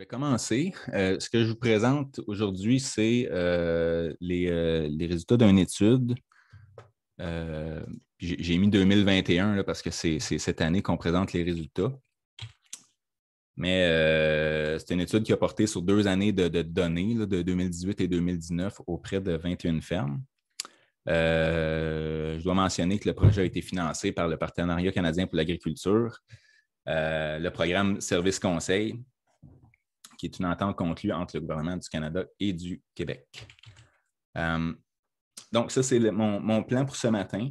vais commencer. Euh, ce que je vous présente aujourd'hui, c'est euh, euh, les, résultats d'une étude. J'ai mis 2021 parce que c'est cette année qu'on présente les résultats. Mais c'est une étude qui a porté sur deux années de, données, de 2018 et 2019, auprès de 21 fermes. je dois mentionner que le projet a été financé par le Partenariat canadien pour l'agriculture, le programme Service Conseil, qui est une entente conclue entre le gouvernement du Canada et du Québec. Euh, donc, ça, c'est mon, plan pour ce matin.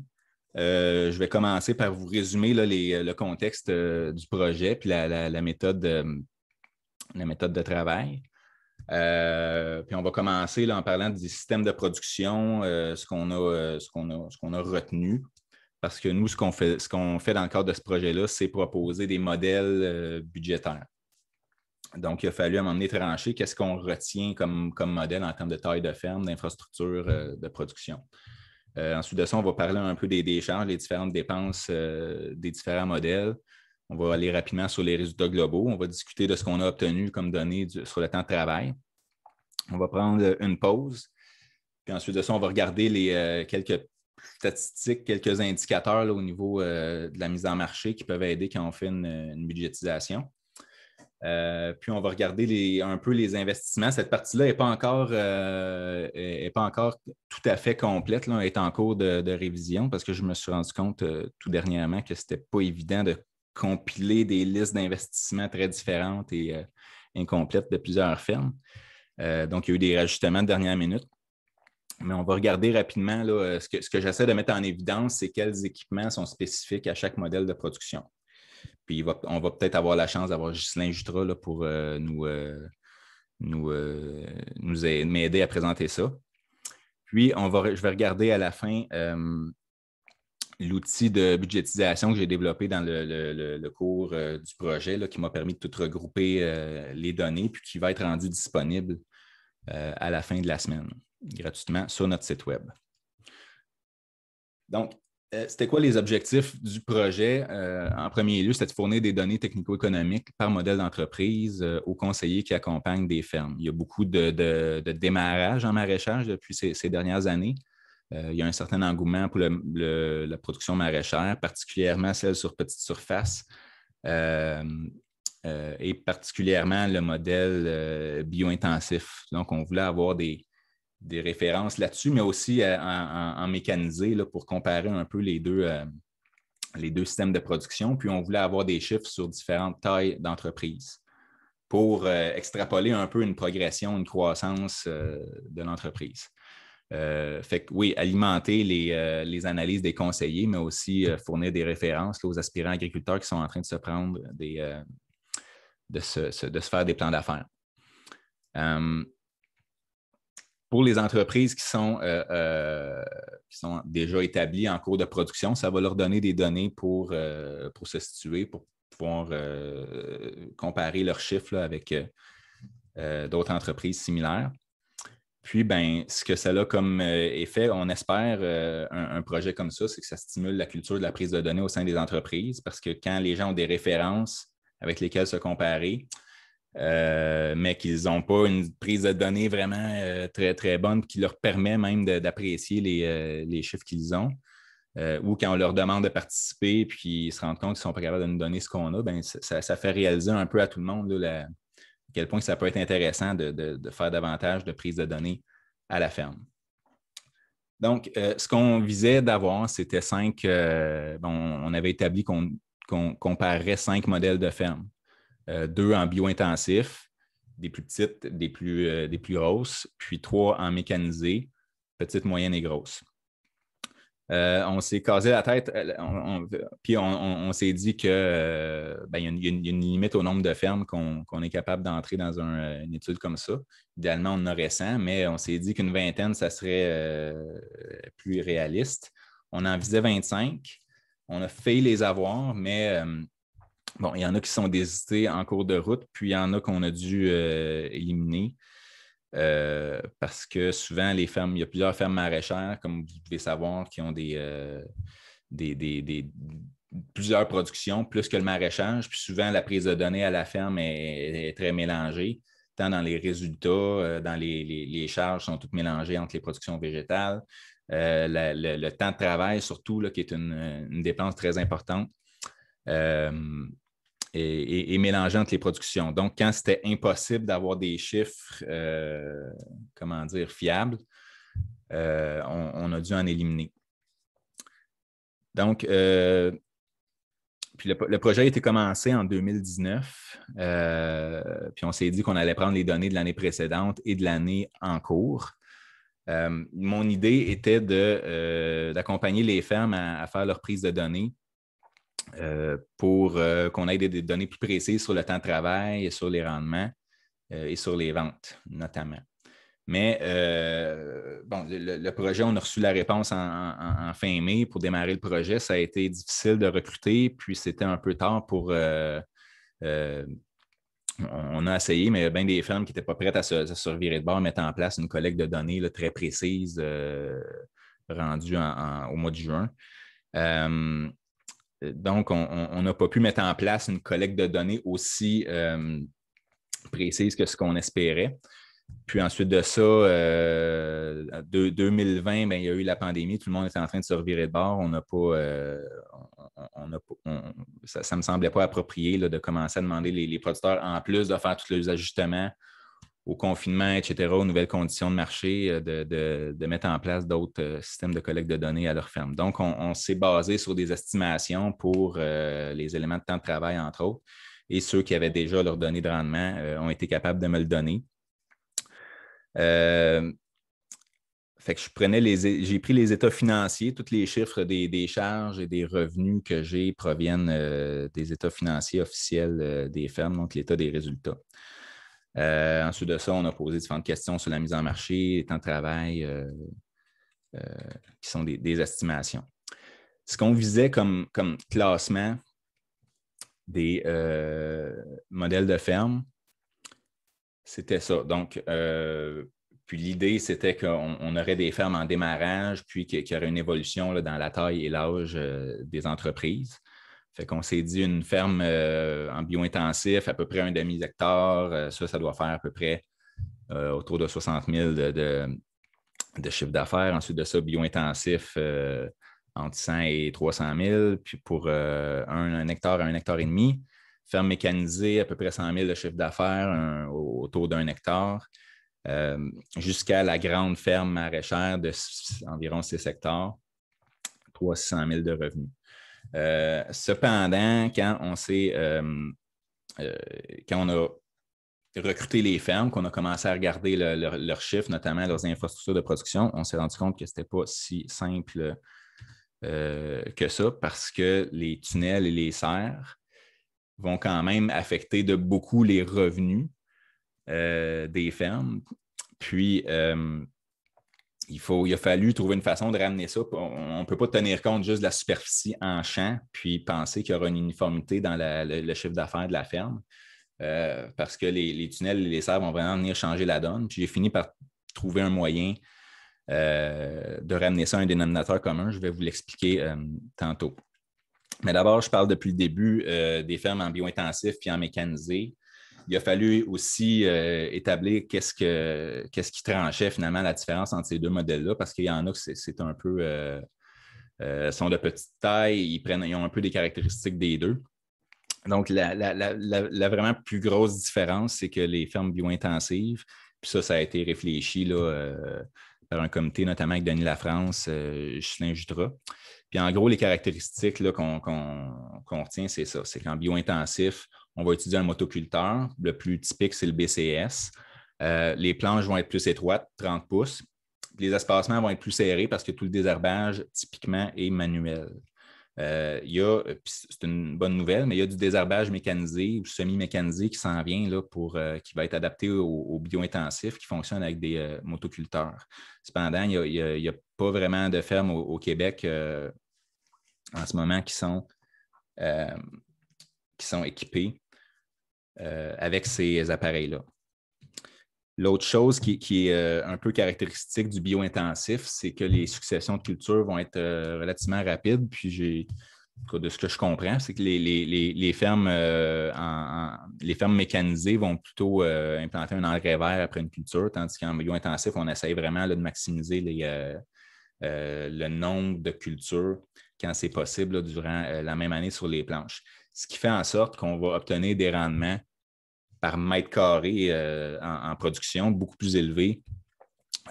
Euh, je vais commencer par vous résumer le contexte euh, du projet puis la, méthode, la méthode de travail. puis on va commencer en parlant du système de production, ce qu'on a, ce qu'on ce qu'on a retenu. Parce que nous, ce qu'on fait, ce qu'on fait dans le cadre de ce projet-là, c'est proposer des modèles budgétaires. Donc, il a fallu à un moment donné trancher qu'est-ce qu'on retient comme, modèle en termes de taille de ferme, d'infrastructure euh, de production. Euh, ensuite de ça, on va parler un peu des décharges, les différentes dépenses euh, des différents modèles. On va aller rapidement sur les résultats globaux. On va discuter de ce qu'on a obtenu comme données sur le temps de travail. On va prendre une pause. Puis ensuite de ça, on va regarder les, quelques statistiques, quelques indicateurs au niveau de la mise en marché qui peuvent aider quand on fait une budgétisation. Euh, puis on va regarder un peu les investissements. Cette partie-là n'est euh, pas, encore, tout à fait complète. Là. Elle est en cours de, révision parce que je me suis rendu compte euh, tout dernièrement que ce n'était pas évident de compiler des listes d'investissements très différentes et incomplètes de plusieurs fermes. donc, il y a eu des rajustements de dernière minute. Mais on va regarder rapidement ce que j'essaie de mettre en évidence, c'est quels équipements sont spécifiques à chaque modèle de production. Puis on va peut-être avoir la chance d'avoir Ghislain Jutra pour m'aider euh, nous, euh, nous, euh, à présenter ça. Puis on va, je vais regarder à la fin l'outil de budgétisation que j'ai développé dans le, cours du projet qui m'a permis de tout regrouper les données, puis qui va être rendu disponible à la fin de la semaine gratuitement sur notre site Web. Donc, euh, c'était quoi les objectifs du projet? Euh, en premier lieu, c'était de fournir des données technico-économiques par modèle d'entreprise euh, aux conseillers qui accompagnent des fermes. Il y a beaucoup de, de, démarrage en maraîchage depuis ces, dernières années. il y a un certain engouement pour la production maraîchère, particulièrement celle sur petite surface. et particulièrement le modèle bio-intensif. Donc, on voulait avoir des, des références là-dessus, mais aussi euh, en, mécaniser pour comparer un peu les deux, euh, les deux systèmes de production. Puis on voulait avoir des chiffres sur différentes tailles d'entreprise pour euh, extrapoler un peu une progression, une croissance de l'entreprise. fait que oui, alimenter les, analyses des conseillers, mais aussi fournir des références aux aspirants agriculteurs qui sont en train de se prendre des, de, se, de se faire des plans d'affaires. Pour les entreprises qui sont, euh, euh, qui sont déjà établies en cours de production, ça va leur donner des données pour, euh, pour se situer, pour pouvoir comparer leurs chiffres avec d'autres entreprises similaires. Puis, ben, ce que cela a comme effet, on espère un projet comme ça, c'est que ça stimule la culture de la prise de données au sein des entreprises parce que quand les gens ont des références avec lesquelles se comparer, euh, mais qu'ils n'ont pas une prise de données vraiment euh, très, très bonne qui leur permet même d'apprécier euh, les, chiffres qu'ils ont. ou quand on leur demande de participer, puis ils se rendent compte qu'ils ne sont pas capables de nous donner ce qu'on a, ben, ça, fait réaliser un peu à tout le monde à quel point ça peut être intéressant de, faire davantage de prise de données à la ferme. Donc, ce qu'on visait d'avoir, c'était cinq. on avait établi qu'on qu comparerait cinq modèles de ferme. Euh, deux en bio-intensif, des plus petites, des plus, euh, des plus grosses, puis trois en mécanisé, petites, moyennes et grosses. Euh, on s'est casé la tête, puis on, s'est dit qu'il ben, y, a une limite au nombre de fermes qu'on est capable d'entrer dans une étude comme ça. Idéalement, on en aurait 100, mais on s'est dit qu'une vingtaine, ça serait plus réaliste. On en visait 25. On a failli les avoir, mais Bon, il y en a qui sont désistés en cours de route, puis il y en a qu'on a dû euh, éliminer euh, parce que souvent, les fermes, il y a plusieurs fermes maraîchères, comme vous pouvez savoir, qui ont euh, des, plusieurs productions, plus que le maraîchage. Puis souvent, la prise de données à la ferme est, très mélangée, tant dans les résultats, dans les, charges sont toutes mélangées entre les productions végétales, le, temps de travail surtout, là, qui est une dépense très importante. Euh, et, mélangeant les productions. Donc, quand c'était impossible d'avoir des chiffres, euh, comment dire, fiables, euh, on, a dû en éliminer. Donc, puis le, projet a été commencé en 2019. puis on s'est dit qu'on allait prendre les données de l'année précédente et de l'année en cours. mon idée était d'accompagner les fermes à, faire leur prise de données euh, pour euh, qu'on ait des, données plus précises sur le temps de travail et sur les rendements euh, et sur les ventes, notamment. Mais bon, le, projet, on a reçu la réponse en, fin mai pour démarrer le projet. Ça a été difficile de recruter, puis c'était un peu tard pour. on a essayé, mais il y a bien des femmes qui n'étaient pas prêtes à se, revirer de bord, mettre en place une collecte de données très précise rendue au mois de juin. Euh, donc, on n'a pas pu mettre en place une collecte de données aussi euh, précise que ce qu'on espérait. Puis ensuite de ça, 2020, euh, ben, il y a eu la pandémie, tout le monde était en train de se revirer de bord. On n'a pas, ça ne me semblait pas approprié de commencer à demander les producteurs en plus de faire tous les ajustements au confinement, etc., aux nouvelles conditions de marché, euh, de, mettre en place d'autres euh, systèmes de collecte de données à leur ferme. Donc, on, s'est basé sur des estimations pour euh, les éléments de temps de travail, entre autres, et ceux qui avaient déjà leurs données de rendement ont été capables de me le donner. fait que je prenais les, j'ai pris les états financiers, tous les chiffres des charges et des revenus que j'ai proviennent des états financiers officiels des fermes, donc l'état des résultats. Euh, ensuite de ça, on a posé différentes questions sur la mise en marché, les temps de travail, euh, euh, qui sont des, estimations. Ce qu'on visait comme, classement des modèles de ferme, c'était ça. Donc, puis l'idée, c'était qu'on aurait des fermes en démarrage, puis qu'il y aurait une évolution dans la taille et l'âge des entreprises. Fait qu'on s'est dit une ferme euh, en bio-intensif, à peu près un demi-hectare, euh, ça, ça doit faire à peu près euh, autour de 60 000 de, chiffre d'affaires. Ensuite de ça, bio-intensif entre 100 et 300 000, puis pour un, hectare à un hectare et demi. Ferme mécanisée, à peu près 100 000 de chiffre d'affaires, autour d'un hectare. jusqu'à la grande ferme maraîchère de environ 6 hectares, 300 000 de revenus. Euh, cependant, quand on s'est, euh, euh, quand on a recruté les fermes, qu'on a commencé à regarder leurs chiffres, notamment leurs infrastructures de production, on s'est rendu compte que ce n'était pas si simple que ça parce que les tunnels et les serres vont quand même affecter de beaucoup les revenus des fermes. Puis, il, faut, il a fallu trouver une façon de ramener ça. On ne peut pas tenir compte juste de la superficie en champ, puis penser qu'il y aura une uniformité dans le, chiffre d'affaires de la ferme, euh, parce que les, tunnels et les serres vont vraiment venir changer la donne. Puis j'ai fini par trouver un moyen euh, de ramener ça à un dénominateur commun. Je vais vous l'expliquer euh, tantôt. Mais d'abord, je parle depuis le début des fermes en bio-intensif puis en mécanisé il a fallu aussi euh, établir qu'est-ce, qui tranchait finalement la différence entre ces deux modèles-là, parce qu'il y en a qui c'est, un peu. Euh, euh, sont de petite taille, ils, prennent, ont un peu des caractéristiques des deux. Donc, la, vraiment plus grosse différence, c'est que les fermes bio-intensives, puis ça, ça a été réfléchi là, par un comité, notamment avec Denis Lafrance, France, Justin Jutras. Puis en gros, les caractéristiques qu'on retient, c'est ça. C'est qu'en bio-intensif, on va étudier un motoculteur. Le plus typique, c'est le BCS. Euh, les planches vont être plus étroites, 30 pouces. Les espacements vont être plus serrés parce que tout le désherbage, typiquement, est manuel. Euh, euh, c'est une bonne nouvelle, mais il y a du désherbage mécanisé ou semi-mécanisé qui s'en vient là, pour, qui va être adapté au, bio-intensif qui fonctionne avec des motoculteurs. Cependant, il n'y a, pas vraiment de fermes au, Québec en ce moment qui sont, qui sont équipées euh, avec ces appareils-là. L'autre chose qui, est euh, un peu caractéristique du bio-intensif, c'est que les successions de cultures vont être euh, relativement rapides. Puis j'ai de ce que je comprends, c'est que les, fermes, les fermes mécanisées vont plutôt implanter un engrais vert après une culture, tandis qu'en bio intensif, on essaye vraiment de maximiser les, le nombre de cultures quand c'est possible durant la même année sur les planches. Ce qui fait en sorte qu'on va obtenir des rendements par mètre carré euh, en, production, beaucoup plus élevé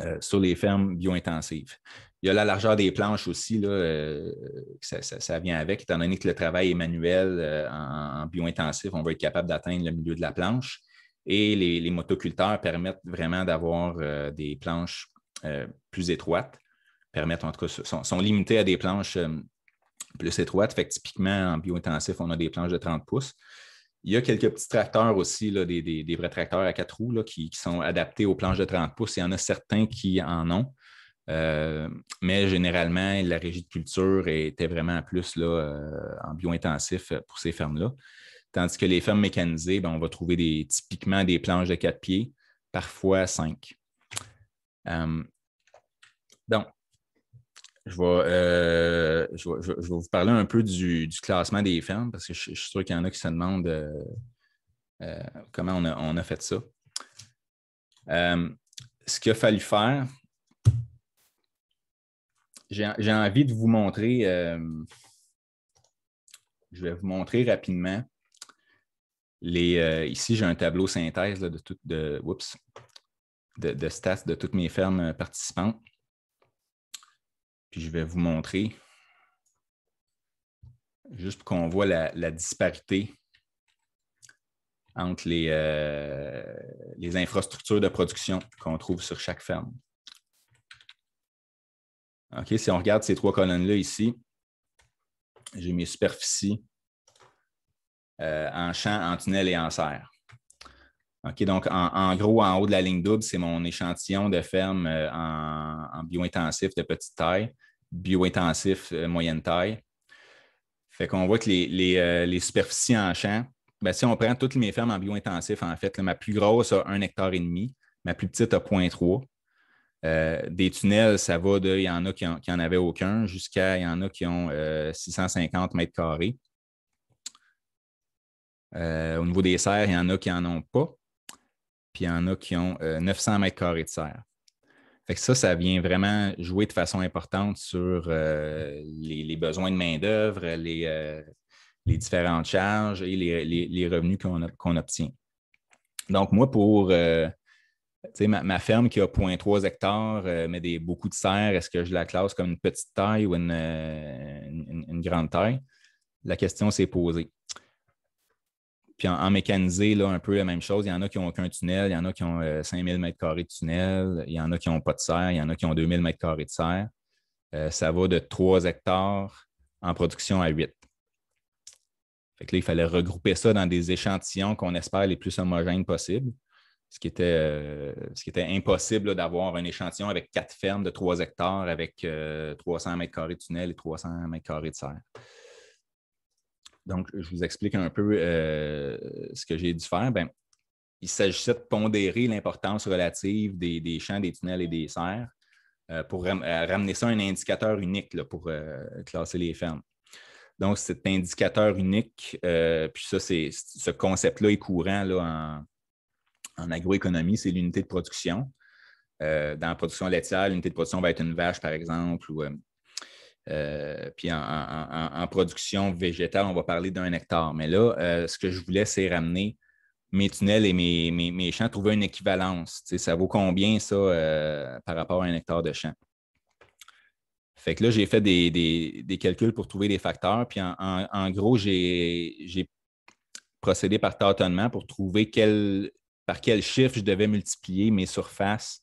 euh, sur les fermes bio-intensives. Il y a la largeur des planches aussi, là, euh, ça, vient avec. Étant donné que le travail est manuel en, bio-intensif, on va être capable d'atteindre le milieu de la planche. Et les, motoculteurs permettent vraiment d'avoir des planches plus étroites, permettent en tout cas, sont, sont limités à des planches plus étroites. Fait typiquement, en bio-intensif, on a des planches de 30 pouces. Il y a quelques petits tracteurs aussi, des, vrais tracteurs à quatre roues qui, sont adaptés aux planches de 30 pouces. Il y en a certains qui en ont. Euh, mais généralement, la régie de culture était vraiment plus euh, en bio-intensif pour ces fermes-là. Tandis que les fermes mécanisées, ben, on va trouver typiquement des planches de quatre pieds, parfois cinq. Euh, donc, euh, je vais, vous parler un peu du, classement des fermes parce que je, suis sûr qu'il y en a qui se demandent euh, euh, comment on a, fait ça. ce qu'il a fallu faire, j'ai envie de vous montrer, je vais vous montrer rapidement. Les, ici, j'ai un tableau synthèse de, de, whoops, de, de stats de toutes mes fermes participantes. Puis je vais vous montrer, juste pour qu'on voit la, disparité entre euh, les, infrastructures de production qu'on trouve sur chaque ferme. OK, si on regarde ces trois colonnes-là ici, j'ai mes superficies euh, en champ, en tunnel et en serre. OK, donc en, gros, en haut de la ligne double, c'est mon échantillon de fermes euh, en, en bio-intensif de petite taille, bio-intensif euh, moyenne taille. Fait qu'on voit que les, euh, superficies en champ, ben, si on prend toutes mes fermes en bio-intensif, en fait, ma plus grosse a 1 hectare et demi, ma plus petite a 0.3. des tunnels, ça va de, il y en a qui n'en avaient aucun, jusqu'à, il y en a qui ont 650 mètres carrés. au niveau des serres, il y en a qui n'en ont pas il y en a qui ont 900 euh, mètres carrés de serre. ça, ça vient vraiment jouer de façon importante sur euh, les, besoins de main-d'œuvre, les, euh, les, différentes charges et les, revenus qu'on qu'on obtient. Donc, moi, pour ma, ferme qui a 0,3 hectares, mais des, beaucoup de serres, est-ce que je la classe comme une petite taille ou une grande taille? La question s'est posée. Puis en, mécanisé, un peu la même chose. Il y en a qui n'ont aucun tunnel, il y en a qui ont 5000 euh, m2 de tunnel, il y en a qui n'ont pas de serre, il y en a qui ont 2000 m2 de serre. Euh, ça va de 3 hectares en production à 8. là, il fallait regrouper ça dans des échantillons qu'on espère les plus homogènes possibles, ce qui était, euh, impossible d'avoir un échantillon avec quatre fermes de 3 hectares avec 300 m2 de tunnel et 300 m2 de serre. Donc, je vous explique un peu euh, ce que j'ai dû faire. Ben, il s'agissait de pondérer l'importance relative des, champs, des tunnels et des serres euh, pour euh, ramener ça à un indicateur unique pour classer les fermes. Donc, cet indicateur unique, puis ça, c'est ce concept-là est courant en, en agroéconomie, c'est l'unité de production. dans la production laitière, l'unité de production va être une vache, par exemple, ou euh, puis en, production végétale, on va parler d'un hectare. Mais là, euh, ce que je voulais, c'est ramener mes tunnels et mes, champs, trouver une équivalence. ça vaut combien ça euh, par rapport à un hectare de champ? Fait que là, j'ai fait des, calculs pour trouver des facteurs. Puis en, gros, j'ai procédé par tâtonnement pour trouver quel, par quel chiffre je devais multiplier mes surfaces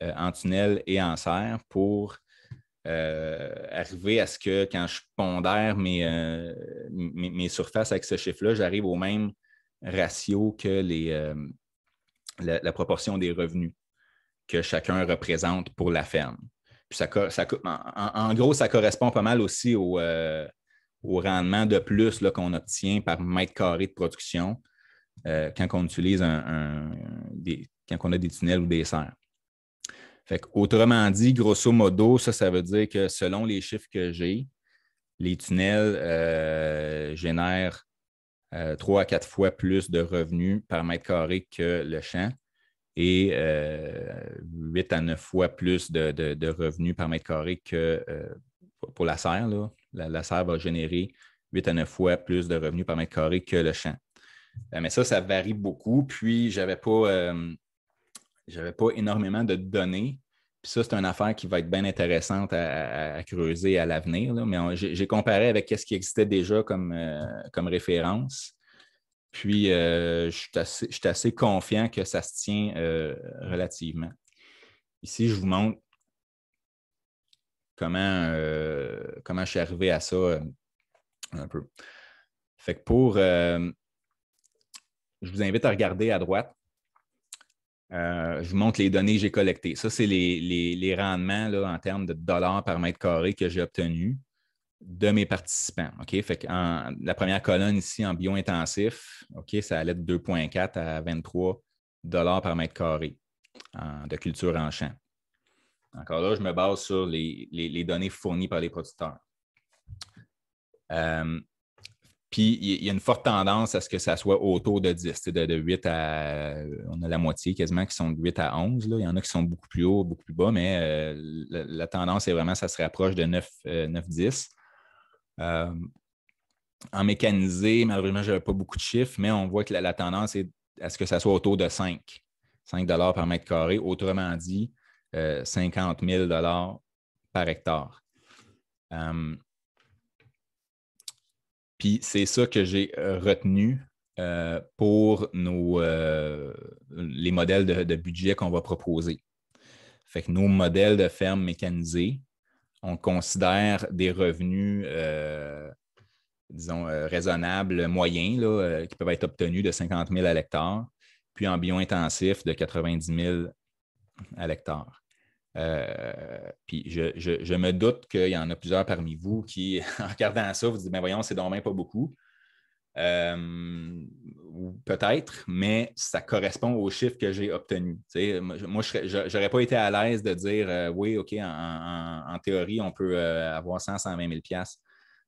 en tunnel et en serre pour euh, arriver à ce que quand je pondère euh, mes, mes, surfaces avec ce chiffre-là, j'arrive au même ratio que euh, la, proportion des revenus que chacun représente pour la ferme. Puis ça, ça en, gros, ça correspond pas mal aussi au, rendement de plus qu'on obtient par mètre carré de production quand on utilise un, quand on a des tunnels ou des serres. Fait Autrement dit, grosso modo, ça, veut dire que selon les chiffres que j'ai, les tunnels euh, génèrent euh, 3 à quatre fois plus de revenus par mètre carré que le champ et 8 euh, à 9 fois plus de, revenus par mètre carré que euh, pour la serre. La, la, serre va générer 8 à 9 fois plus de revenus par mètre carré que le champ. mais ça, ça varie beaucoup. Puis, je n'avais pas j'avais pas énormément de données. Puis ça, c'est une affaire qui va être bien intéressante à, creuser à l'avenir. Mais j'ai comparé avec ce qui existait déjà comme, euh, comme référence. Puis, euh, je, suis assez, confiant que ça se tient euh, relativement. Ici, je vous montre comment, comment je suis arrivé à ça un peu. Fait que pour. je vous invite à regarder à droite euh, je vous montre les données que j'ai collectées. Ça, c'est les, rendements en termes de dollars par mètre carré que j'ai obtenus de mes participants. OK? Fait la première colonne ici en bio-intensif, OK, ça allait de 2,4 à 23 dollars par mètre carré de culture en champ. Encore là, je me base sur les, données fournies par les producteurs. Euh, puis il y a une forte tendance à ce que ça soit autour de 10, de, de, 8 à. On a la moitié quasiment qui sont de 8 à 11. Là. Il y en a qui sont beaucoup plus hauts, beaucoup plus bas, mais euh, la, tendance est vraiment ça se rapproche de 9, 10. Euh, euh, en mécanisé, malheureusement, je n'avais pas beaucoup de chiffres, mais on voit que la, tendance est à ce que ça soit autour de 5, 5 par mètre carré, autrement dit, 50 000 par hectare. Puis c'est ça que j'ai euh, retenu euh, pour euh, les modèles de, budget qu'on va proposer. Fait que nos modèles de fermes mécanisées, on considère des revenus, disons, raisonnables, moyens, qui peuvent être obtenus de 50 000 à l'hectare, puis en bio-intensif de 90 000 à l'hectare. Euh, puis je, me doute qu'il y en a plusieurs parmi vous qui, en regardant ça, vous dites Mais ben voyons, c'est donc pas beaucoup. Euh, peut-être, mais ça correspond aux chiffres que j'ai obtenus. moi, je n'aurais pas été à l'aise de dire euh, Oui, OK, en, théorie, on peut avoir 100, 120 000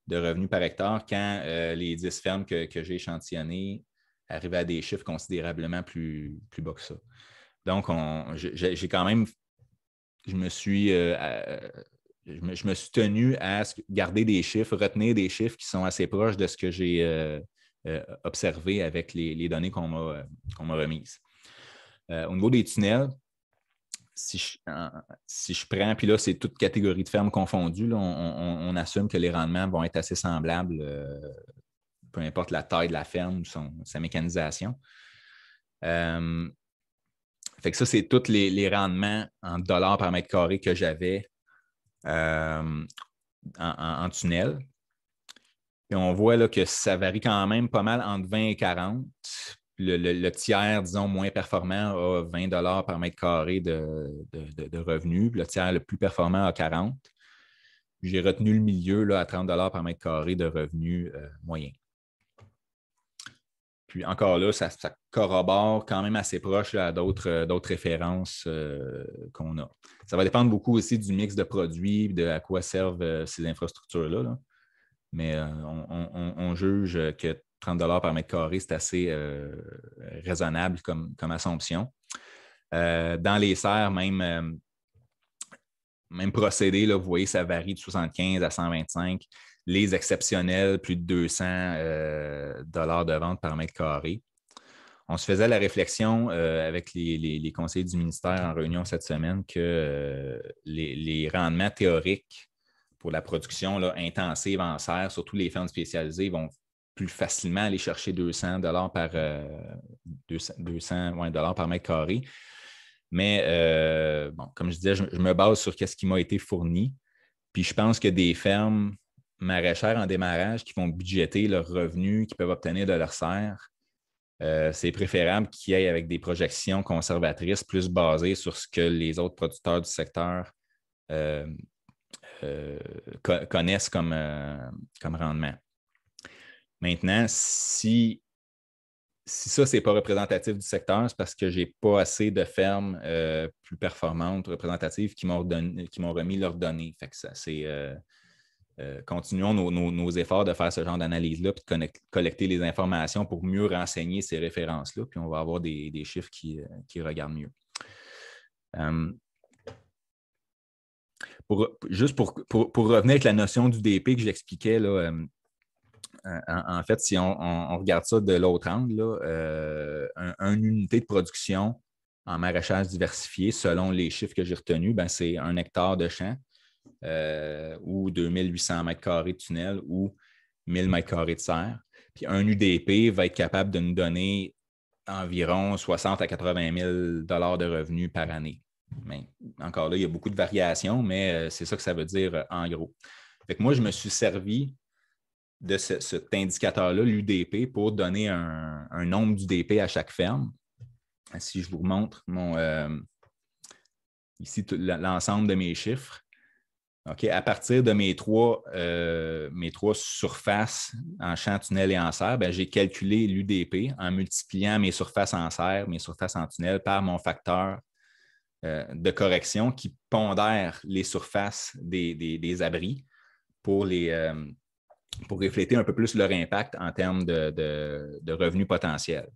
de revenus par hectare quand les 10 fermes que, que j'ai échantillonnées arrivaient à des chiffres considérablement plus, plus bas que ça. Donc, j'ai quand même je me suis. Euh, euh, je, me, suis tenu à garder des chiffres, retenir des chiffres qui sont assez proches de ce que j'ai euh, observé avec les, données qu'on m'a remises. au niveau des tunnels, si je, si je prends, puis là, c'est toute catégorie de fermes confondues, on, assume que les rendements vont être assez semblables, peu importe la taille de la ferme ou sa mécanisation. Fait que ça, c'est tous les, rendements en dollars par mètre carré que j'avais euh, en, tunnel. Et on voit que ça varie quand même pas mal entre 20 et 40. Le, tiers, disons, moins performant a 20 dollars par mètre carré de, de, revenus. Le tiers le plus performant a 40. J'ai retenu le milieu à 30 dollars par mètre carré de revenus moyen. Euh, moyens. Puis encore là, ça, corrobore quand même assez proche à d'autres, euh, références euh, qu'on a. Ça va dépendre beaucoup aussi du mix de produits, de à quoi servent euh, ces infrastructures-là. Mais on, juge que 30 par mètre carré, c'est assez raisonnable comme, comme assumption. dans les serres, même, même procédé, là, vous voyez, ça varie de 75 à 125 les exceptionnels, plus de 200 euh, dollars de vente par mètre carré. On se faisait la réflexion euh, avec les, conseillers du ministère en réunion cette semaine que euh, les, rendements théoriques pour la production là, intensive en serre, surtout les fermes spécialisées, vont plus facilement aller chercher 200 dollars par 200, par mètre carré. Mais comme je disais, je, me base sur ce qui m'a été fourni. Puis je pense que des fermes maraîchères en démarrage qui vont budgéter leurs revenus qu'ils peuvent obtenir de leur serre, euh, c'est préférable qu'ils aillent avec des projections conservatrices plus basées sur ce que les autres producteurs du secteur euh, euh, connaissent comme, comme rendement. Maintenant, si, ça, ce n'est pas représentatif du secteur, c'est parce que je n'ai pas assez de fermes plus performantes, représentatives, qui m'ont remis leurs données. Fait ça, c'est euh, continuons nos, efforts de faire ce genre d'analyse-là, puis de collecter les informations pour mieux renseigner ces références-là, puis on va avoir des, chiffres euh, qui, regardent mieux. Euh, pour, juste pour, revenir avec la notion du DP que j'expliquais, là, en, fait, si on, regarde ça de l'autre angle, une unité de production en maraîchage diversifié, selon les chiffres que j'ai retenus, ben, c'est un hectare de champ euh, ou 2800 m2 de tunnel ou 1000 m2 de serre. Puis un UDP va être capable de nous donner environ 60 à 80 000 de revenus par année. Mais encore là, il y a beaucoup de variations, mais euh, c'est ça que ça veut dire euh, en gros. Fait moi, je me suis servi de cet indicateur-là, l'UDP, pour donner un, nombre d'UDP à chaque ferme. Si je vous montre mon, euh, ici l'ensemble de mes chiffres, OK, à partir de mes trois, euh, trois surfaces en champ, tunnel et en serre, ben, j'ai calculé l'UDP en multipliant mes surfaces en serre, mes surfaces en tunnel par mon facteur euh, de correction qui pondère les surfaces des, abris pour, les, euh, pour refléter un peu plus leur impact en termes de, revenus potentiels.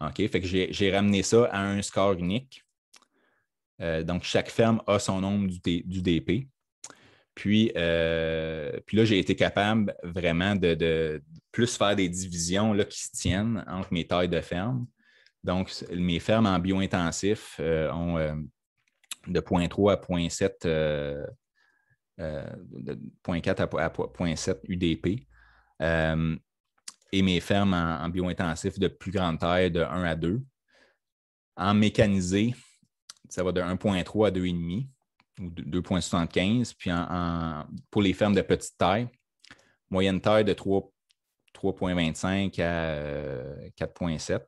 OK, fait que j'ai ramené ça à un score unique. donc, chaque ferme a son nombre du, du puis, euh, puis là, j'ai été capable vraiment de, plus faire des divisions qui se tiennent entre mes tailles de ferme. Donc, mes fermes en bio-intensif euh, ont euh, de 0.3 à 0.7, de 0.4 à, 0.7 UDP. et mes fermes en, en bio-intensif de plus grande taille, de 1 à 2. En mécanisé, ça va de 1.3 à 2,5 ou 2,75. Puis pour les fermes de petite taille, moyenne taille de 3,25 à 4,7. Euh,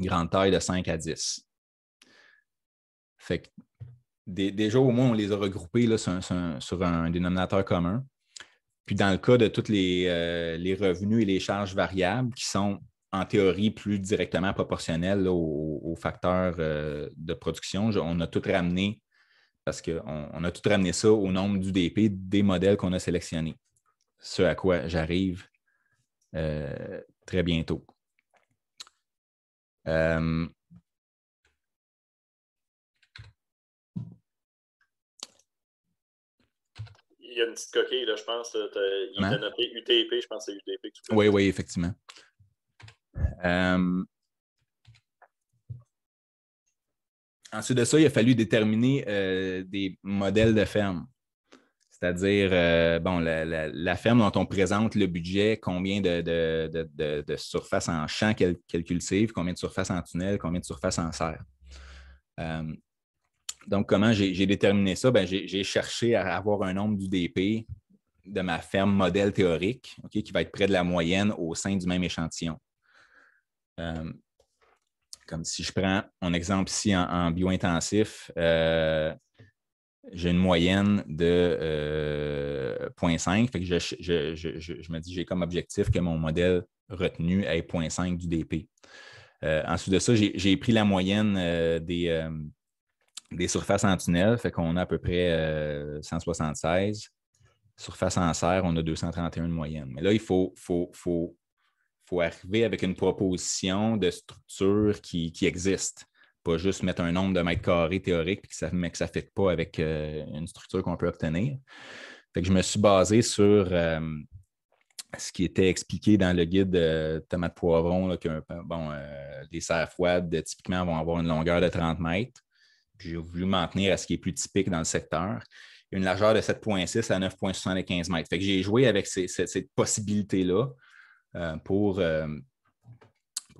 grande taille de 5 à 10. Fait déjà, au moins, on les a regroupés là, sur, un dénominateur commun. Puis dans le cas de tous euh, les, revenus et les charges variables qui sont en théorie plus directement proportionnelles aux, facteurs euh, de production, on a tout ramené parce qu'on a tout ramené ça au nombre d'UDP des modèles qu'on a sélectionnés. Ce à quoi j'arrive euh, très bientôt. Euh, il y a une petite coquille, là, je pense. Il hein? a noté UTP, je pense que c'est UTP. oui, oui, effectivement. Euh, Ensuite de ça, il a fallu déterminer euh, des modèles de ferme. C'est-à-dire, euh, bon, la, ferme dont on présente le budget, combien de, de, surface en champ qu'elle cultive, combien de surface en tunnel, combien de surface en serre. Euh, donc, comment j'ai déterminé ça? Ben, j'ai cherché à avoir un nombre d'UDP de ma ferme modèle théorique, qui va être près de la moyenne au sein du même échantillon. Comme si je prends un exemple ici en, bio-intensif, euh, j'ai une moyenne de 0.5. Euh, je, me dis, j'ai comme objectif que mon modèle retenu ait 0.5 du DP. Euh, ensuite de ça, j'ai pris la moyenne des, des surfaces en tunnel. Fait qu'on a à peu près 176. Surface en serre, on a 231 de moyenne. Mais là, il faut, faut, faut pour arriver avec une proposition de structure qui, existe. Pas juste mettre un nombre de mètres carrés théorique mais que ça ne fait pas avec euh, une structure qu'on peut obtenir. je me suis basé sur euh, ce qui était expliqué dans le guide de tomate poivron, que bon, euh, les serres froides, typiquement, vont avoir une longueur de 30 mètres. J'ai voulu m'en tenir à ce qui est plus typique dans le secteur une largeur de 7,6 à 9,75 mètres. j'ai joué avec cette possibilité-là euh, euh, pour,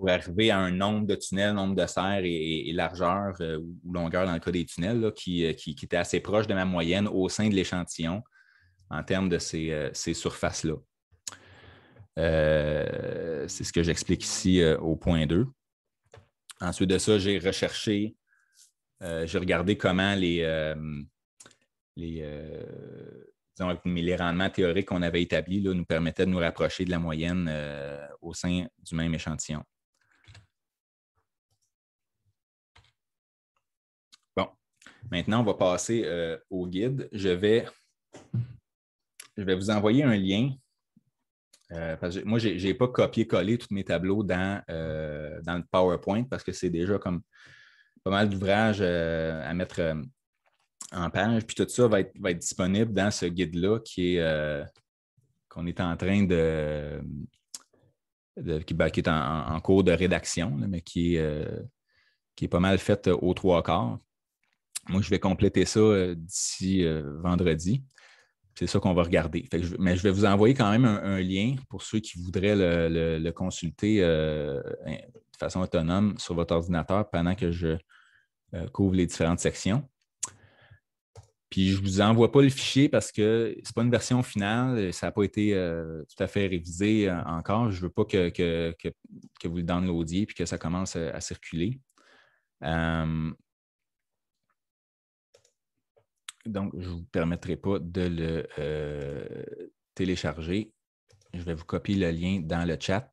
arriver à un nombre de tunnels, nombre de serres et, largeur euh, ou longueur dans le cas des tunnels, qui, qui, était assez proche de ma moyenne au sein de l'échantillon en termes de ces, surfaces-là. c'est ce que j'explique ici au point 2. Ensuite de ça, j'ai recherché, j'ai regardé comment les, les disons, les rendements théoriques qu'on avait établis, là, nous permettaient de nous rapprocher de la moyenne euh, au sein du même échantillon. Bon, maintenant, on va passer euh, au guide. Je vais, je vais vous envoyer un lien. Euh, moi, je n'ai pas copié-collé tous mes tableaux dans, dans le PowerPoint parce que c'est déjà comme pas mal d'ouvrages à mettre en page, puis tout ça va être, disponible dans ce guide-là qui est euh, qu'on est en train de, ben, qui, est en, cours de rédaction, mais euh, qui est, pas mal faite euh, aux trois quarts. Moi, je vais compléter ça d'ici vendredi. C'est ça qu'on va regarder. mais je vais vous envoyer quand même un, lien pour ceux qui voudraient le consulter de façon autonome sur votre ordinateur pendant que je couvre les différentes sections. Puis je ne vous envoie pas le fichier parce que ce n'est pas une version finale, euh, ça n'a pas été euh, tout à fait révisé euh, encore. Je ne veux pas que, vous le downloadiez et que ça commence à, circuler. Donc, je ne vous permettrai pas de le télécharger. Je vais vous copier le lien dans le chat.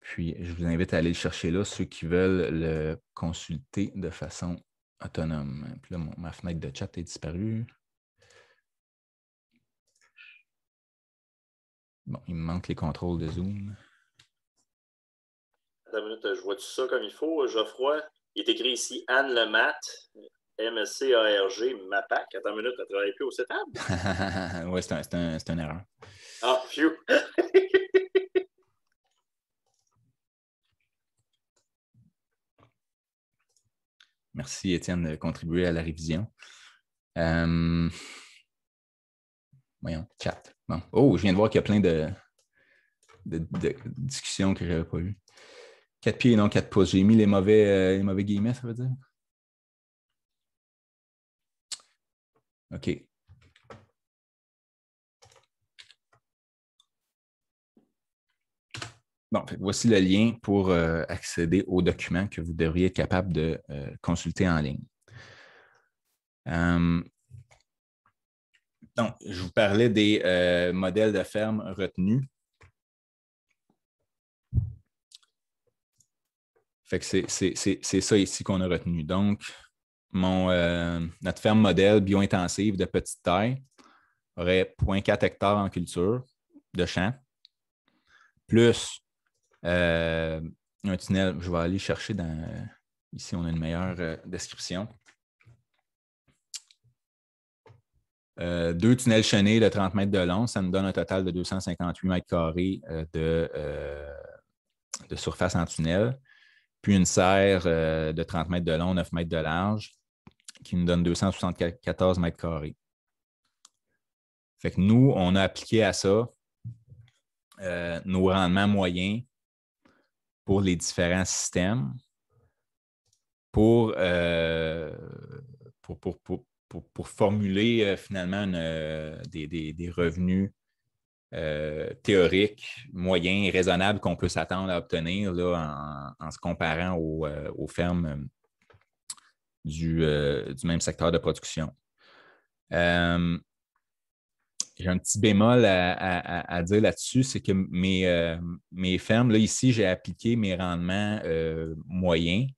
Puis, je vous invite à aller le chercher là, ceux qui veulent le consulter de façon autonome. Puis là, ma fenêtre de chat est disparue. Bon, il me manque les contrôles de Zoom. Attends une minute, je vois tout ça comme il faut, Geoffroy? Il est écrit ici Anne Lemat, M-C-A-R-G, MAPAC. Attends une minute, tu ne travailles plus au CETAB? oui, c'est un, un, une erreur. Ah, phew! Merci, Étienne, de contribuer à la révision. Euh, voyons, chat. Bon. Oh, je viens de voir qu'il y a plein de, discussions que je n'avais pas eues. Quatre pieds et non quatre pouces. J'ai mis les mauvais, euh, les mauvais guillemets, ça veut dire? OK. Bon, voici le lien pour euh, accéder aux documents que vous devriez être capable de euh, consulter en ligne. Hum. donc, je vous parlais des euh, modèles de ferme retenus. c'est ça ici qu'on a retenu. Donc, mon, notre ferme modèle biointensive de petite taille aurait 0,4 hectares en culture de champs, plus euh, un tunnel, je vais aller chercher dans. Ici, on a une meilleure euh, description. Euh, deux tunnels chaînés de 30 mètres de long, ça nous donne un total de 258 mètres carrés de, surface en tunnel. Puis une serre de 30 mètres de long, 9 mètres de large, qui nous donne 274 mètres carrés. Fait nous, on a appliqué à ça nos rendements moyens pour les différents systèmes, euh, pour, pour, pour, pour, pour, formuler euh, finalement une, euh, des, des, des, revenus théoriques, moyens et raisonnables qu'on peut s'attendre à obtenir en, se comparant aux, fermes du, même secteur de production j'ai un petit bémol à, dire là-dessus, c'est que euh, mes, fermes, là, ici, j'ai appliqué mes rendements euh, moyens.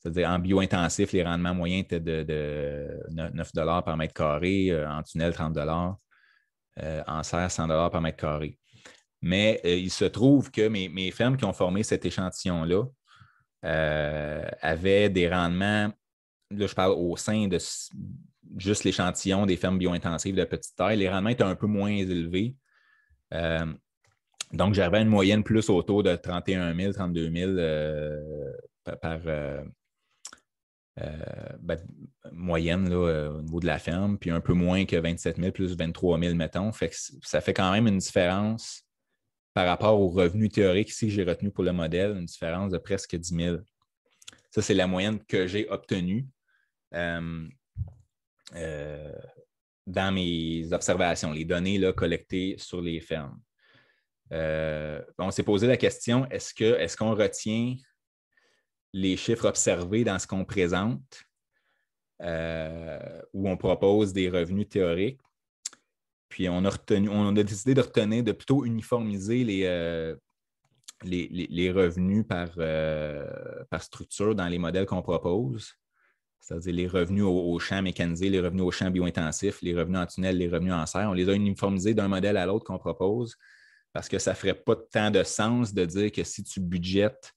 C'est-à-dire en bio-intensif, les rendements moyens étaient de, 9 par mètre carré, euh, en tunnel 30 en serre 100 par mètre carré. Mais il se trouve que mes, mes, fermes qui ont formé cet échantillon-là avaient des rendements, là je parle au sein de, juste l'échantillon des fermes bio de petite taille, les rendements étaient un peu moins élevés. Euh, donc, j'avais une moyenne plus autour de 31 000, 32 000 par euh, euh, ben, moyenne là, au niveau de la ferme, puis un peu moins que 27 000, plus 23 000, mettons. ça fait quand même une différence par rapport au revenu théorique ici j'ai retenu pour le modèle, une différence de presque 10 000. Ça, c'est la moyenne que j'ai obtenue. Euh, dans mes observations, les données collectées sur les fermes. Euh, on s'est posé la question est-ce qu'on retient les chiffres observés dans ce qu'on présente euh, ou où on propose des revenus théoriques? Puis on a, décidé de retenir, de plutôt uniformiser les, revenus par structure dans les modèles qu'on propose c'est-à-dire les revenus au, champs champ mécanisé, les revenus au champ biointensif, les revenus en tunnel, les revenus en serre. On les a uniformisés d'un modèle à l'autre qu'on propose parce que ça ne ferait pas tant de sens de dire que si tu budgètes,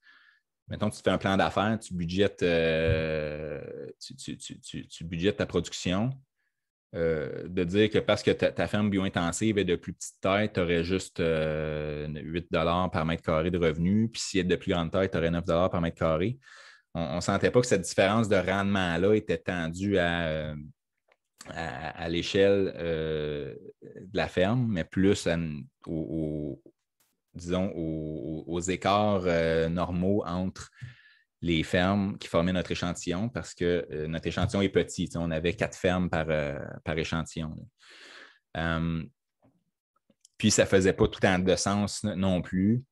mettons, tu fais un plan d'affaires, tu budgètes, euh, ta production, euh, de dire que parce que ta, ferme biointensive est de plus petite taille, tu aurais juste 8 euh, par mètre carré de revenus, puis si elle est de plus grande taille, tu aurais 9 par mètre carré on ne sentait pas que cette différence de rendement-là était tendue à, euh, à, l'échelle euh, de la ferme, mais plus disons, aux, écarts euh, normaux entre les fermes qui formaient notre échantillon parce que notre échantillon est petit. on avait quatre fermes par, par échantillon. Hum, puis ça ne faisait pas tout un de sens non plus.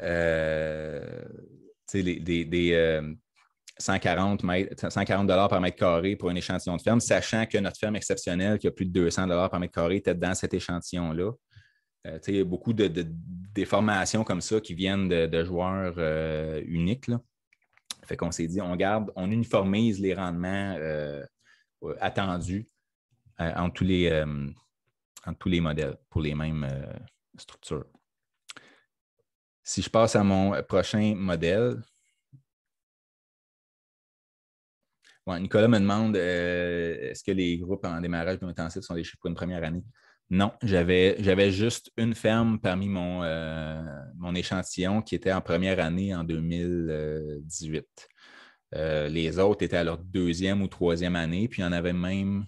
Euh, des, 140, euh, par mètre carré pour un échantillon de ferme, sachant que notre ferme exceptionnelle qui a plus de 200 par mètre carré était dans cet échantillon-là. Euh, il y a beaucoup de, formations comme ça qui viennent de, joueurs euh, uniques. Là. Fait qu'on s'est dit, on garde, on uniformise les rendements attendus en tous les, entre tous les modèles pour les mêmes structures. Si je passe à mon prochain modèle, Nicolas me demande euh, est-ce que les groupes en démarrage de intensif sont des chiffres pour une première année? Non, j'avais juste une ferme parmi mon, euh, mon, échantillon qui était en première année en 2018. Euh, les autres étaient à leur deuxième ou troisième année, puis il y en avait même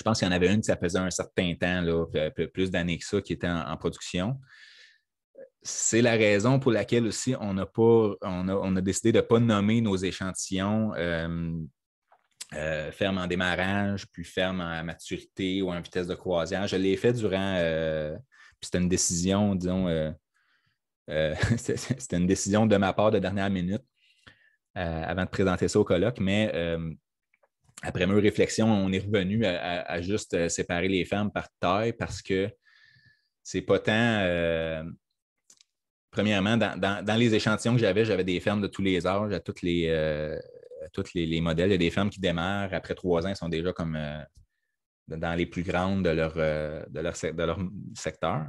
je pense qu'il y en avait une, ça faisait un certain temps, là, euh, plus d'années que ça, qui était en, production. C'est la raison pour laquelle aussi on a, pas, on a, décidé de ne pas nommer nos échantillons euh, euh, ferme en démarrage, puis ferme à maturité ou en vitesse de croisière. Je l'ai fait durant. puis c'était une décision, disons, c'était une décision de ma part de dernière minute avant de présenter ça au colloque, mais après mes réflexions, on est revenu à, juste euh, séparer les fermes par taille parce que c'est pas tant. Euh, premièrement, dans, les échantillons que j'avais, j'avais des fermes de tous les âges, à tous euh, les, les, modèles. Il y a des fermes qui démarrent après trois ans, sont déjà comme dans les plus grandes de leur, de leur, secteur.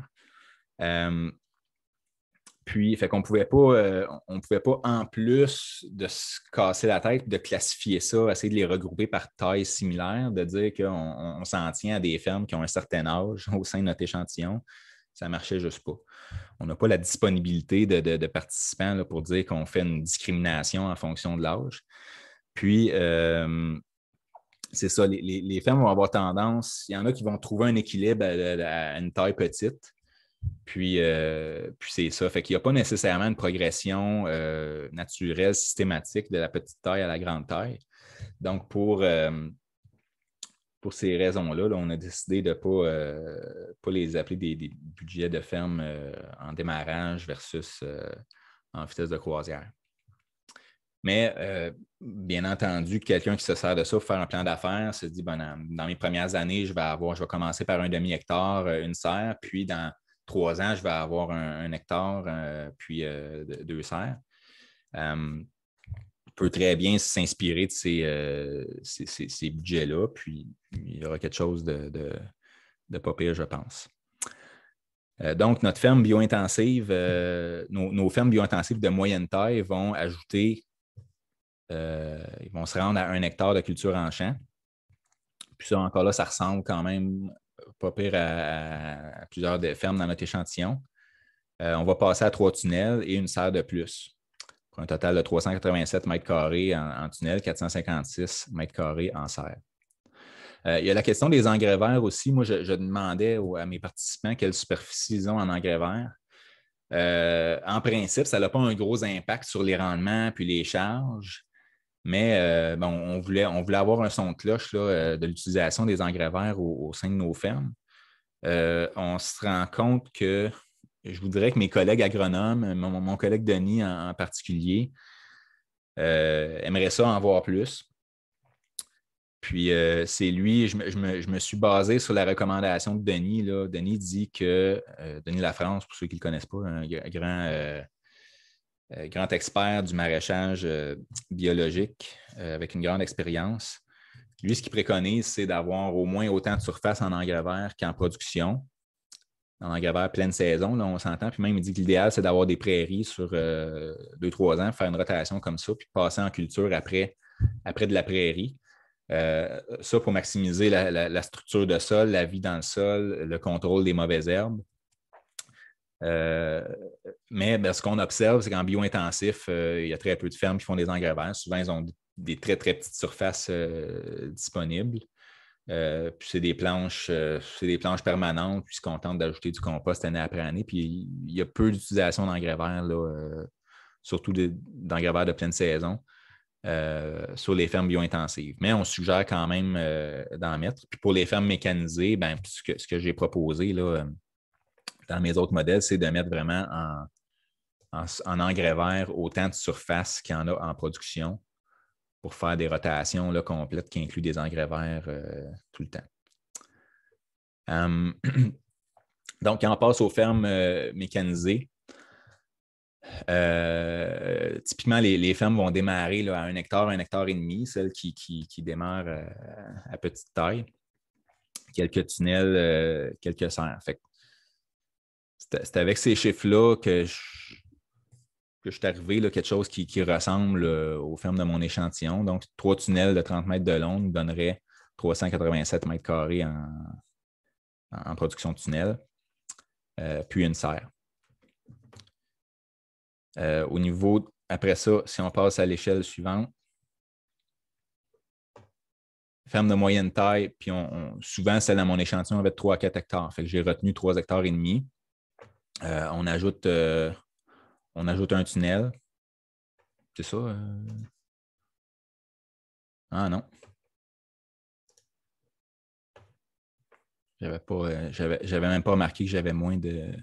Puis, fait qu'on pouvait pas, euh, on pouvait pas en plus de se casser la tête, de classifier ça, essayer de les regrouper par taille similaire, de dire qu'on on, s'en tient à des fermes qui ont un certain âge au sein de notre échantillon. Ça marchait juste pas. On n'a pas la disponibilité de, participants pour dire qu'on fait une discrimination en fonction de l'âge. Puis, euh, c'est ça, les, les, fermes vont avoir tendance, il y en a qui vont trouver un équilibre à une taille petite, puis, euh, puis c'est ça. Fait qu'il n'y a pas nécessairement une progression euh, naturelle, systématique de la petite taille à la grande taille. Donc, pour, euh, pour ces raisons-là, on a décidé de ne pas, les appeler des, budgets de ferme en démarrage versus en vitesse de croisière. Mais bien entendu, quelqu'un qui se sert de ça pour faire un plan d'affaires se dit ben, dans, mes premières années, je vais avoir, je vais commencer par un demi-hectare, une serre, puis dans trois ans, je vais avoir un, hectare, euh, puis euh, deux serres. On hum, peut très bien s'inspirer de euh, ces, budgets-là, puis il y aura quelque chose de, pas pire, je pense. donc, notre ferme bio nos, fermes bio de moyenne taille vont ajouter, ils vont se rendre à un hectare de culture en champ. Puis ça, encore là, ça ressemble quand même pas pire à, plusieurs fermes dans notre échantillon. Euh, on va passer à trois tunnels et une serre de plus. Pour un total de 387 mètres carrés en, tunnel, 456 mètres carrés en serre. Euh, il y a la question des engrais verts aussi. Moi, je, demandais à mes participants quelle superficie ils ont en engrais verts. Euh, en principe, ça n'a pas un gros impact sur les rendements puis les charges. Mais euh, on, voulait, on voulait avoir un son de cloche euh, de l'utilisation des engrais verts au, sein de nos fermes. Euh, on se rend compte que, je voudrais que mes collègues agronomes, mon, collègue Denis en, particulier, aimeraient aimerait ça en voir plus. Puis c'est lui, je me, suis basé sur la recommandation de Denis. Denis dit que, Denis Denis France pour ceux qui ne le connaissent pas, un grand, euh, grand expert du maraîchage euh, biologique euh, avec une grande expérience. Lui, ce qu'il préconise, c'est d'avoir au moins autant de surface en engrais vert qu'en production. En engrais vert pleine saison, là, on s'entend. Puis même, il dit que l'idéal, c'est d'avoir des prairies sur deux, trois ans, faire une rotation comme ça, puis passer en culture après, après de la prairie. ça pour maximiser la, structure de sol, la vie dans le sol, le contrôle des mauvaises herbes. Euh, mais ben, ce qu'on observe, c'est qu'en bio-intensif, euh, il y a très peu de fermes qui font des engrais verts. Souvent, ils ont des très, très petites surfaces euh, disponibles. puis c'est des planches, c'est des planches permanentes, puis ils se contentent d'ajouter du compost année après année. Puis il y a peu d'utilisation d'engrais verts, surtout d'engrais verts de pleine saison. sur les fermes bio-intensives. Mais on suggère quand même d'en mettre. Puis pour les fermes mécanisées, ben, ce que, ce que j'ai proposé, là, dans mes autres modèles, c'est de mettre vraiment en, en, engrais vert autant de surface qu'il y en a en production pour faire des rotations là, complètes qui incluent des engrais verts euh, tout le temps. Hum, donc, quand on passe aux fermes euh, mécanisées, euh, typiquement, les, fermes vont démarrer à un hectare, un hectare et demi, celles qui, qui, démarrent à petite taille, quelques tunnels, quelques serres. C'est avec ces chiffres-là que je, que suis arrivé là, quelque chose qui, qui ressemble euh, aux fermes de mon échantillon. Donc, trois tunnels de 30 mètres de long donnerait donneraient 387 mètres carrés en, production de tunnels, euh, puis une serre. Euh, au niveau, après ça, si on passe à l'échelle suivante, ferme de moyenne taille, puis souvent celle à mon échantillon avait 3 à 4 hectares. Fait j'ai retenu 3 hectares et demi. Euh, on, ajoute, euh, on ajoute un tunnel. C'est ça? Euh? Ah non. J'avais pas. même pas remarqué que j'avais moins de.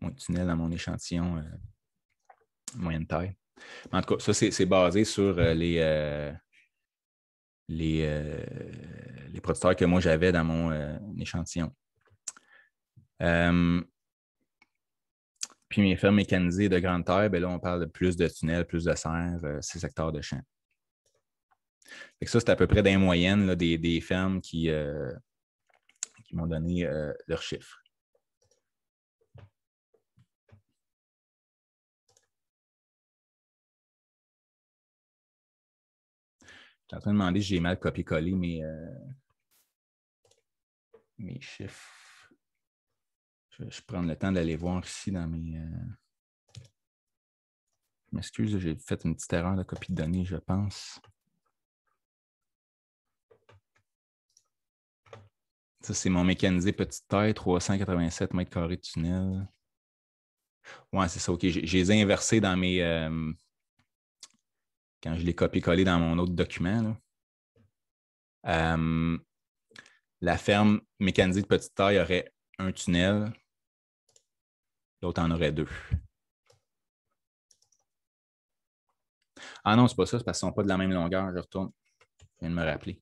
Moins de tunnels dans mon échantillon moyenne taille. en tout cas, ça, c'est basé sur les, les, euh, les producteurs que moi j'avais dans mon euh, échantillon. Euh, puis mes fermes mécanisées de grande terre, ben là, on parle de plus de tunnels, plus de serres, ces secteurs de champs. ça, c'est à peu près des moyennes des, des, fermes qui, qui m'ont donné leurs chiffres. Je suis en train de demander si j'ai mal copié-collé mes, euh, mes chiffres. Je vais prendre le temps d'aller voir ici dans mes. Euh, je m'excuse, j'ai fait une petite erreur de copie de données, je pense. Ça, c'est mon mécanisé petite taille, 387 mètres carrés de tunnel. Ouais, c'est ça, OK. J'ai inversé dans mes. Euh, quand je l'ai copié-collé dans mon autre document. Euh, la ferme mécanisée de petite taille aurait un tunnel, l'autre en aurait deux. Ah non, c'est pas ça, c'est parce qu'ils ne sont pas de la même longueur. Je retourne. Je viens de me rappeler.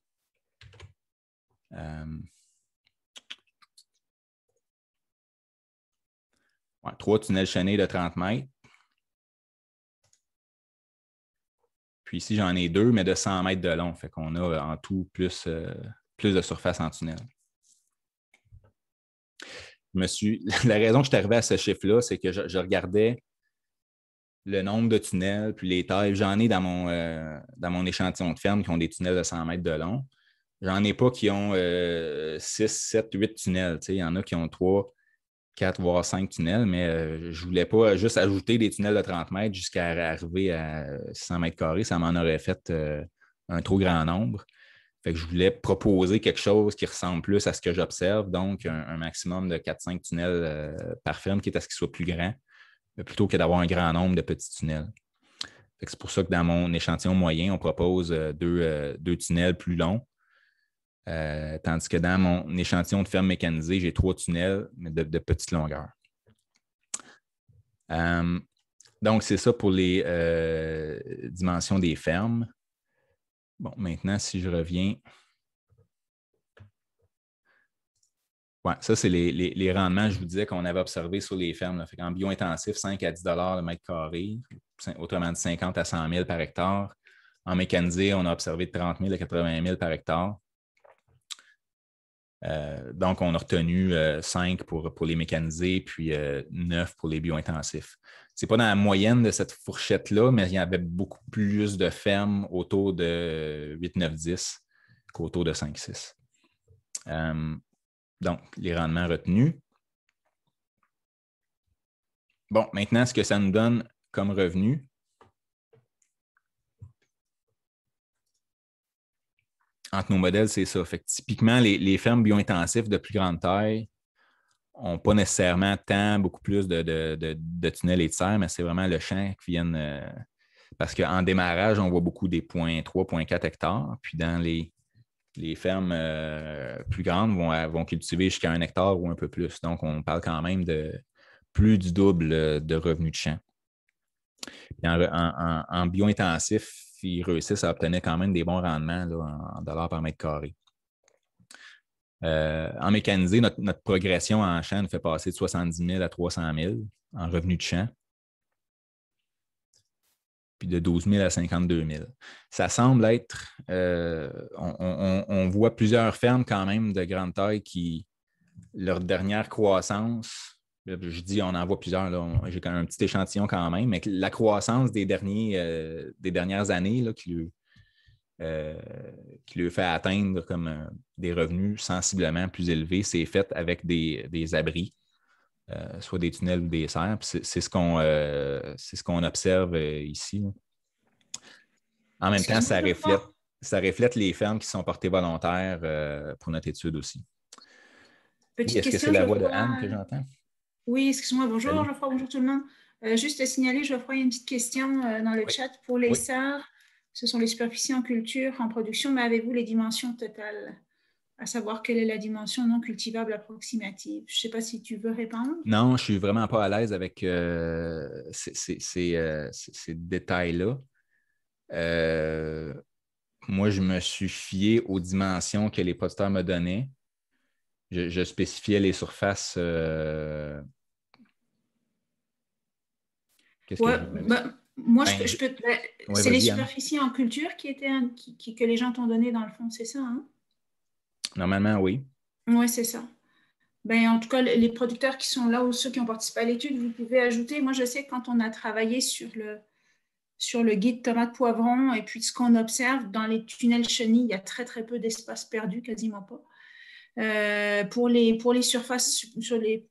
Euh, trois tunnels chaînés de 30 mètres. Puis ici, j'en ai deux, mais de 100 mètres de long. Fait qu'on a euh, en tout plus, euh, plus de surface en tunnel. La raison que je suis arrivé à ce chiffre-là, c'est que je, regardais le nombre de tunnels, puis les tailles. J'en ai dans mon, euh, dans mon échantillon de ferme qui ont des tunnels de 100 mètres de long. J'en ai pas qui ont 6, 7, 8 tunnels. Il y en a qui ont 3, 4 voire 5 tunnels, mais euh, je ne voulais pas juste ajouter des tunnels de 30 mètres jusqu'à arriver à 100 mètres carrés. Ça m'en aurait fait euh, un trop grand nombre. je voulais proposer quelque chose qui ressemble plus à ce que j'observe, donc un, maximum de 4-5 tunnels euh, par ferme, est à ce qu'il soit plus grand, plutôt que d'avoir un grand nombre de petits tunnels. C'est pour ça que dans mon échantillon moyen, on propose deux tunnels plus longs euh, tandis que dans mon échantillon de fermes mécanisées, j'ai trois tunnels, mais de, petite longueur. Euh, donc, c'est ça pour les euh, dimensions des fermes. Bon, maintenant, si je reviens. Ouais, ça, c'est les, rendements, je vous disais, qu'on avait observé sur les fermes. en bio-intensif, 5 à 10 le mètre carré, autrement de 50 à 100 000 par hectare. En mécanisé, on a observé de 30 000 à 80 000 par hectare. Euh, donc, on a retenu 5 euh, pour, pour les mécanisés, puis 9 euh, pour les bio-intensifs. Ce n'est pas dans la moyenne de cette fourchette-là, mais il y avait beaucoup plus de fermes autour de 8, 9, 10 qu'autour de 5, 6. donc, les rendements retenus. Bon, maintenant, ce que ça nous donne comme revenu, entre nos modèles, c'est ça. Fait typiquement, les, fermes biointensives de plus grande taille n'ont pas nécessairement tant, beaucoup plus de, tunnels et de serres, mais c'est vraiment le champ qui vient. Euh, parce qu'en démarrage, on voit beaucoup des points 3, 4 hectares. Puis dans les, fermes euh, plus grandes vont, euh, vont cultiver jusqu'à un hectare ou un peu plus. Donc, on parle quand même de plus du double de revenus de champ. En, en, en, ils réussissent à obtenir quand même des bons rendements en dollars par mètre carré. Euh, en mécanisé, notre, progression en champ nous fait passer de 70 000 à 300 000 en revenus de champ, puis de 12 000 à 52 000. Ça semble être, euh, on, voit plusieurs fermes quand même de grande taille qui, leur dernière croissance je dis on en voit plusieurs, j'ai quand même un petit échantillon quand même, mais la croissance des, derniers, euh, des dernières années qui, lui, euh, fait atteindre comme euh, des revenus sensiblement plus élevés, c'est fait avec des, abris, soit des tunnels ou des serres. C'est ce qu'on ce qu'on observe ici. En même temps, ça reflète, ça reflète les fermes qui sont portées volontaires pour notre étude aussi. Est-ce que c'est la voix de Anne que j'entends? Oui, excuse-moi, bonjour Geoffroy, bonjour tout le monde. Euh, juste à signaler, Geoffroy, il y a une petite question euh, dans le chat pour les SAR. Ce sont les superficies en culture, en production, mais avez-vous les dimensions totales à savoir quelle est la dimension non cultivable approximative. Je ne sais pas si tu veux répondre. Non, je ne suis vraiment pas à l'aise avec euh, ces, détails-là. moi, je me suis fié aux dimensions que les posters me donnaient. Je, spécifiais les surfaces bah, moi, je, ben, peux. c'est les superficies en culture qui étaient qui, que les gens t'ont donné dans le fond, c'est ça hein? Normalement, oui. Oui, c'est ça. Ben, en tout cas, les producteurs qui sont là ou ceux qui ont participé à l'étude, vous pouvez ajouter. Moi, je sais que quand on a travaillé sur le, sur le guide tomate poivron et puis ce qu'on observe dans les tunnels chenilles, il y a très, très peu d'espace perdu, quasiment pas. Euh, pour, les, pour les surfaces,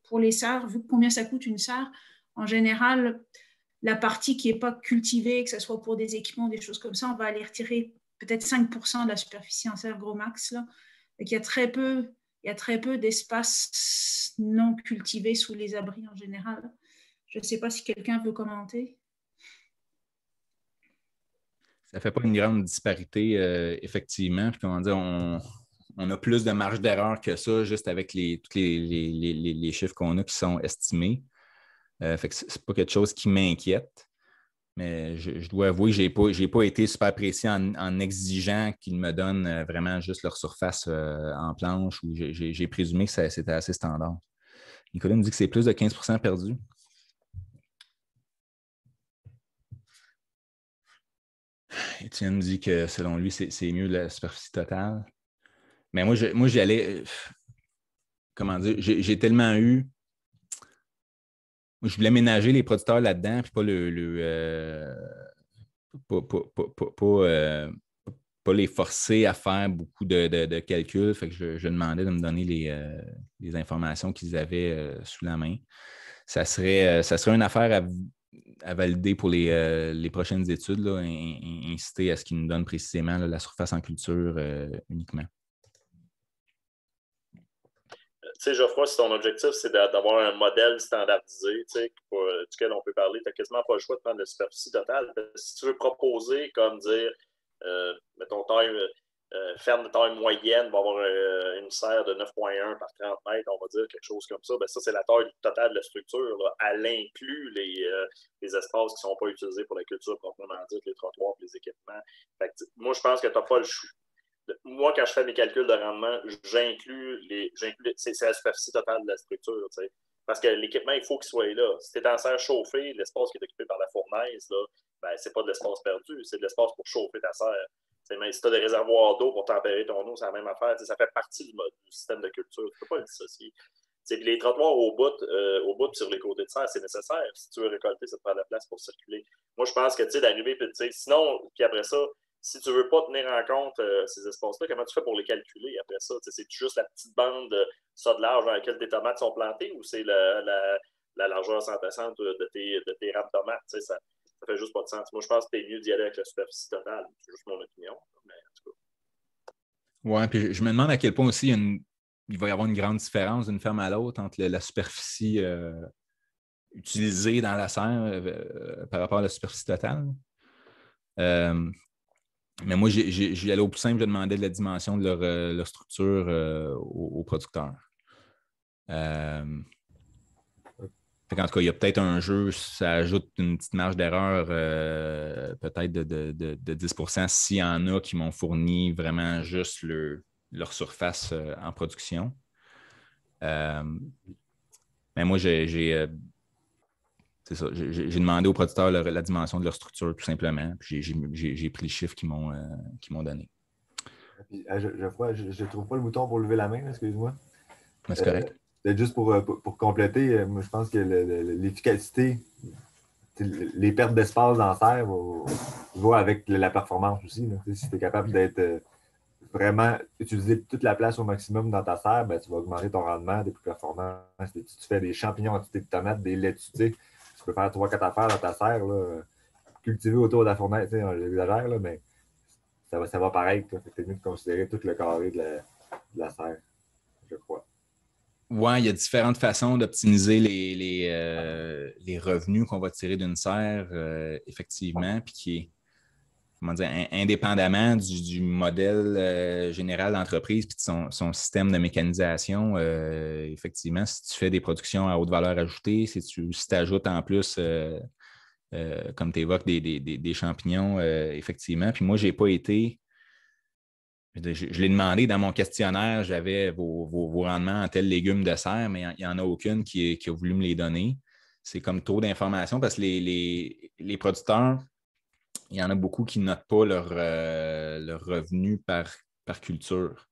pour les sarres, vu combien ça coûte une sarre, en général, la partie qui n'est pas cultivée, que ce soit pour des équipements, des choses comme ça, on va aller retirer peut-être 5% de la superficie en serre gros max. il y a très peu, il peu d'espace non cultivé sous les abris en général. Je ne sais pas si quelqu'un veut commenter. Ça ne fait pas une grande disparité, euh, effectivement. comment dire, on, a plus de marge d'erreur que ça, juste avec les, tous les chiffres qu'on a qui sont estimés. Ce euh, fait c'est pas quelque chose qui m'inquiète. Mais je, dois avouer que je n'ai pas, pas été super précis en, exigeant qu'ils me donnent euh, vraiment juste leur surface euh, en planche où j'ai, présumé que c'était assez standard. Nicolas me dit que c'est plus de 15 perdu. Étienne dit que selon lui, c'est, mieux la superficie totale. Mais moi, moi j'y allais. Comment dire? j'ai tellement eu je voulais ménager les producteurs là-dedans, puis pas le. Euh, euh, pas, les forcer à faire beaucoup de, calculs. Fait je, demandais de me donner les, euh, informations qu'ils avaient sous la main. Ça serait, ça serait une affaire à, valider pour les, prochaines études, là, inciter à ce qu'ils nous donnent précisément la surface en culture uniquement. Tu sais, Geoffroy, si ton objectif, c'est d'avoir un modèle standardisé tu sais, duquel on peut parler, tu n'as quasiment pas le choix de prendre la superficie totale. Si tu veux proposer, comme dire, euh, mettons, taille, euh, ferme de taille moyenne va avoir euh, une serre de 9,1 par 30 mètres, on va dire quelque chose comme ça, bien, ça, c'est la taille totale de la structure. à Elle inclut les, espaces qui ne sont pas utilisés pour la culture proprement dite, les trottoirs, les équipements. moi, je pense que tu n'as pas le choix moi, quand je fais mes calculs de rendement, j'inclus les. J'inclus c'est, la superficie totale de la structure, Parce que l'équipement, il faut qu'il soit là. Si tu es en serre chauffée, l'espace qui est occupé par la fournaise, là, ben, c'est pas de l'espace perdu, c'est de l'espace pour chauffer ta serre. si tu as des réservoirs d'eau pour tempérer ton eau, c'est la même affaire. ça fait partie du, système de culture. Tu peux pas le dissocier. les trottoirs au bout, euh, au sur les côtés de serre, c'est nécessaire. Si tu veux récolter, ça te prend de la place pour circuler. Moi, je pense que d'arriver, sinon, puis après ça, si tu ne veux pas tenir en compte euh, ces espaces-là, comment tu fais pour les calculer après ça? C'est juste la petite bande, ça de large dans laquelle tes tomates sont plantées ou c'est la, la, largeur centre de tes, de tes rames tomates? Ça, ça fait juste pas de sens. Moi, je pense que c'est mieux d'y aller avec la superficie totale. C'est juste mon opinion. Mais en tout cas. Ouais, puis je me demande à quel point aussi il, va y avoir une grande différence d'une ferme à l'autre entre la superficie euh, utilisée dans la serre euh, par rapport à la superficie totale. Mais moi, j'allais au plus simple, je demandais la dimension de leur, euh, structure euh, aux, producteurs. Euh, en tout cas, il y a peut-être un jeu, ça ajoute une petite marge d'erreur, peut-être de, 10 s'il y en a qui m'ont fourni vraiment juste leur surface en production. mais moi, j'ai c'est ça. J'ai demandé aux producteurs la dimension de leur structure, tout simplement. j'ai pris les chiffres qu'ils m'ont euh, m'ont donné. Euh, je ne trouve pas le bouton pour lever la main, excuse-moi. C'est correct. Euh, juste pour, compléter, je pense que l'efficacité, les pertes d'espace dans la serre vont avec la performance aussi. Si tu es capable mm-hmm. d'être vraiment utiliser toute la place au maximum dans ta serre, ben, tu vas augmenter ton rendement, des plus performant. tu fais des champignons en de tomates, des laitues, peux faire trois, quatre affaires dans ta serre, là, cultiver autour de la fournaise, j'exagère, là, mais ça va, ça va C'est mieux de considérer tout le carré de la, serre, je crois. Oui, il y a différentes façons d'optimiser les, les, euh, les, revenus qu'on va tirer d'une serre, euh, effectivement, puis qui est comment dire, indépendamment du, modèle euh, général d'entreprise et de son, système de mécanisation, euh, effectivement, si tu fais des productions à haute valeur ajoutée, si tu ajoutes en plus, euh, comme tu évoques, des, champignons, effectivement. Puis moi, je n'ai pas été. Je, l'ai demandé dans mon questionnaire, j'avais vos, rendements en tel légume de serre, mais il n'y en a aucune qui, a voulu me les donner. C'est comme trop d'informations parce que les producteurs il y en a beaucoup qui notent pas leur, euh, revenu par, culture.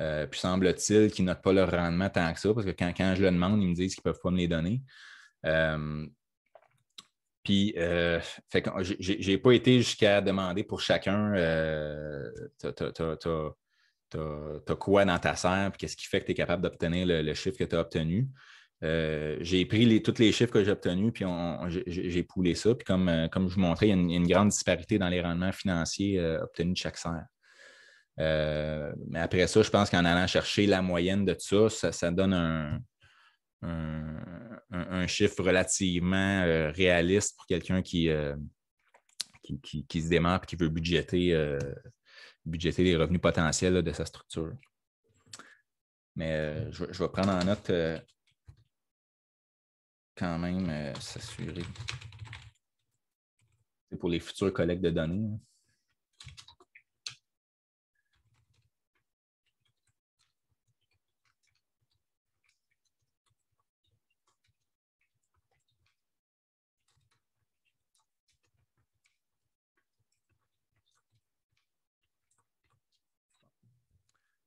Euh, puis semble-t-il qu'ils notent pas leur rendement tant que ça, parce que quand, je le demande, ils me disent qu'ils ne peuvent pas me les donner. Euh, puis, euh, fait que pas été jusqu'à demander pour chacun as quoi dans ta serre, puis qu'est-ce qui fait que tu es capable d'obtenir le, chiffre que tu as obtenu. Euh, j'ai pris les, tous les chiffres que j'ai obtenus, puis j'ai poulé ça. Puis comme, euh, je vous montrais, il y a une, grande disparité dans les rendements financiers euh, obtenus de chaque serre. mais après ça, je pense qu'en allant chercher la moyenne de tout ça, ça, donne un, chiffre relativement réaliste pour quelqu'un qui qui, se démarre et qui veut budgéter, budgéter les revenus potentiels de sa structure. Mais je, je, vais prendre en note quand même euh, s'assurer. C'est pour les futurs collectes de données. Hein.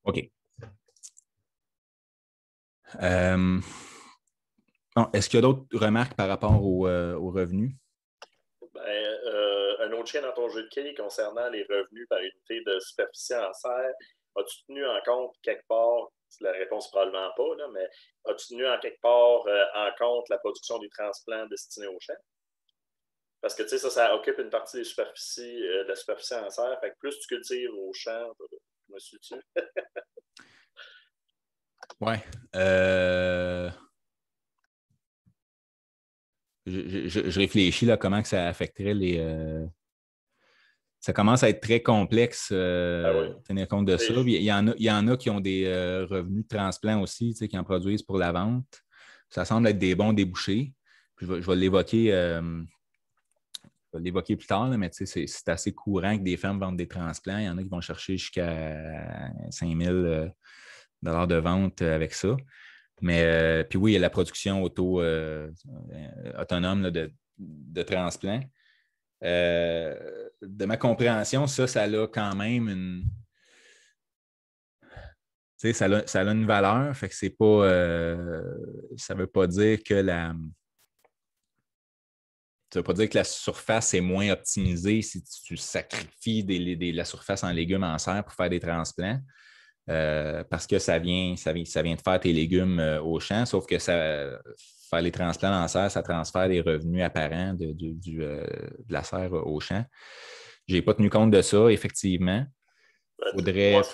OK. Euh, est-ce qu'il y a d'autres remarques par rapport aux euh, revenus? Ben, euh, un autre chien dans ton jeu de quai concernant les revenus par unité de superficie en serre, as-tu tenu en compte quelque part, la réponse probablement pas, mais as-tu tenu en quelque part euh, en compte la production des transplants destinés aux champ? Parce que, tu sais, ça, ça occupe une partie des superficies, de la superficie en serre. Fait plus tu cultives au champ, je me suis ouais. Euh je, réfléchis là comment ça affecterait les. Euh, ça commence à être très complexe euh, ah tenir compte de ça. Il y, en a, qui ont des euh, revenus de transplant aussi, qui en produisent pour la vente. Ça semble être des bons débouchés. je vais, l'évoquer euh, l'évoquer plus tard, mais c'est, assez courant que des femmes vendent des transplants. Il y en a qui vont chercher jusqu'à 5000 dollars de vente avec ça. Mais euh, puis oui, il y a la production auto, euh, euh, autonome de, transplants. de ma compréhension, ça, ça a quand même une. ça, une valeur, fait que ça veut pas dire que veut pas dire que la surface est moins optimisée si tu sacrifies la surface en légumes en serre pour faire des transplants. Euh, parce que ça vient, ça, vient, de faire tes légumes euh, au champ, sauf que ça, faire les transplants en serre, ça transfère des revenus apparents de, euh, la serre au champ. Je n'ai pas tenu compte de ça, effectivement. Pour ben, ce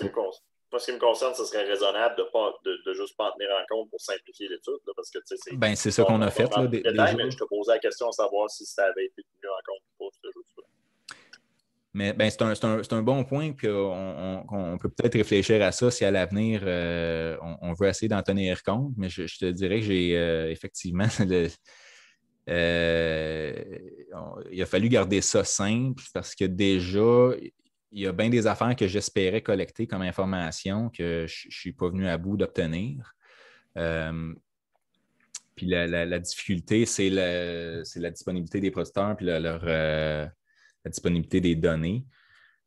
qui me, concerne, ce serait raisonnable de ne pas, de, juste pas en tenir en compte pour simplifier l'étude, parce que c'est. Ben, c'est ça qu'on a fait. Là, je te posais la question de savoir si ça avait été tenu en compte pour ce jour mais ben, c'est un, bon point, puis on, peut peut-être réfléchir à ça si à l'avenir, euh, on, on, veut essayer d'en tenir compte. Mais je, te dirais que j'ai euh, effectivement, euh, il a fallu garder ça simple parce que déjà, il y a bien des affaires que j'espérais collecter comme information que je ne suis pas venu à bout d'obtenir. puis la, difficulté, c'est la, la, disponibilité des producteurs, puis leur disponibilité des données.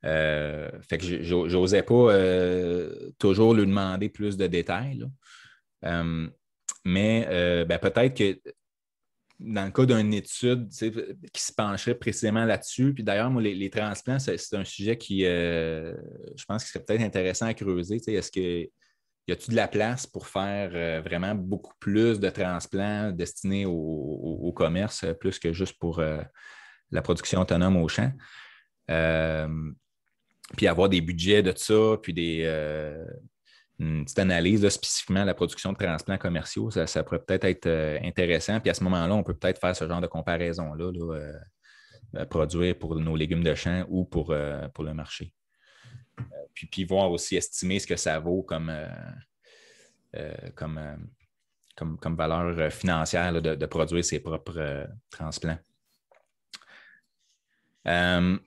Je euh, fait que pas euh, toujours lui demander plus de détails. Euh, mais ben, peut-être que dans le cas d'une étude qui se pencherait précisément là-dessus, puis d'ailleurs, moi, les, transplants, c'est un sujet qui, je pense, qui serait peut-être intéressant à creuser. Est-ce que y a-t-il de la place pour faire vraiment beaucoup plus de transplants destinés au commerce, plus que juste pour la production autonome au champ. Euh, puis avoir des budgets de ça, puis des, euh, une petite analyse spécifiquement de la production de transplants commerciaux, ça, pourrait peut-être être, euh, intéressant. Puis à ce moment-là, on peut peut-être faire ce genre de comparaison-là, produire pour nos légumes de champ ou pour, pour le marché. Puis, puis, voir aussi estimer ce que ça vaut comme, comme, comme, valeur financière de, produire ses propres transplants. Euh,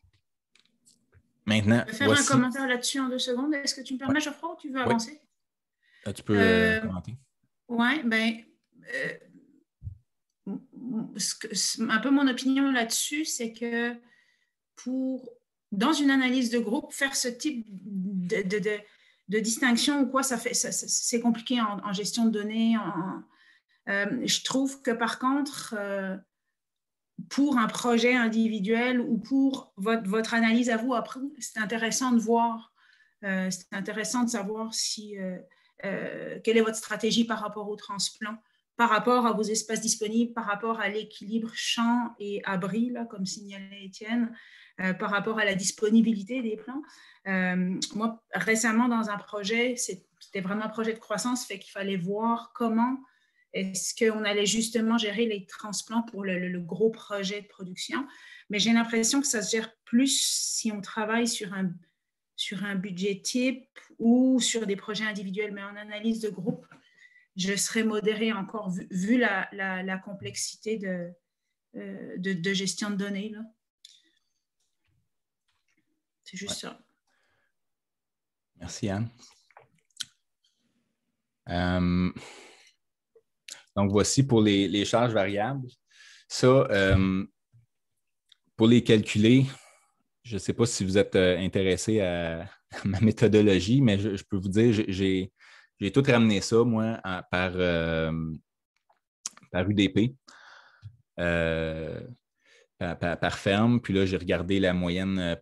maintenant. Je vais faire un commentaire là-dessus en deux secondes. Est-ce que tu me permets, Geoffroy, ou tu veux avancer? Ah, tu peux euh, euh, commenter. Oui, bien. un peu mon opinion là-dessus, c'est que pour, dans une analyse de groupe, faire ce type de, distinction ou quoi, ça fait, c'est compliqué en, gestion de données. je trouve que par contre, pour un projet individuel ou pour votre, analyse à vous. Après, c'est intéressant de voir, euh, c'est intéressant de savoir si, euh, euh, quelle est votre stratégie par rapport au transplant, par rapport à vos espaces disponibles, par rapport à l'équilibre champ et abri, là, comme signalait Étienne, par rapport à la disponibilité des plans. moi, récemment, dans un projet, c'était vraiment un projet de croissance, fait qu'il fallait voir comment est-ce qu'on allait justement gérer les transplants pour le, gros projet de production? Mais j'ai l'impression que ça se gère plus si on travaille sur un, sur un budget type ou sur des projets individuels, mais en analyse de groupe, je serais modérée encore vu, la, complexité euh, de, de, gestion de données. C'est juste ça. Merci Anne. Euh, donc, voici pour les, charges variables. Ça, euh, pour les calculer, je ne sais pas si vous êtes euh, intéressé à, ma méthodologie, mais je, peux vous dire, j'ai, tout ramené ça, moi, par, UDP. Euh, par, ferme. Puis là, j'ai regardé la moyenne,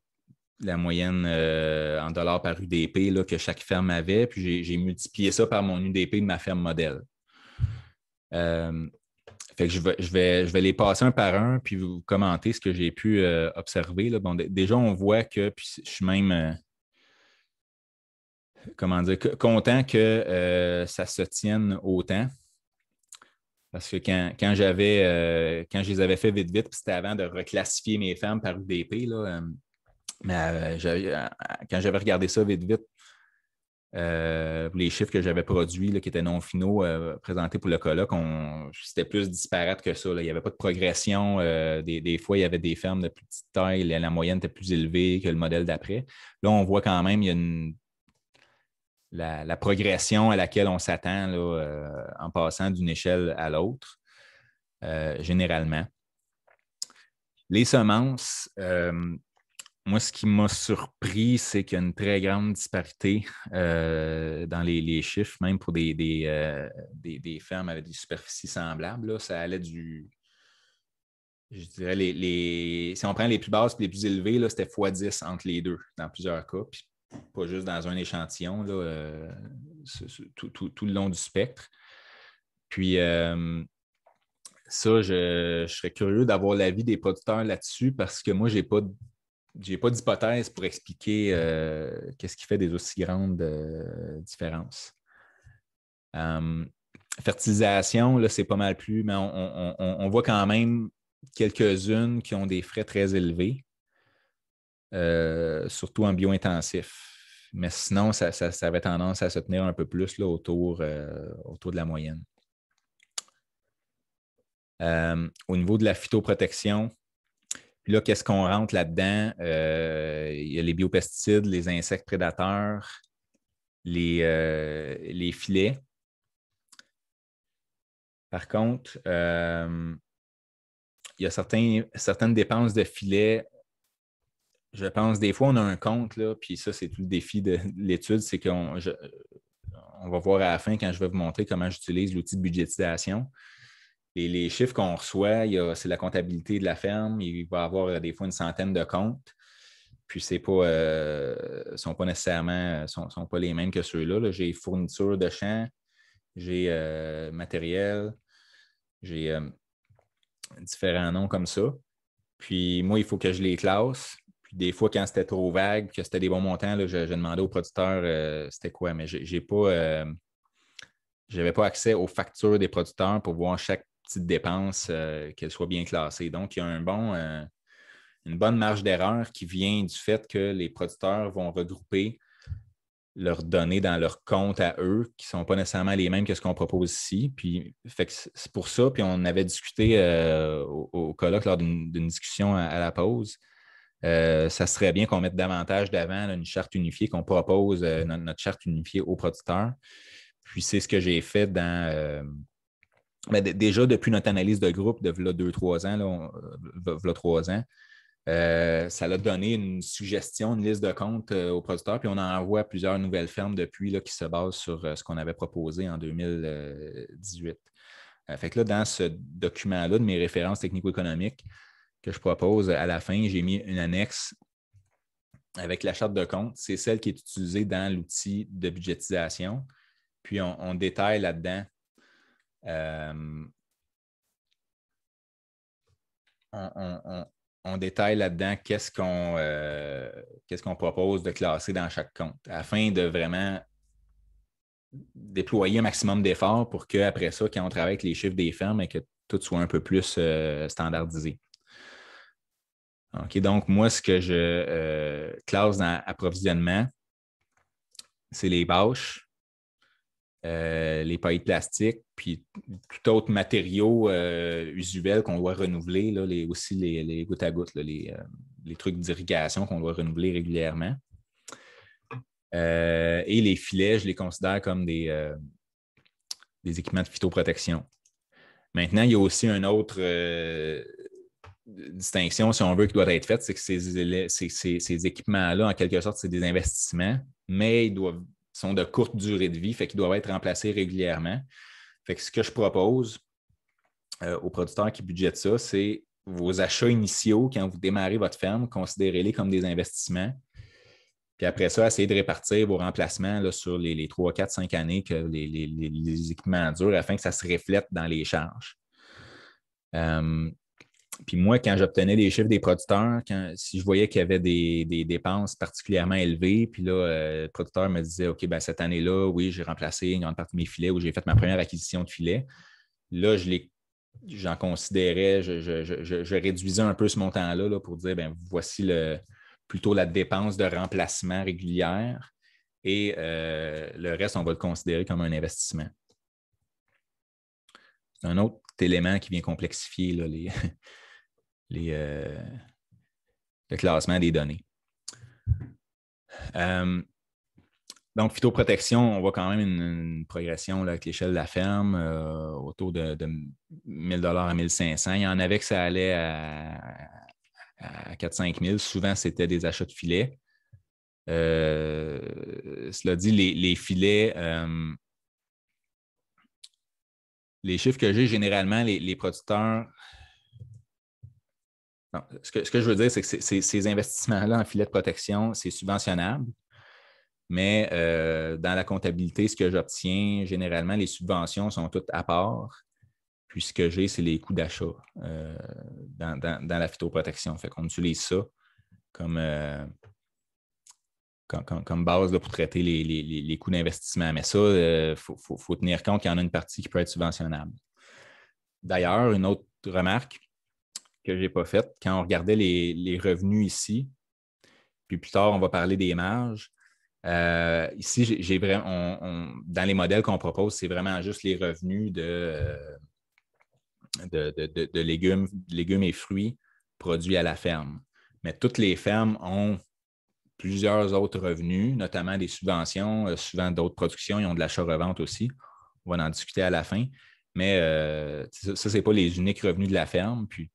la moyenne en dollars par UDP là, que chaque ferme avait. Puis j'ai multiplié ça par mon UDP de ma ferme modèle. Euh, fait que je vais, je, vais, les passer un par un, puis vous commenter ce que j'ai pu euh, observer. Là. Bon, déjà, on voit que, puis je suis même, euh, comment dire, content que ça se tienne autant. Parce que quand, j'avais, quand je les avais fait vite, vite, c'était avant de reclassifier mes femmes par UDP, là, mais quand j'avais regardé ça vite, vite, euh, les chiffres que j'avais produits, qui étaient non finaux, euh, présentés pour le colloque, c'était plus disparate que ça. Il n'y avait pas de progression. Euh, des, fois, il y avait des fermes de plus petite taille, la, la moyenne était plus élevée que le modèle d'après. Là, on voit quand même, il y a une, la, progression à laquelle on s'attend en passant d'une échelle à l'autre, généralement. Les semences, moi, ce qui m'a surpris, c'est qu'il y a une très grande disparité euh, dans les, chiffres, même pour euh, des, fermes avec des superficies semblables. ça allait du. Je dirais, si on prend les plus basses et les plus élevées, c'était x10 entre les deux dans plusieurs cas, puis pas juste dans un échantillon, euh, tout, le long du spectre. Puis ça, je, je, serais curieux d'avoir l'avis des producteurs là-dessus parce que moi, je n'ai pas j'ai pas d'hypothèse pour expliquer euh, qu'est-ce qui fait des aussi grandes euh, différences. Euh, fertilisation, là, c'est pas mal plus, mais on, voit quand même quelques-unes qui ont des frais très élevés, surtout en bio-intensif. Mais sinon, ça, avait tendance à se tenir un peu plus autour de la moyenne. au niveau de la phytoprotection, puis là, qu'est-ce qu'on rentre là-dedans? Euh, il y a les biopesticides, les insectes prédateurs, les, euh, filets. Par contre, euh, il y a certaines dépenses de filets. Je pense, des fois, on a un compte, puis ça, c'est tout le défi de l'étude, c'est qu'on va voir à la fin quand je vais vous montrer comment j'utilise l'outil de budgétisation les, chiffres qu'on reçoit, c'est la comptabilité de la ferme. Il va y avoir euh, des fois une centaine de comptes. Puis c'est pas euh, sont pas nécessairement euh, sont, pas les mêmes que ceux-là. j'ai fourniture de champs, j'ai matériel, j'ai différents noms comme ça. Puis moi, il faut que je les classe. Puis des fois, quand c'était trop vague, que c'était des bons montants, je, demandais au producteur c'était quoi, mais j'ai pas j'avais pas accès aux factures des producteurs pour voir chaque petites dépenses, euh, qu'elle soit bien classée. Donc, il y a euh, une bonne marge d'erreur qui vient du fait que les producteurs vont regrouper leurs données dans leurs comptes à eux, qui ne sont pas nécessairement les mêmes que ce qu'on propose ici. Puis, c'est pour ça, puis on avait discuté euh, au, colloque lors d'une discussion à, la pause, ça serait bien qu'on mette davantage d'avant une charte unifiée, qu'on propose notre, charte unifiée aux producteurs. Puis c'est ce que j'ai fait dans déjà, depuis notre analyse de groupe de là, 2 trois ans, là, euh, ans, euh, ça a donné une suggestion, une liste de comptes au euh, aux producteurs, puis on envoie plusieurs nouvelles fermes depuis là, qui se basent sur ce qu'on avait proposé en 2018. fait que dans ce document-là de mes références technico-économiques que je propose, à la fin, j'ai mis une annexe avec la charte de compte. C'est celle qui est utilisée dans l'outil de budgétisation. Puis on détaille là-dedans euh, on, détaille là-dedans euh, qu'est-ce qu'on propose de classer dans chaque compte afin de vraiment déployer un maximum d'efforts pour qu'après ça, quand on travaille avec les chiffres des fermes, et que tout soit un peu plus euh, standardisé. OK, donc moi, ce que je classe dans approvisionnement, c'est les bâches, euh, les pailles plastiques, puis tout autre matériau euh, usuel qu'on doit renouveler, les, aussi les, gouttes à gouttes, euh, les, trucs d'irrigation qu'on doit renouveler régulièrement. et les filets, je les considère comme des, des équipements de phytoprotection. Maintenant, il y a aussi une autre distinction, si on veut, qui doit être faite, c'est que ces équipements-là, en quelque sorte, c'est des investissements, mais ils doivent sont de courte durée de vie, fait qu'ils doivent être remplacés régulièrement. Fait ce que je propose euh, aux producteurs qui budgettent ça, c'est vos achats initiaux quand vous démarrez votre ferme, considérez-les comme des investissements. Puis après ça, essayez de répartir vos remplacements sur les, les, 3, 4, 5 années que les, équipements durent afin que ça se reflète dans les charges. Euh, puis moi, quand j'obtenais les chiffres des producteurs, si je voyais qu'il y avait des, dépenses particulièrement élevées, puis là, euh, le producteur me disait OK, ben, cette année-là, oui, j'ai remplacé une grande partie de mes filets ou j'ai fait ma première acquisition de filets. Là, j'en considérais, je, réduisais un peu ce montant-là pour dire ben, voici plutôt la dépense de remplacement régulière et euh, le reste, on va le considérer comme un investissement. C'est un autre élément qui vient complexifier les, les, euh, le classement des données. Euh, donc, phytoprotection, on voit quand même une, progression avec l'échelle de la ferme, euh, autour de, de 000 à 1500. Il y en avait que ça allait à, à 4-5 000. Souvent, c'était des achats de filets. cela dit, les, filets, les chiffres que j'ai, généralement, les producteurs ce, que, je veux dire, c'est que ces investissements-là en filet de protection, c'est subventionnable. Mais euh, dans la comptabilité, ce que j'obtiens, généralement, les subventions sont toutes à part. Puis ce que j'ai, c'est les coûts d'achat euh, dans, la phytoprotection. Fait qu'on utilise ça comme, euh, base pour traiter les, coûts d'investissement. Mais ça, il faut, faut tenir compte qu'il y en a une partie qui peut être subventionnable. D'ailleurs, une autre remarque, que je n'ai pas faite. Quand on regardait les, revenus ici, puis plus tard, on va parler des marges. Euh, ici, j'ai vraiment, dans les modèles qu'on propose, c'est vraiment juste les revenus de, de, légumes, légumes et fruits produits à la ferme. Mais toutes les fermes ont plusieurs autres revenus, notamment des subventions, euh, souvent d'autres productions, ils ont de l'achat-revente aussi. On va en discuter à la fin. Mais euh, ça, ce n'est pas les uniques revenus de la ferme. Puis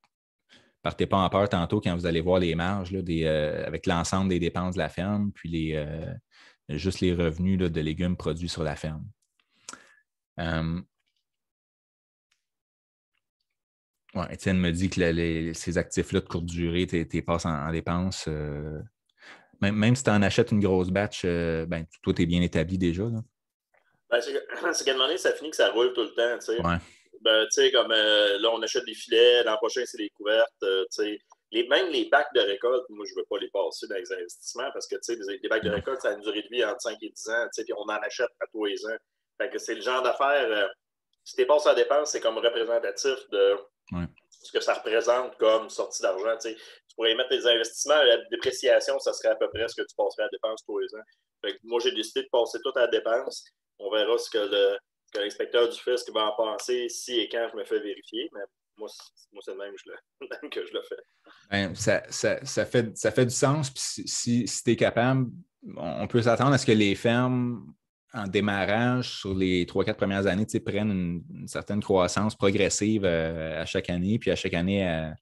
partez pas en peur tantôt quand vous allez voir les marges là, des, euh, avec l'ensemble des dépenses de la ferme, puis les, euh, juste les revenus de légumes produits sur la ferme. Euh, Étienne me dit que ces actifs-là de courte durée, tu passes en, en dépenses. Même, si tu en achètes une grosse batch, ben, toi, tu es bien établi déjà. Ben, c'est qu'à un moment ça finit que ça roule tout le temps. Tu ben, tu sais, comme euh, là, on achète des filets, l'an prochain, c'est des couvertes, euh, tu sais. Les, même les bacs de récolte, moi, je ne veux pas les passer dans les investissements parce que, tu sais, les, packs bacs de récolte, ça a une durée de vie entre 5 et 10 ans, tu sais, puis on en achète à tous les ans. Fait que c'est le genre d'affaires, euh, si tu passes à dépense, c'est comme représentatif de ce que ça représente comme sortie d'argent, tu sais. Tu pourrais mettre tes investissements, la dépréciation, ça serait à peu près ce que tu passerais à dépense tous les ans. moi, j'ai décidé de passer tout à dépense. On verra ce que le l'inspecteur du fisc va en penser si et quand je me fais vérifier, mais moi, c'est le même, que je le fais. Ben, ça, fait, ça fait du sens. si, tu es capable, on peut s'attendre à ce que les fermes, en démarrage, sur les trois, quatre premières années, prennent une, certaine croissance progressive euh, à chaque année, puis à chaque année, elles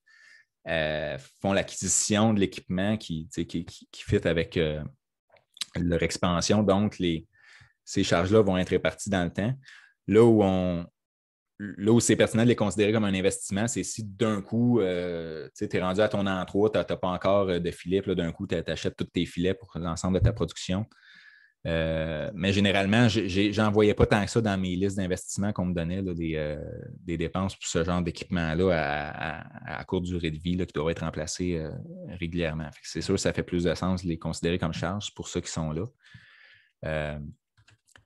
euh, euh, font l'acquisition de l'équipement qui, qui, fit avec leur expansion. Donc, les, ces charges-là vont être réparties dans le temps. Là où on, c'est pertinent de les considérer comme un investissement, c'est si d'un coup, euh, tu es rendu à ton endroit, tu n'as pas encore euh, de filet, d'un coup, tu achètes tous tes filets pour l'ensemble de ta production. Euh, mais généralement, n'en voyais pas tant que ça dans mes listes d'investissements qu'on me donnait, des, dépenses pour ce genre d'équipement-là à, à, courte durée de vie qui doit être remplacé régulièrement. C'est sûr ça fait plus de sens de les considérer comme charges pour ceux qui sont là.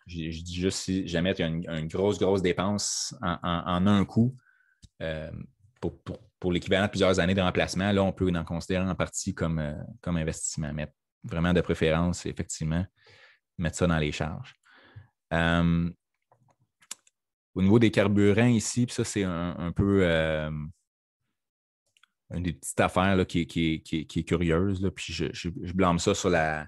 Je, dis juste si jamais tu as une, une, grosse, grosse dépense en, un coup, euh, pour, l'équivalent de plusieurs années de remplacement, là, on peut en considérer en partie comme, euh, comme investissement. Mais vraiment de préférence, effectivement, mettre ça dans les charges. Euh, au niveau des carburants ici, puis ça, c'est un, peu une des petites affaires qui, est curieuse. Là, puis je, je, blâme ça sur la,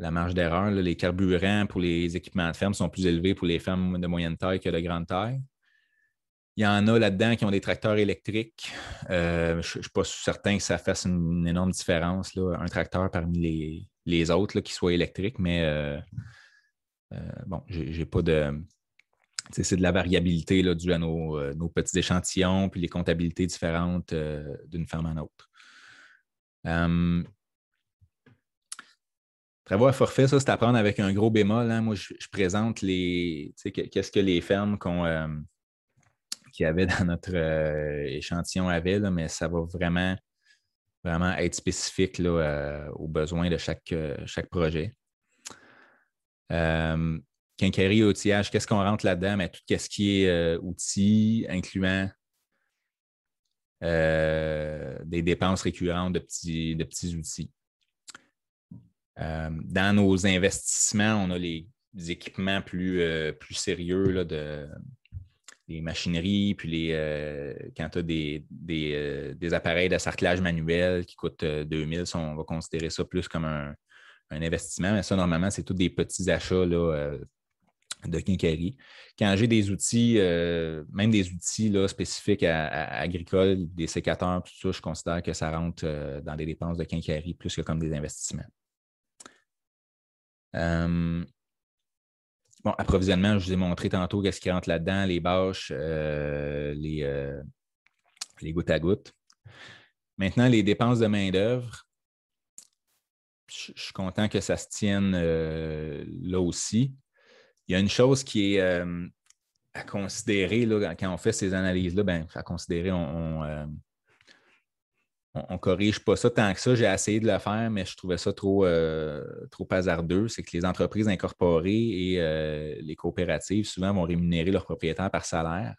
la marge d'erreur. Les carburants pour les équipements de ferme sont plus élevés pour les fermes de moyenne taille que de grande taille. Il y en a là-dedans qui ont des tracteurs électriques. Euh, je ne suis pas certain que ça fasse une, énorme différence, là, un tracteur parmi les, autres qui soit électrique, mais euh, euh, bon, je bon, j'ai pas de. C'est de la variabilité là, due à nos, nos, petits échantillons, puis les comptabilités différentes d'une ferme à l'autre. Travaux à forfait, ça, c'est à prendre avec un gros bémol. Hein. Moi, je, présente les. Qu'est-ce que les fermes qu'on. Euh, qui qu'il avait dans notre euh, échantillon avait, mais ça va vraiment, vraiment être spécifique euh, aux besoins de chaque, chaque projet. quincaillerie outillage, qu'est-ce qu'on rentre là-dedans? Mais ben, tout ce qui est outils, incluant des dépenses récurrentes de petits, de petits outils. Euh, dans nos investissements, on a les, équipements plus, euh, sérieux, là, de, les machineries, puis les, euh, quand tu as des, appareils de appareils manuel qui coûtent 2000, on va considérer ça plus comme un, investissement. Mais ça, normalement, c'est tous des petits achats là, de quincaillerie. Quand j'ai des outils, même des outils là, spécifiques à, agricoles, des sécateurs, tout ça, je considère que ça rentre dans des dépenses de quincaillerie plus que comme des investissements. Euh, bon, approvisionnement, je vous ai montré tantôt qu'est-ce qui rentre là-dedans, les bâches, euh, euh, les, gouttes à gouttes. Maintenant, les dépenses de main-d'œuvre. Je, suis content que ça se tienne là aussi. Il y a une chose qui est à considérer quand on fait ces analyses-là, ben, à considérer, on on ne corrige pas ça tant que ça. J'ai essayé de le faire, mais je trouvais ça trop, euh, trop hasardeux. C'est que les entreprises incorporées et euh, les coopératives souvent vont rémunérer leurs propriétaires par salaire,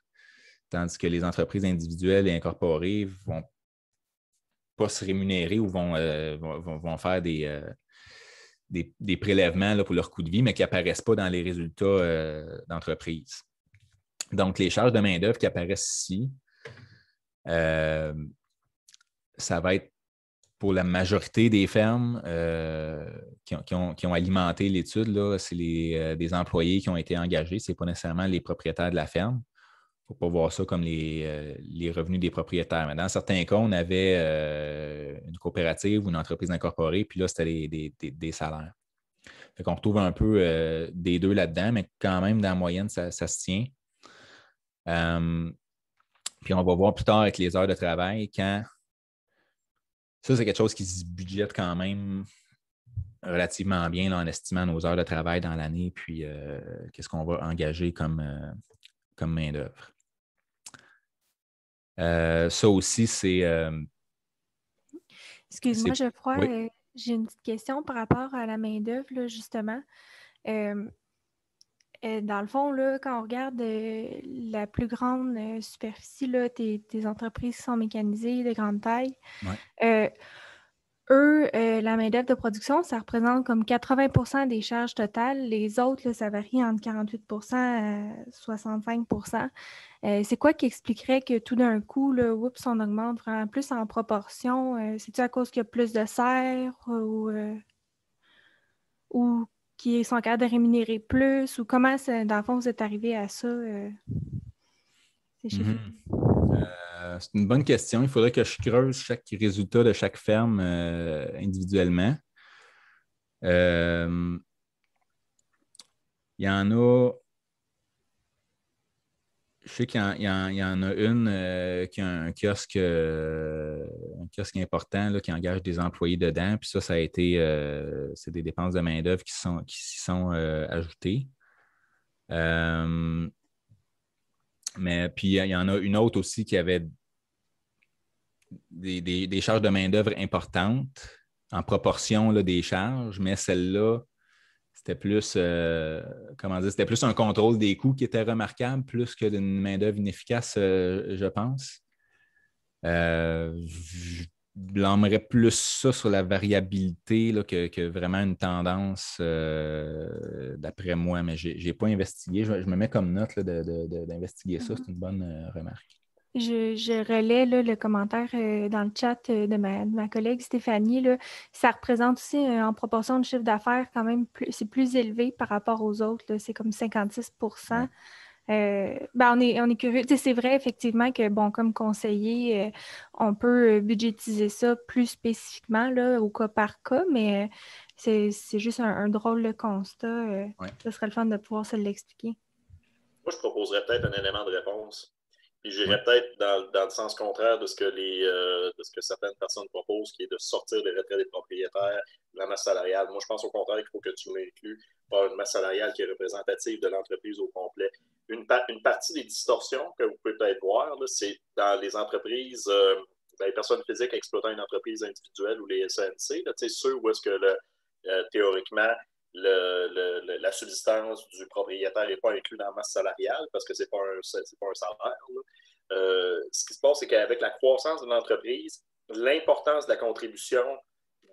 tandis que les entreprises individuelles et incorporées vont pas se rémunérer ou vont, euh, vont, faire des, des, prélèvements là, pour leur coût de vie, mais qui n'apparaissent pas dans les résultats d'entreprise. Donc, les charges de main-d'œuvre qui apparaissent ici, ça va être pour la majorité des fermes euh, qui, ont, alimenté l'étude, c'est euh, des employés qui ont été engagés, ce n'est pas nécessairement les propriétaires de la ferme. Il ne faut pas voir ça comme euh, les, revenus des propriétaires. Mais dans certains cas, on avait une coopérative ou une entreprise incorporée, puis là, c'était des, salaires. on retrouve un peu des deux là-dedans, mais quand même, dans la moyenne, ça, ça se tient. puis on va voir plus tard avec les heures de travail quand ça, c'est quelque chose qui se budgète quand même relativement bien en estimant nos heures de travail dans l'année, puis euh, qu'est-ce qu'on va engager comme, euh, comme main-d'œuvre. Euh, ça aussi, c'est. Excuse-moi, je crois, j'ai une petite question par rapport à la main-d'œuvre, justement. Euh, dans le fond, là, quand on regarde euh, la plus grande euh, superficie, là, tes, entreprises sont mécanisées de grande taille. eux, la main-d'œuvre de production, ça représente comme 80 des charges totales. Les autres, ça varie entre 48 à 65 C'est quoi qui expliquerait que tout d'un coup, oups, on augmente vraiment plus en proportion? C'est-tu à cause qu'il y a plus de serre ou, ou qui sont capables de rémunérer plus ou comment, dans le fond, vous êtes arrivé à ça? Euh, mhm. euh, c'est une bonne question. Il faudrait que je creuse chaque résultat de chaque ferme euh, individuellement. Il y en a. Je sais qu'il y, en a une qui a un kiosque qu'est-ce qui est important qui engage des employés dedans. Puis ça, ça a été euh, c'est des dépenses de main-d'œuvre qui s'y sont, euh, ajoutées. Euh, mais puis il y en a une autre aussi qui avait des, charges de main-d'œuvre importantes en proportion des charges, mais celle-là, c'était plus, comment c'était plus un contrôle des coûts qui était remarquable, plus que d'une main-d'œuvre inefficace, je pense. Euh, je blâmerais plus ça sur la variabilité que, vraiment une tendance, euh, d'après moi, mais je n'ai pas investigué. Je, me mets comme note d'investiguer ça. Mm-hmm. C'est une bonne euh, remarque. Je, relais le commentaire dans le chat de, ma, collègue Stéphanie. ça représente aussi en proportion de chiffre d'affaires quand même, c'est plus élevé par rapport aux autres. C'est comme 56 euh, ben, on, est, on est curieux. C'est vrai, effectivement, que, bon, comme conseiller, euh, on peut euh, budgétiser ça plus spécifiquement là, au cas par cas, mais c'est juste un, drôle de constat. Ce serait le fun de pouvoir se l'expliquer. Moi, je proposerais peut-être un élément de réponse. Puis j'irais peut-être dans, le sens contraire de ce, que les, que certaines personnes proposent, qui est de sortir des retraits des propriétaires de la masse salariale. Moi, je pense au contraire qu'il faut que tu m'inclues par une masse salariale qui est représentative de l'entreprise au complet une, partie des distorsions que vous pouvez peut-être voir, c'est dans les entreprises, euh, ben, les personnes physiques exploitant une entreprise individuelle ou les SNC, c'est sûr où est-ce que euh, théoriquement la subsistance du propriétaire n'est pas incluse dans la masse salariale parce que ce n'est pas, un salaire. Euh, ce qui se passe, c'est qu'avec la croissance de l'entreprise, l'importance de la contribution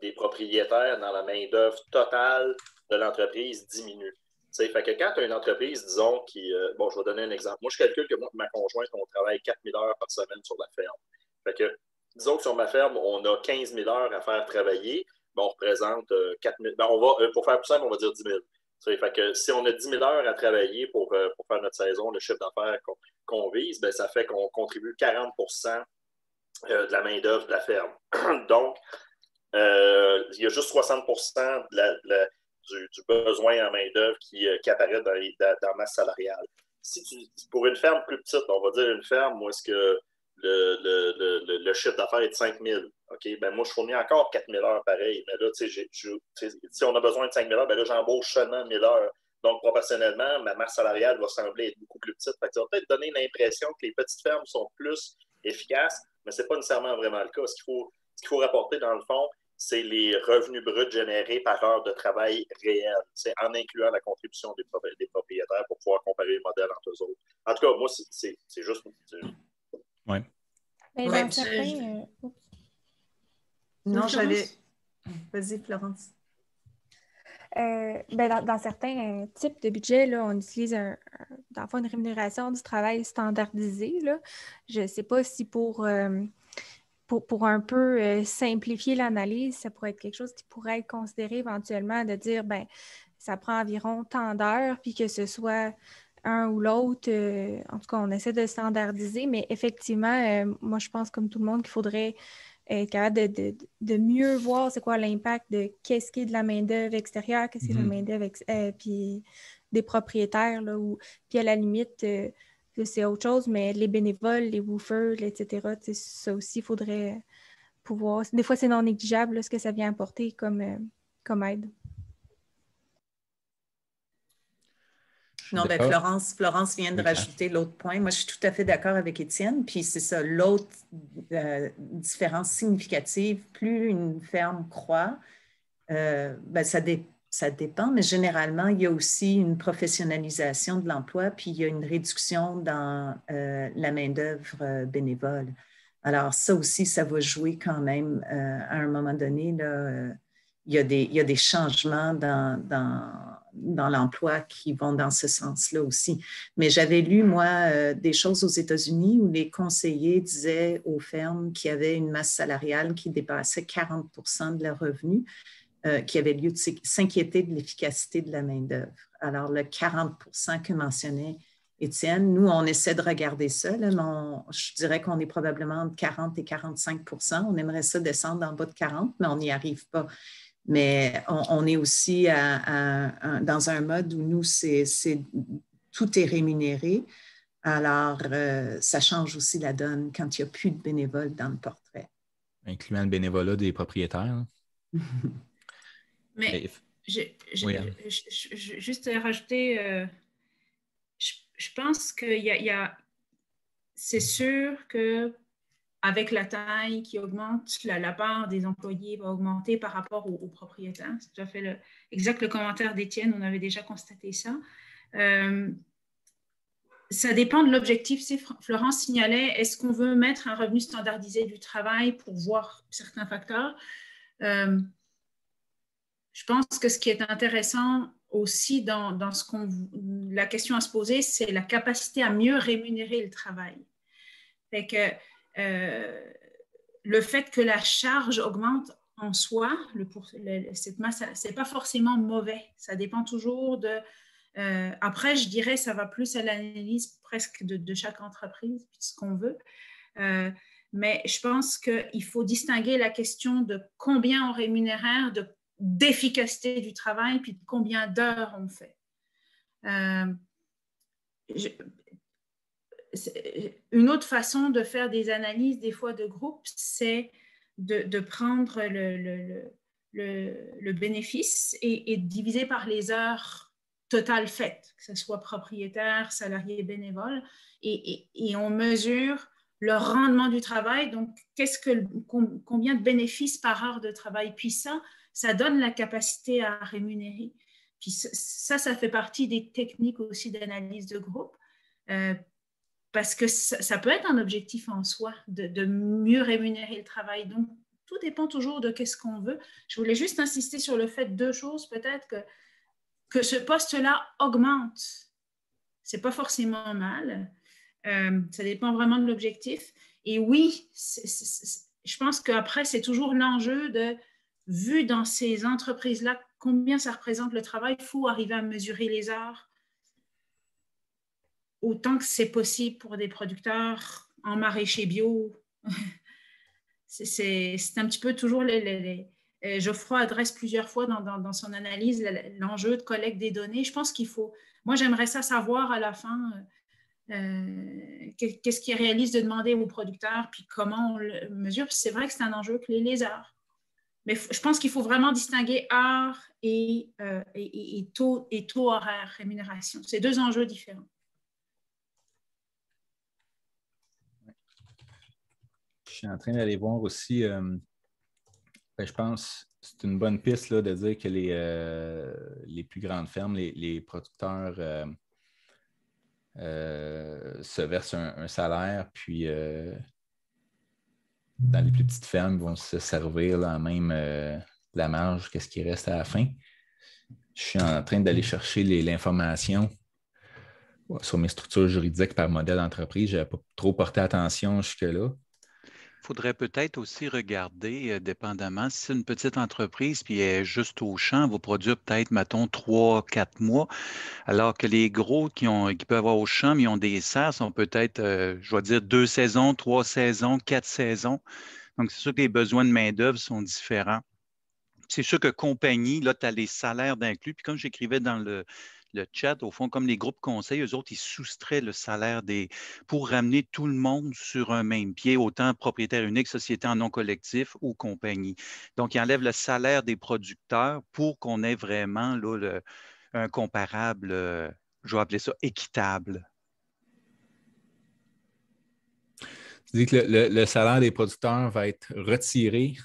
des propriétaires dans la main-d'œuvre totale de l'entreprise diminue fait que quand tu as une entreprise, disons, qui. Euh, bon, je vais donner un exemple. Moi, je calcule que moi ma conjointe, on travaille 4000 heures par semaine sur la ferme. Fait que, disons que sur ma ferme, on a 15 000 heures à faire travailler. on représente 4 euh, 000. Ben, on va, euh, pour faire plus simple, on va dire 10 000. fait que si on a 10 000 heures à travailler pour, faire notre saison, le chiffre d'affaires qu'on vise, ben, ça fait qu'on contribue 40 de la main-d'œuvre de la ferme. Donc, il y a juste 60 de la du, besoin en main-d'œuvre qui, euh, apparaît dans, la masse salariale. Si pour une ferme plus petite, on va dire une ferme où est-ce que le, chiffre d'affaires est de 5 000, OK, ben moi, je fournis encore 4 000 heures pareil. Mais là, si on a besoin de 5 000 heures, ben là, j'embauche seulement 1 000 heures. Donc, proportionnellement, ma masse salariale va sembler être beaucoup plus petite. ça va peut-être donner l'impression que les petites fermes sont plus efficaces, mais ce n'est pas nécessairement vraiment le cas. Ce faut, ce qu'il faut rapporter, dans le fond, c'est les revenus bruts générés par heure de travail réel, c'est en incluant la contribution des, propriétaires pour pouvoir comparer les modèles entre eux autres. En tout cas, moi, c'est juste. Oui. Ouais, certains... Euh, oh. Non, j'avais. Vas-y, Florence. Euh, ben, dans, certains euh, types de budget, là, on utilise un, une rémunération du travail standardisé. Là. Je ne sais pas si pour pour, un peu euh, simplifier l'analyse, ça pourrait être quelque chose qui pourrait être considéré éventuellement de dire, ben, ça prend environ tant d'heures, puis que ce soit un ou l'autre, euh, en tout cas, on essaie de standardiser, mais effectivement, euh, moi, je pense comme tout le monde qu'il faudrait être capable de, mieux voir c'est quoi l'impact de qu'est-ce qui est de la main-d'œuvre extérieure, qu'est-ce qui est de la mhm. main-d'œuvre, puis des propriétaires, là, ou, puis à la limite, c'est autre chose, mais les bénévoles, les woofers, etc., ça aussi, il faudrait pouvoir. Des fois, c'est non négligeable ce que ça vient apporter comme, euh, comme aide. Non, mais ben, Florence, Florence vient de rajouter l'autre point. Moi, je suis tout à fait d'accord avec Étienne. Puis c'est ça, l'autre euh, différence significative, plus une ferme croît, euh, ben, ça dépend ça dépend, mais généralement, il y a aussi une professionnalisation de l'emploi, puis il y a une réduction dans euh, la main-d'œuvre euh, bénévole. Alors, ça aussi, ça va jouer quand même euh, à un moment donné. il, y a des, changements dans, dans, l'emploi qui vont dans ce sens-là aussi. Mais j'avais lu, moi, des choses aux États-Unis où les conseillers disaient aux fermes qu'il y avait une masse salariale qui dépassait 40 de leurs revenus euh, qui avait lieu de s'inquiéter de l'efficacité de la main-d'œuvre. Alors, le 40 que mentionnait Étienne, nous, on essaie de regarder ça, mais je dirais qu'on est probablement entre 40 et 45 On aimerait ça descendre en bas de 40, mais on n'y arrive pas. Mais on, est aussi dans un mode où nous, tout est rémunéré. Alors, euh, ça change aussi la donne quand il n'y a plus de bénévoles dans le portrait. Incluant le bénévolat des propriétaires. Hein? Mais juste rajouter, euh, je, pense que y y a c'est sûr que avec la taille qui augmente, la, part des employés va augmenter par rapport aux, propriétaires. C'est tout à fait le, exact le commentaire d'Étienne, on avait déjà constaté ça. Euh, ça dépend de l'objectif. Florence signalait, est-ce qu'on veut mettre un revenu standardisé du travail pour voir certains facteurs? Euh, je pense que ce qui est intéressant aussi dans, ce qu'on, la question à se poser, c'est la capacité à mieux rémunérer le travail. Fait que euh, le fait que la charge augmente en soi, le, pour, cette masse, c'est pas forcément mauvais. Ça dépend toujours de. Euh, après, je dirais, ça va plus à l'analyse presque de, chaque entreprise, ce qu'on veut. Euh, mais je pense qu'il faut distinguer la question de combien on rémunère de d'efficacité du travail, puis combien d'heures on fait. Euh, une autre façon de faire des analyses, des fois de groupe, c'est de, prendre le, bénéfice et, et, diviser par les heures totales faites, que ce soit propriétaire, salarié, bénévole, et, on mesure le rendement du travail, donc qu'est-ce que, combien de bénéfices par heure de travail. Puis ça, ça donne la capacité à rémunérer. Puis ça, ça fait partie des techniques aussi d'analyse de groupe, euh, parce que ça, peut être un objectif en soi de, mieux rémunérer le travail. Donc, tout dépend toujours de qu'est-ce qu'on veut. Je voulais juste insister sur le fait deux choses, peut-être que, que ce poste-là augmente. C'est pas forcément mal. Euh, ça dépend vraiment de l'objectif. Et oui, je pense qu'après, c'est toujours l'enjeu de vu dans ces entreprises-là combien ça représente le travail, il faut arriver à mesurer les arts autant que c'est possible pour des producteurs en maraîcher bio. c'est un petit peu toujours les, euh, Geoffroy adresse plusieurs fois dans, son analyse l'enjeu de collecte des données. Je pense qu'il faut. Moi, j'aimerais ça savoir à la fin euh, qu'est-ce qui est réaliste de demander aux producteurs, puis comment on le mesure. C'est vrai que c'est un enjeu que Les lézards. Mais je pense qu'il faut vraiment distinguer art euh, et, et, et, taux, et taux horaire, rémunération. C'est deux enjeux différents. Je suis en train d'aller voir aussi, euh, ben, je pense, c'est une bonne piste là, de dire que les, euh, plus grandes fermes, les, producteurs se versent un, un salaire, puis dans les plus petites fermes, vont se servir la même euh, la marge, qu'est-ce qui reste à la fin. Je suis en train d'aller chercher l'information sur mes structures juridiques par modèle d'entreprise. Je n'avais pas trop porté attention jusque-là. Il faudrait peut-être aussi regarder, euh, dépendamment, si c'est une petite entreprise puis est juste au champ, va produire peut-être, mettons, trois, quatre mois, alors que les gros qui, ont, qui peuvent avoir au champ, mais ils ont des serres, sont peut-être, euh, je vais dire, deux saisons, trois saisons, quatre saisons. Donc, c'est sûr que les besoins de main-d'œuvre sont différents. C'est sûr que compagnie, là, tu as les salaires d'inclus. Puis comme j'écrivais dans le, le chat, au fond, comme les groupes conseils, eux autres, ils soustraient le salaire des pour ramener tout le monde sur un même pied, autant propriétaire unique, société en nom collectif ou compagnie. Donc, ils enlèvent le salaire des producteurs pour qu'on ait vraiment un comparable, euh, je vais appeler ça équitable. Tu dis que le salaire des producteurs va être retiré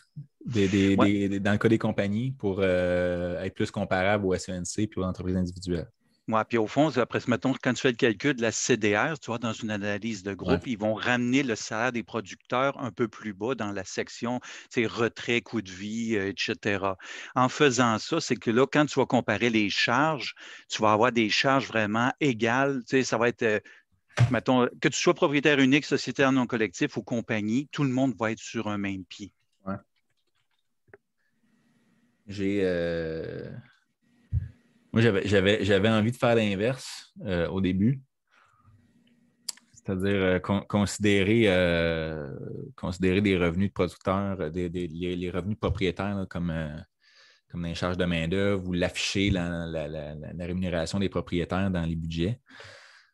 dans le cas des compagnies, pour euh, être plus comparable au SNC et aux entreprises individuelles. Oui, puis au fond, après, mettons, quand tu fais le calcul de la CDR, tu vois, dans une analyse de groupe, ils vont ramener le salaire des producteurs un peu plus bas dans la section, tu sais, retrait, coût de vie, euh, etc. En faisant ça, c'est que là, quand tu vas comparer les charges, tu vas avoir des charges vraiment égales, tu sais, ça va être... Euh, mettons, que tu sois propriétaire unique, sociétaire non collectif ou compagnie, tout le monde va être sur un même pied. J'ai. Euh, moi, j'avais envie de faire l'inverse euh, au début. C'est-à-dire euh, considérer, considérer des revenus de producteurs, des, les, revenus propriétaires comme, comme des charges de main-d'œuvre ou l'afficher, la, la, rémunération des propriétaires dans les budgets.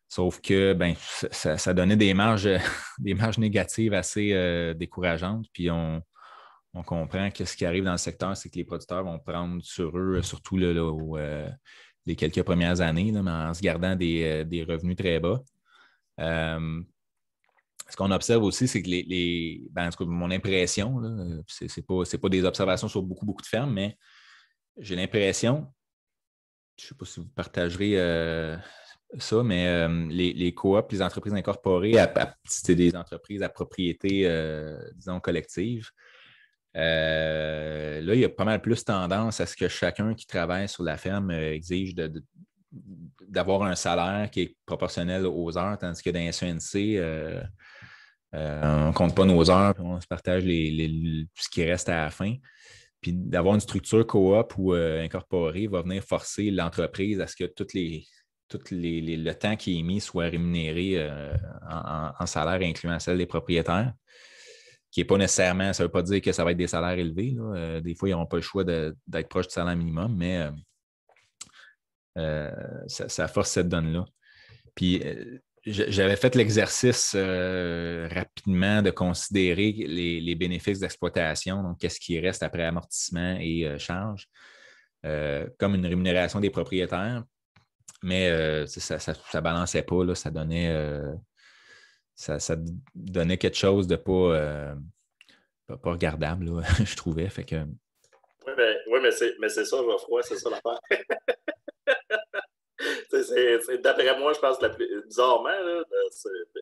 Sauf que ben, ça, donnait des marges, des marges négatives assez décourageantes. Puis on, on comprend que ce qui arrive dans le secteur, c'est que les producteurs vont prendre sur eux, euh, surtout euh, les quelques premières années, en se gardant des, euh, revenus très bas. ce qu'on observe aussi, c'est que les, ben, mon impression, ce n'est pas, pas, des observations sur beaucoup, beaucoup de fermes, mais j'ai l'impression, je ne sais pas si vous partagerez ça, mais les, les coops, les entreprises incorporées, c'était des entreprises à propriété, disons, collective, euh, là, il y a pas mal plus tendance à ce que chacun qui travaille sur la ferme euh, exige d'avoir un salaire qui est proportionnel aux heures, tandis que dans les euh, on ne compte pas nos heures, on se partage ce qui reste à la fin. Puis d'avoir une structure coop ou incorporée va venir forcer l'entreprise à ce que tout le temps qui est mis soit rémunéré en, en, salaire, incluant celle des propriétaires qui n'est pas nécessairement, ça ne veut pas dire que ça va être des salaires élevés. Euh, des fois, ils n'auront pas le choix d'être proche du salaire minimum, mais euh, euh, ça, force cette donne-là. Puis j'avais fait l'exercice rapidement de considérer les, bénéfices d'exploitation, donc qu'est-ce qui reste après amortissement et charge, comme une rémunération des propriétaires. Mais ça ne balançait pas, ça donnait ça, donnait quelque chose de pas, euh, regardable, je trouvais. Fait que... Oui, ben, mais, c'est, mais c'est ça, froid, c'est ça l'affaire. d'après moi, je pense bizarrement,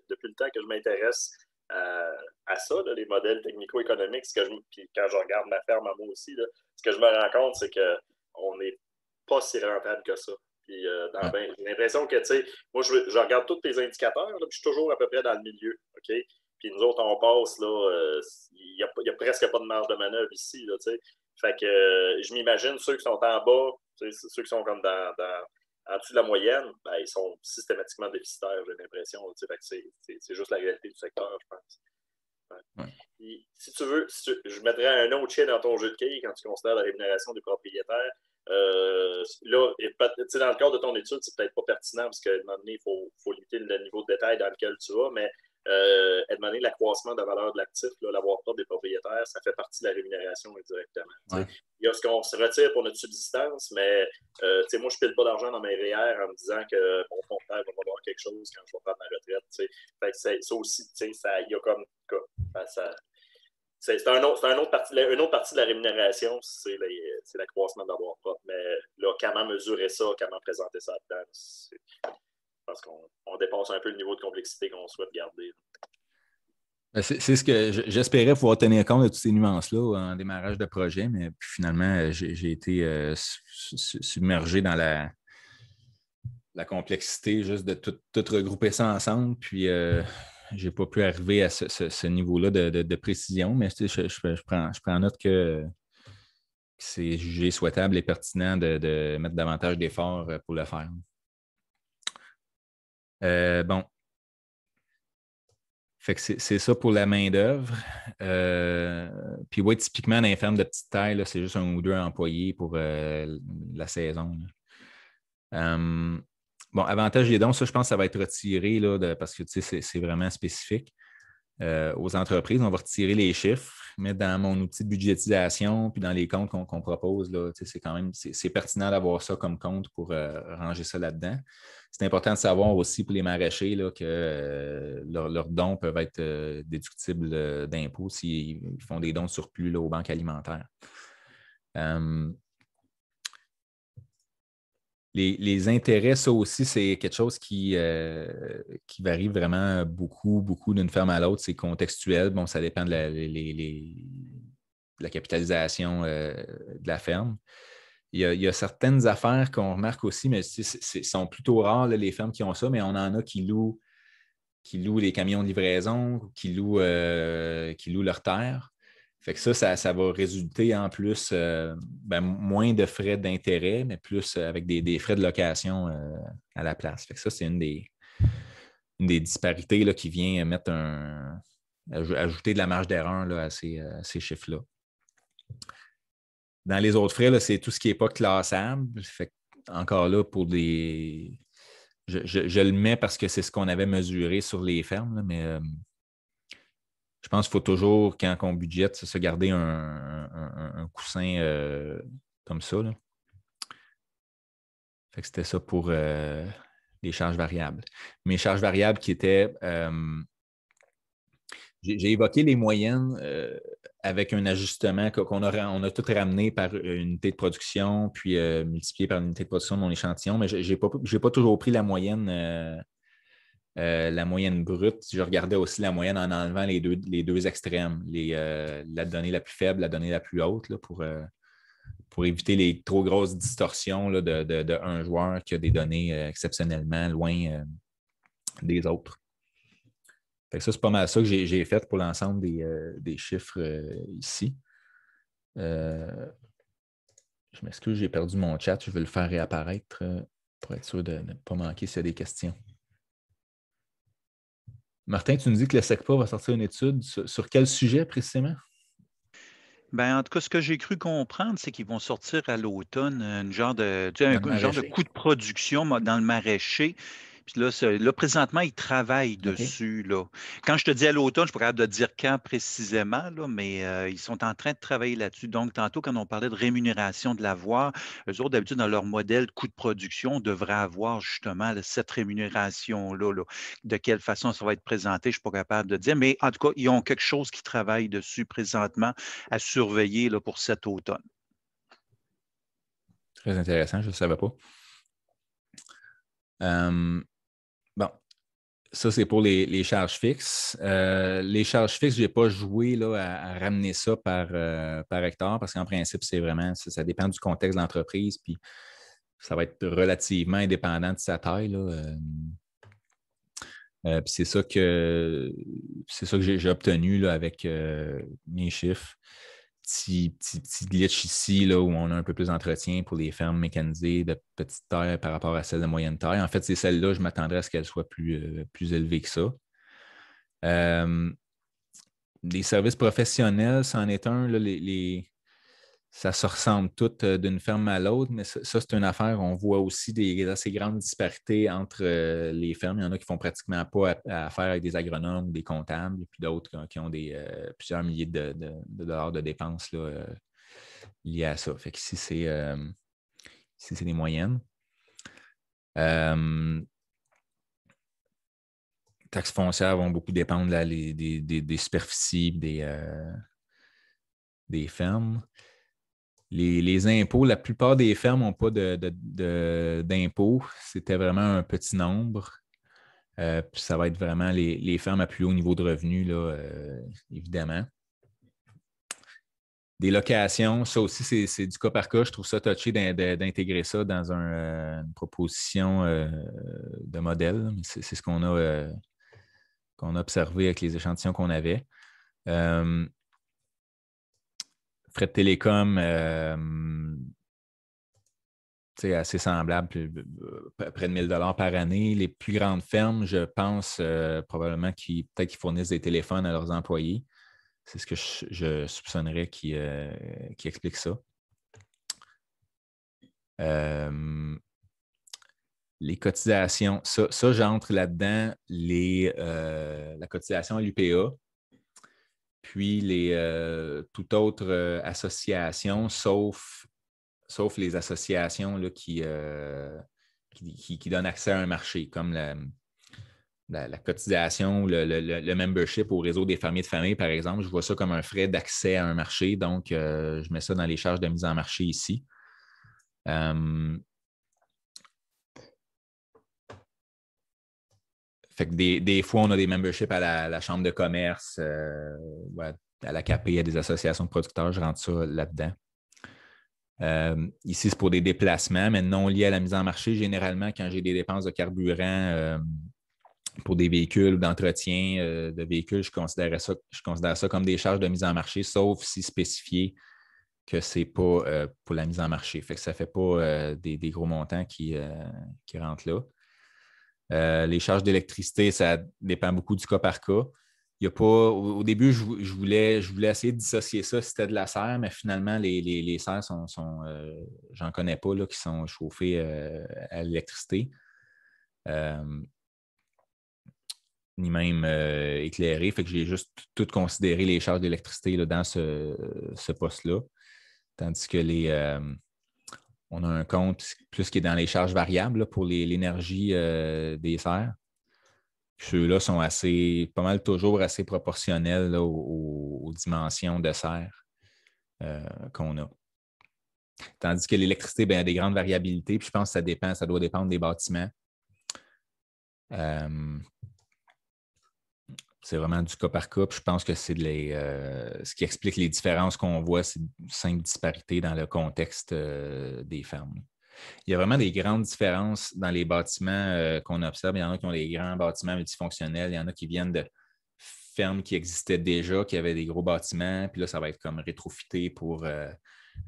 depuis le temps que je m'intéresse euh, à, ça, les modèles technico-économiques, puis quand je regarde ma ferme à moi aussi, ce que je me rends compte, c'est qu'on n'est pas si rentable que ça. Euh, ben, j'ai l'impression que, tu sais, moi, je, regarde tous tes indicateurs, puis je suis toujours à peu près dans le milieu. OK? Puis nous autres, on passe, là, euh, il n'y a, presque pas de marge de manœuvre ici, là, tu sais. Fait que euh, je m'imagine ceux qui sont en bas, ceux qui sont comme dans, en dessous de la moyenne, ben, ils sont systématiquement déficitaires, j'ai l'impression. que, C'est juste la réalité du secteur, je pense. si tu veux, je mettrais un autre chien dans ton jeu de quai, quand tu considères la rémunération des propriétaires. Euh, là, dans le cadre de ton étude, c'est peut-être pas pertinent parce qu'à un moment donné, il faut, faut, limiter le niveau de détail dans lequel tu vas, mais euh, à un moment donné, l'accroissement de valeur de l'actif, l'avoir propre des propriétaires, ça fait partie de la rémunération indirectement. Il y a ce qu'on se retire pour notre subsistance, mais euh, moi, je ne pile pas d'argent dans mes REER en me disant que mon compteur va me va m'avoir quelque chose quand je vais prendre ma retraite. ça aussi, il y a comme ça c'est un autre, un autre partie, une autre partie de la rémunération, c'est l'accroissement d'avoir propre. Mais là, comment mesurer ça, comment présenter ça dedans, parce qu'on dépasse un peu le niveau de complexité qu'on souhaite garder. Ben, c'est ce que j'espérais pouvoir tenir compte de toutes ces nuances-là en démarrage de projet, mais puis finalement, j'ai été euh, submergé dans la, la complexité juste de tout, regrouper ça ensemble. Puis euh, n'ai pas pu arriver à ce, niveau-là de, précision, mais je, prends, je note que c'est jugé souhaitable et pertinent de, mettre davantage d'efforts euh, pour le faire. Euh, bon. Fait que c'est ça pour la main-d'œuvre. Euh, puis oui, typiquement, dans les fermes de petite taille, c'est juste un ou deux employés pour la saison. Bon, avantage des dons, ça, je pense que ça va être retiré là, parce que c'est vraiment spécifique euh, aux entreprises. On va retirer les chiffres, mais dans mon outil de budgétisation, puis dans les comptes qu'on propose, c'est quand même c'est pertinent d'avoir ça comme compte pour euh, ranger ça là-dedans. C'est important de savoir aussi pour les maraîchers là, que euh, leurs dons peuvent être déductibles d'impôts s'ils font des dons surplus aux banques alimentaires les, intérêts, ça aussi, c'est quelque chose qui, euh, varie vraiment beaucoup, beaucoup d'une ferme à l'autre. C'est contextuel. Bon, ça dépend de la, capitalisation euh, de la ferme. Il y, a, certaines affaires qu'on remarque aussi, mais ce sont plutôt rares les fermes qui ont ça, mais on en a qui louent, qui les camions de livraison, qui louent, euh, qui louent leur terre. Fait que ça, ça, va résulter en plus euh, ben, moins de frais d'intérêt, mais plus euh, avec des, frais de location euh, à la place. Fait que ça, c'est une des, des disparités là, qui vient mettre un. ajouter de la marge d'erreur à ces, chiffres-là. Dans les autres frais, c'est tout ce qui n'est pas classable. encore là, pour des. Je, le mets parce que c'est ce qu'on avait mesuré sur les fermes, mais je pense qu'il faut toujours, quand on budgète, se garder un, coussin euh, comme ça. c'était ça pour euh, les charges variables. Mes charges variables qui étaient. Euh, j'ai évoqué les moyennes avec un ajustement qu'on a, on a tout ramené par unité de production, puis multiplié par une unité de production de mon échantillon, mais je n'ai pas, toujours pris la moyenne euh, la moyenne brute, je regardais aussi la moyenne en enlevant les deux, extrêmes, euh, la donnée la plus faible, la donnée la plus haute, euh, pour, éviter les trop grosses distorsions d'un joueur qui a des données exceptionnellement loin des autres. ça, c'est pas mal ça que j'ai fait pour l'ensemble des, des, chiffres ici. je m'excuse, j'ai perdu mon chat. Je vais le faire réapparaître pour être sûr de ne pas manquer s'il y a des questions. Martin, tu nous dis que le SECPA va sortir une étude. Sur, quel sujet précisément? Bien, en tout cas, ce que j'ai cru comprendre, c'est qu'ils vont sortir à l'automne une genre de, un, un genre de coût de production dans le maraîcher puis là, présentement, ils travaillent dessus. Là. Quand je te dis à l'automne, je ne suis pas capable de dire quand précisément, là, mais euh, ils sont en train de travailler là-dessus. Donc, tantôt, quand on parlait de rémunération de la voie, eux autres, d'habitude, dans leur modèle coût de production, devraient avoir justement cette rémunération-là. De quelle façon ça va être présenté, je ne suis pas capable de dire. Mais en tout cas, ils ont quelque chose qui travaille dessus présentement à surveiller là, pour cet automne. Très intéressant, je ne savais pas. Ça, c'est pour les, charges fixes. les charges fixes, euh, je n'ai pas joué là, à, ramener ça par, euh, hectare parce qu'en principe, c'est vraiment, ça, dépend du contexte de l'entreprise, puis ça va être relativement indépendant de sa taille. Là, euh, c'est ça que que j'ai obtenu avec mes chiffres petit, glitch ici, là, où on a un peu plus d'entretien pour les fermes mécanisées de petite taille par rapport à celles de moyenne taille. En fait, c'est celle là je m'attendrais à ce qu'elles soient plus, euh, plus élevées que ça. les euh, services professionnels, c'en est un. Là, les, ça se ressemble tout euh, d'une ferme à l'autre, mais ça, c'est une affaire. On voit aussi des assez grandes disparités entre euh, les fermes. Il y en a qui font pratiquement pas affaire avec des agronomes, des comptables, puis d'autres qui, ont des, euh, plusieurs milliers de, dollars de dépenses liées à ça. Fait que ici, c'est, des moyennes. taxes foncières vont beaucoup dépendre des, superficies des fermes les, impôts, la plupart des fermes n'ont pas d'impôts. C'était vraiment un petit nombre. Euh, ça va être vraiment les, fermes à plus haut niveau de revenus, euh, évidemment. Des locations, ça aussi, c'est du cas par cas. Je trouve ça touché d'intégrer ça dans euh, une proposition de modèle. C'est ce qu'on a, observé avec les échantillons qu'on avait frais de télécom euh, assez semblable, euh, près de 1000 dollars par année. Les plus grandes fermes, je pense euh, probablement qu'ils peut-être qu'ils fournissent des téléphones à leurs employés. C'est ce que je, soupçonnerais qui, explique ça. les cotisations, ça, ça j'entre là-dedans, la cotisation à l'UPA puis les, tout euh, toute autre euh, association, sauf, sauf les associations là, euh, qui, qui, qui, donnent accès à un marché, comme la, cotisation, le, le, membership au réseau des familles de famille, par exemple. Je vois ça comme un frais d'accès à un marché, donc je mets ça dans les charges de mise en marché ici. des, fois, on a des memberships à la, chambre de commerce, euh, à la CAP, à des associations de producteurs, je rentre ça là-dedans. Euh, ici, c'est pour des déplacements, mais non liés à la mise en marché. Généralement, quand j'ai des dépenses de carburant euh, pour des véhicules ou d'entretien de véhicules, je, considère ça, je considère ça comme des charges de mise en marché, sauf si spécifié que ce n'est pas pour la mise en marché. Fait que ça ne fait pas des, gros montants qui, qui rentrent là. Euh, les charges d'électricité, ça dépend beaucoup du cas par cas. Il pas, au, début, je, voulais, je voulais essayer de dissocier ça c'était de la serre, mais finalement, les, serres sont, sont euh, j'en connais pas, là, qui sont chauffées euh, à l'électricité. ni même éclairées. Fait que j'ai juste tout considéré les charges d'électricité dans ce, ce poste-là. Tandis que les, on a un compte plus qui est dans les charges variables pour l'énergie euh, des serres. Ceux-là sont assez, pas mal toujours assez proportionnels aux, dimensions de serre euh, qu'on a. Tandis que l'électricité ben, a des grandes variabilités, puis je pense que ça dépend, ça doit dépendre des bâtiments. Euh, c'est vraiment du cas par cas. je pense que c'est euh, ce qui explique les différences qu'on voit, c'est simple disparités dans le contexte euh, des fermes. Il y a vraiment des grandes différences dans les bâtiments euh, qu'on observe. Il y en a qui ont des grands bâtiments multifonctionnels, il y en a qui viennent de fermes qui existaient déjà, qui avaient des gros bâtiments, puis là, ça va être comme rétrofité pour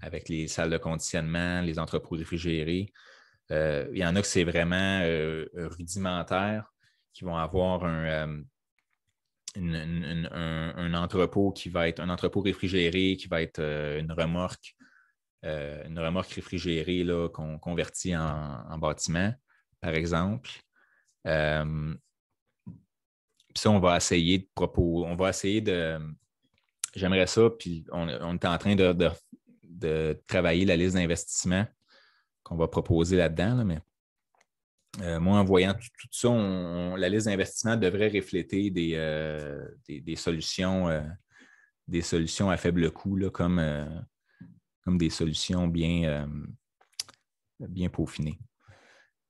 avec les salles de conditionnement, les entrepôts réfrigérés. il y en a que c'est vraiment rudimentaire, qui vont avoir un un, entrepôt qui va être un entrepôt réfrigéré, qui va être euh, une remorque, euh, une remorque réfrigérée qu'on convertit en, bâtiment, par exemple. Euh, puis ça, on va essayer de proposer, on va essayer de. J'aimerais ça, puis on, est en train de, travailler la liste d'investissements qu'on va proposer là-dedans, mais euh, moi, en voyant tout, ça, la liste d'investissement devrait refléter des, euh, solutions, euh, des solutions à faible coût, comme, des solutions bien, bien peaufinées.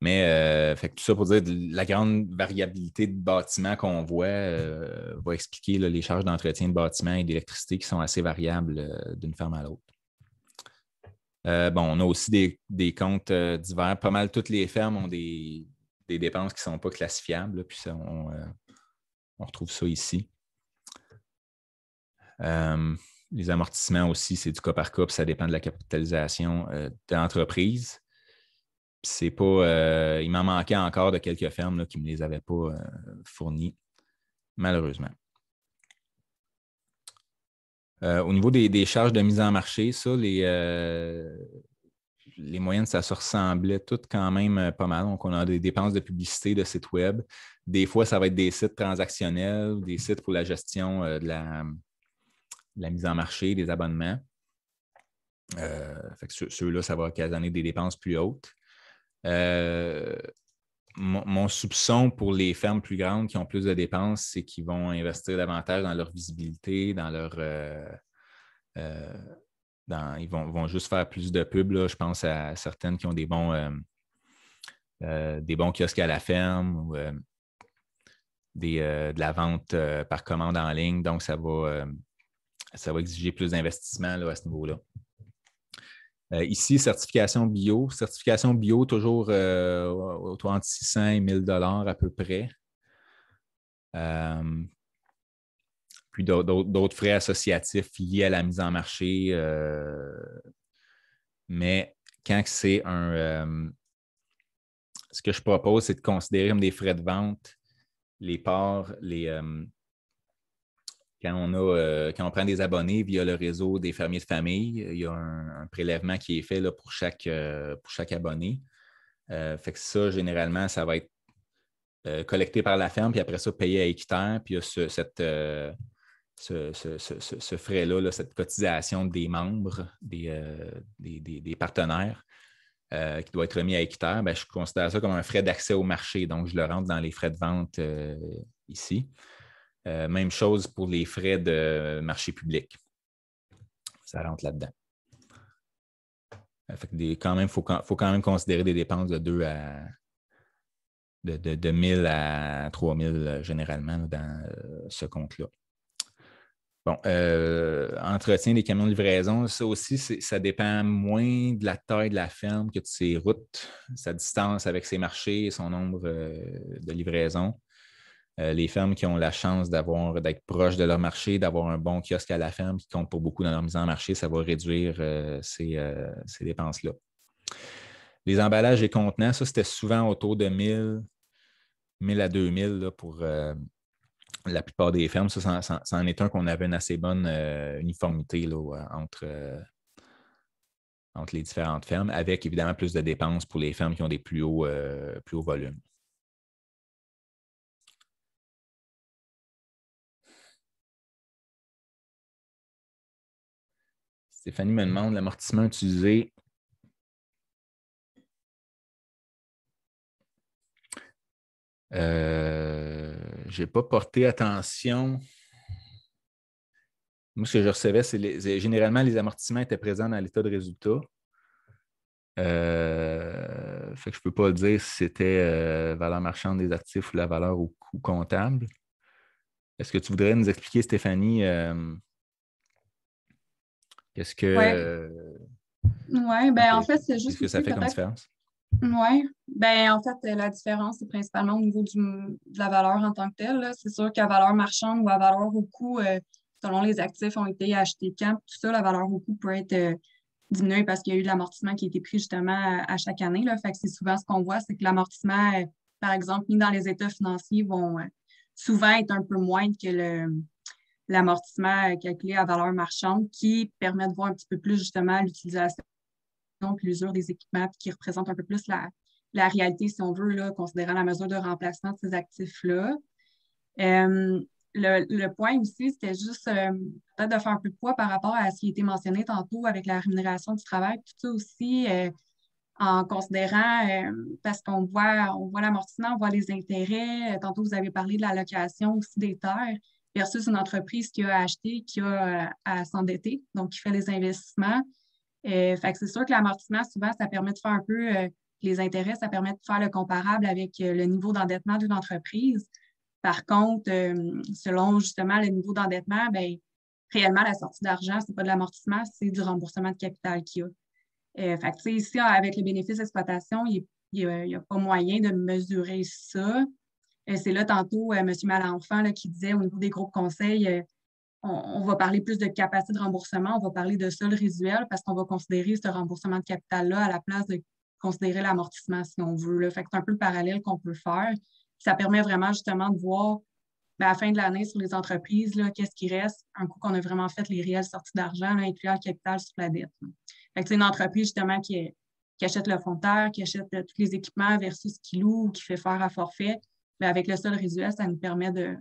Mais fait que tout ça pour dire la grande variabilité de bâtiments qu'on voit va expliquer les charges d'entretien de bâtiments et d'électricité qui sont assez variables d'une ferme à l'autre. Euh, bon, on a aussi des, comptes euh, divers. Pas mal toutes les fermes ont des, dépenses qui ne sont pas classifiables. puis euh, on, retrouve ça ici. les amortissements aussi, c'est du cas par cas, puis ça dépend de la capitalisation d'entreprise. C'est pas. il m'en manquait encore de quelques fermes qui ne me les avaient pas fournies, malheureusement. Euh, au niveau des, charges de mise en marché, ça, les, euh, moyennes, ça se ressemblait toutes quand même euh, pas mal. Donc, on a des dépenses de publicité de sites web. Des fois, ça va être des sites transactionnels, des sites pour la gestion de la, mise en marché, des abonnements. Euh, ceux-là, ça va occasionner des dépenses plus hautes. Euh, mon, soupçon pour les fermes plus grandes qui ont plus de dépenses, c'est qu'ils vont investir davantage dans leur visibilité, dans leur. Euh, euh, ils vont, juste faire plus de pubs. Je pense à certaines qui ont des bons, euh, des bons kiosques à la ferme ou de la vente par commande en ligne. Donc, ça va, ça va exiger plus d'investissement à ce niveau-là. Euh, ici, certification bio. Certification bio, toujours euh, autour entre 600 et 1000 à peu près. Euh, puis d'autres frais associatifs liés à la mise en marché. mais quand c'est un. ce que je propose, c'est de considérer comme des frais de vente les parts, les, euh, quand on, prend des abonnés via le réseau des fermiers de famille, il y a un, prélèvement qui est fait euh, pour, chaque, abonné. Euh, fait que ça, généralement, ça va être collecté par la ferme, puis après ça, payé à Équitaire, puis il y a ce, frais-là, cette cotisation des membres, des, partenaires. qui doit être remis à Équitaire, ben, je considère ça comme un frais d'accès au marché. Donc, je le rentre dans les frais de vente ici. Euh, même chose pour les frais de marché public. Ça rentre là-dedans. Il faut, quand même considérer des dépenses de 2 à de, de, à 3000 euh, généralement dans euh, ce compte-là. Bon, entretien des camions de livraison, ça aussi, ça dépend moins de la taille de la ferme que de ses routes, sa distance avec ses marchés et son nombre de livraisons. Euh, les fermes qui ont la chance d'avoir, d'être proches de leur marché, d'avoir un bon kiosque à la ferme qui compte pour beaucoup dans leur mise en marché, ça va réduire euh, euh, ces, dépenses-là. Les emballages et contenants, ça, c'était souvent autour de 1000, 1000 à 2000 pour la plupart des fermes. Ça, c'en, en est un qu'on avait une assez bonne uniformité entre, les différentes fermes, avec évidemment plus de dépenses pour les fermes qui ont des plus hauts volumes. Stéphanie me demande l'amortissement utilisé. Euh, je n'ai pas porté attention. Moi, ce que je recevais, c'est généralement les amortissements étaient présents dans l'état de résultat. Euh, je ne peux pas dire si c'était euh, valeur marchande des actifs ou la valeur au coût comptable. Est-ce que tu voudrais nous expliquer, Stéphanie, est ce que. Oui, ouais, ben, en fait, c'est juste. est ce que ça fait comme différence? Oui. Ben, en fait, la différence, c'est principalement au niveau de la valeur en tant que telle. C'est sûr qu'à valeur marchande ou à valeur au coût, euh, selon les actifs ont été achetés quand, tout ça, la valeur au coût peut être euh, diminuée parce qu'il y a eu de l'amortissement qui a été pris justement à, chaque année. Là. Fait que c'est souvent ce qu'on voit, c'est que l'amortissement, euh, par exemple, mis dans les états financiers, vont souvent être un peu moindre que le, l'amortissement calculé à valeur marchande qui permet de voir un petit peu plus justement l'utilisation, donc l'usure des équipements, qui représente un peu plus la, la réalité, si on veut, là, considérant la mesure de remplacement de ces actifs-là. Euh, le, point aussi, c'était juste euh, peut-être de faire un peu de poids par rapport à ce qui a été mentionné tantôt avec la rémunération du travail, tout ça aussi, euh, en considérant, parce qu'on voit, on voit l'amortissement, on voit les intérêts. Tantôt, vous avez parlé de la location aussi des terres versus une entreprise qui a acheté, qui a euh, à s'endetter, donc qui fait des investissements. Euh, fait que c'est sûr que l'amortissement, souvent, ça permet de faire un peu euh, les intérêts, ça permet de faire le comparable avec le niveau d'endettement d'une entreprise. Par contre, selon justement le niveau d'endettement, ben, réellement, la sortie d'argent, ce n'est pas de l'amortissement, c'est du remboursement de capital qu'il y a. fait que, ici, avec les bénéfices d'exploitation, il n'y a, pas moyen de mesurer ça. Euh, c'est là tantôt euh, M. Malenfant qui disait au niveau des groupes conseils, euh, on, va parler plus de capacité de remboursement, on va parler de sol résiduel parce qu'on va considérer ce remboursement de capital-là à la place de considérer l'amortissement si on veut. Là. Fait c'est un peu le parallèle qu'on peut faire. Ça permet vraiment justement de voir ben, à la fin de l'année sur les entreprises, qu'est-ce qui reste un coup qu'on a vraiment fait les réelles sorties d'argent, incluant le capital sur la dette. c'est une entreprise justement qui, qui achète le fond qui achète tous les équipements versus ce qui loue ou qui fait faire à forfait. Mais avec le sol résiduel, ça nous permet de,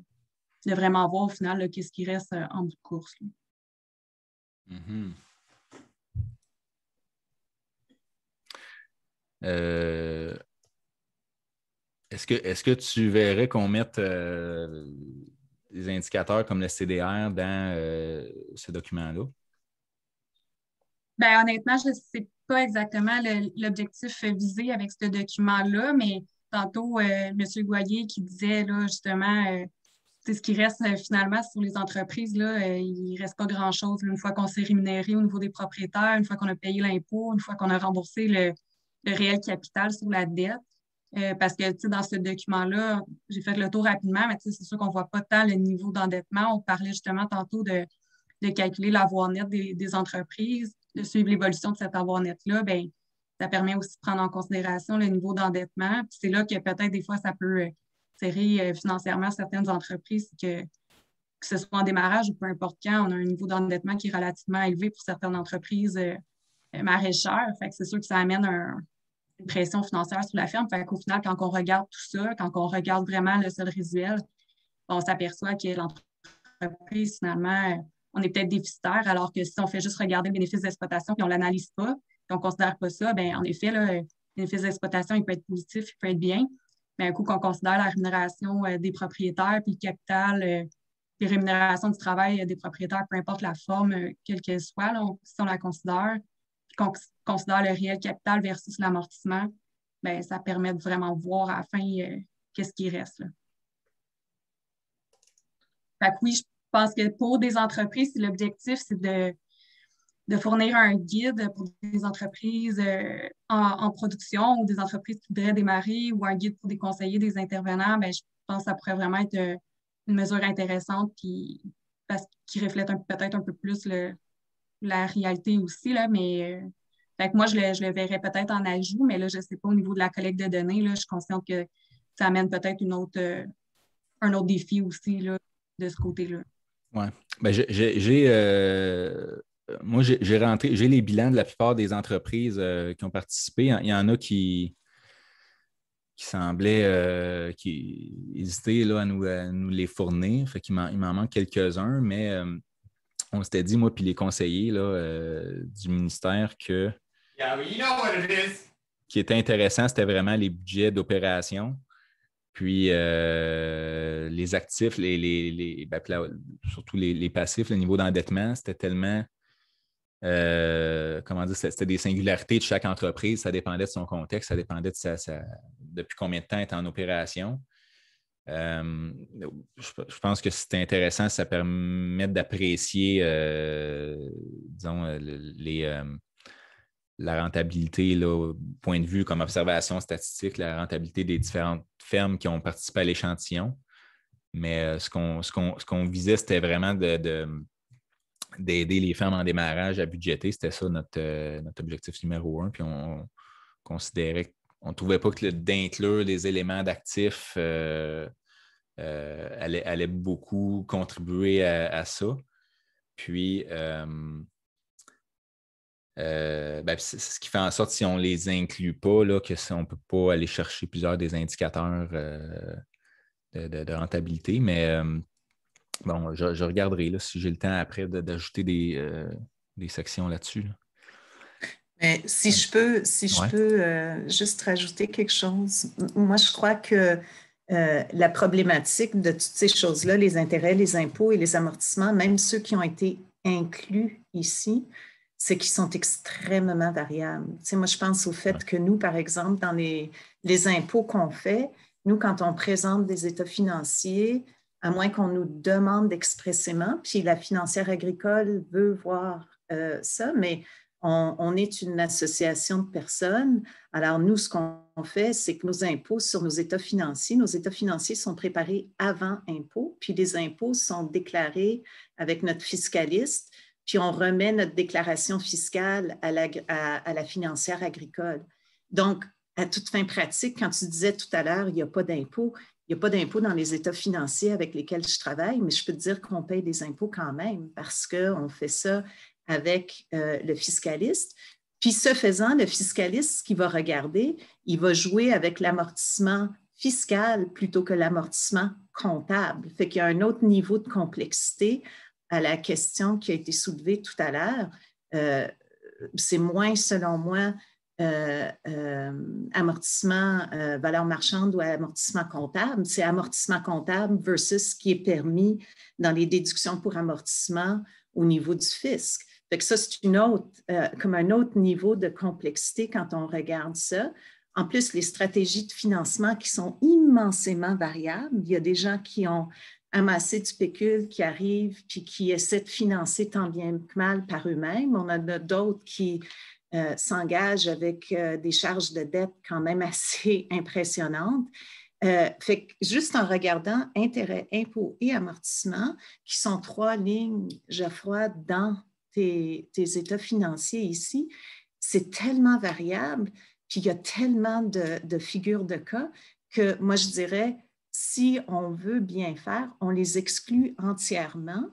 vraiment voir au final qu'est-ce qui reste euh, en course. Mm-hmm. Euh, est-ce, que, tu verrais qu'on mette euh, des indicateurs comme le CDR dans ce document-là? Bien, honnêtement, je ne sais pas exactement l'objectif visé avec ce document-là, mais tantôt euh, M. Goyer qui disait là, justement euh, ce qui reste euh, finalement sur les entreprises, là, il ne reste pas grand-chose une fois qu'on s'est rémunéré au niveau des propriétaires, une fois qu'on a payé l'impôt, une fois qu'on a remboursé le, réel capital sur la dette. parce que dans ce document-là, j'ai fait le tour rapidement, mais c'est sûr qu'on ne voit pas tant le niveau d'endettement. On parlait justement tantôt de, calculer l'avoir net des, entreprises, de suivre l'évolution de cet avoir net-là. Ben, ça permet aussi de prendre en considération le niveau d'endettement. c'est là que peut-être des fois, ça peut serrer euh, euh, financièrement certaines entreprises que, ce soit en démarrage ou peu importe quand, on a un niveau d'endettement qui est relativement élevé pour certaines entreprises euh, maraîchères. c'est sûr que ça amène une pression financière sur la ferme. Au qu'au final, quand on regarde tout ça, quand on regarde vraiment le sol résiduel, on s'aperçoit que l'entreprise, finalement, on est peut-être déficitaire, alors que si on fait juste regarder le bénéfice d'exploitation et on ne l'analyse pas, on ne considère pas ça, bien, en effet, le bénéfice d'exploitation, il peut être positif, il peut être bien. Mais un coup qu'on considère la rémunération euh, des propriétaires, puis le capital, les euh, rémunération du travail euh, des propriétaires, peu importe la forme, quelle qu'elle soit, si on la considère, qu'on considère le réel capital versus l'amortissement, bien, ça permet de vraiment voir à la fin qu'est-ce qui reste. oui, je pense que pour des entreprises, l'objectif, c'est de de fournir un guide pour des entreprises euh, en, production ou des entreprises qui voudraient démarrer ou un guide pour des conseillers, des intervenants, bien, je pense que ça pourrait vraiment être euh, une mesure intéressante puis, parce qui reflète peut-être un peu plus la réalité aussi. Là, mais euh, moi, je le, je verrais peut-être en ajout, mais là, je ne sais pas au niveau de la collecte de données. Là, je suis consciente que ça amène peut-être une autre, un autre défi aussi là, de ce côté-là. Oui. Ben, j'ai moi, j'ai rentré, j'ai les bilans de la plupart des entreprises euh, qui ont participé. Il y en a qui, qui semblaient euh, qui hésiter à, nous, nous, les fournir. Fait qu'il m'en manque quelques-uns, mais euh, on s'était dit, moi, puis les conseillers du ministère, que qui était intéressant, c'était vraiment les budgets d'opération. Puis les actifs, les, ben, surtout les passifs, le niveau d'endettement, c'était tellement euh, comment dire, c'était des singularités de chaque entreprise, ça dépendait de son contexte, ça dépendait de sa, depuis combien de temps elle est en opération. Euh, je, pense que c'était intéressant, ça permet d'apprécier, euh, disons, les, la rentabilité, là, point de vue comme observation statistique, la rentabilité des différentes fermes qui ont participé à l'échantillon. Mais ce qu'on visait, c'était vraiment de d'aider les femmes en démarrage à budgéter. C'était ça notre, euh, objectif numéro un. Puis on considérait on ne trouvait pas que d'inclure des éléments d'actifs euh, euh, allait, beaucoup contribuer à, ça. Puis, ben, c'est ce qui fait en sorte, si on ne les inclut pas, là, que on ne peut pas aller chercher plusieurs des indicateurs de, de, rentabilité. Mais Bon, je, regarderai là, si j'ai le temps après d'ajouter euh, des, sections là-dessus. Mais si je peux, si je peux euh, juste rajouter quelque chose, moi je crois que euh, la problématique de toutes ces choses-là, les intérêts, les impôts et les amortissements, même ceux qui ont été inclus ici, c'est qu'ils sont extrêmement variables. Tu sais, moi, je pense au fait que nous, par exemple, dans les impôts qu'on fait, nous, quand on présente des états financiers, à moins qu'on nous demande expressément. Puis la financière agricole veut voir euh, ça, mais on, est une association de personnes. Alors, nous, ce qu'on fait, c'est que nos impôts sur nos états financiers, nos états financiers sont préparés avant impôts, puis les impôts sont déclarés avec notre fiscaliste, puis on remet notre déclaration fiscale à la, à la financière agricole. Donc, à toute fin pratique, quand tu disais tout à l'heure, il n'y a pas d'impôts », il n'y a pas d'impôts dans les états financiers avec lesquels je travaille, mais je peux te dire qu'on paye des impôts quand même parce qu'on fait ça avec euh, le fiscaliste. Puis ce faisant, le fiscaliste, ce qu'il va regarder, il va jouer avec l'amortissement fiscal plutôt que l'amortissement comptable. Fait qu'il y a un autre niveau de complexité à la question qui a été soulevée tout à l'heure. Euh, c'est moins, selon moi, euh, euh, amortissement euh, valeur marchande ou amortissement comptable. C'est amortissement comptable versus ce qui est permis dans les déductions pour amortissement au niveau du fisc. Fait ça, c'est une autre, comme un autre niveau de complexité quand on regarde ça. En plus, les stratégies de financement qui sont immensément variables. Il y a des gens qui ont amassé du pécule, qui arrivent, puis qui essaient de financer tant bien que mal par eux-mêmes. On a d'autres qui euh, s'engage avec euh, des charges de dette quand même assez impressionnantes. Euh, fait que juste en regardant intérêt, impôts et amortissement, qui sont trois lignes, Geoffroy, dans tes, états financiers ici, c'est tellement variable, puis il y a tellement de figures de cas que moi, je dirais, si on veut bien faire, on les exclut entièrement,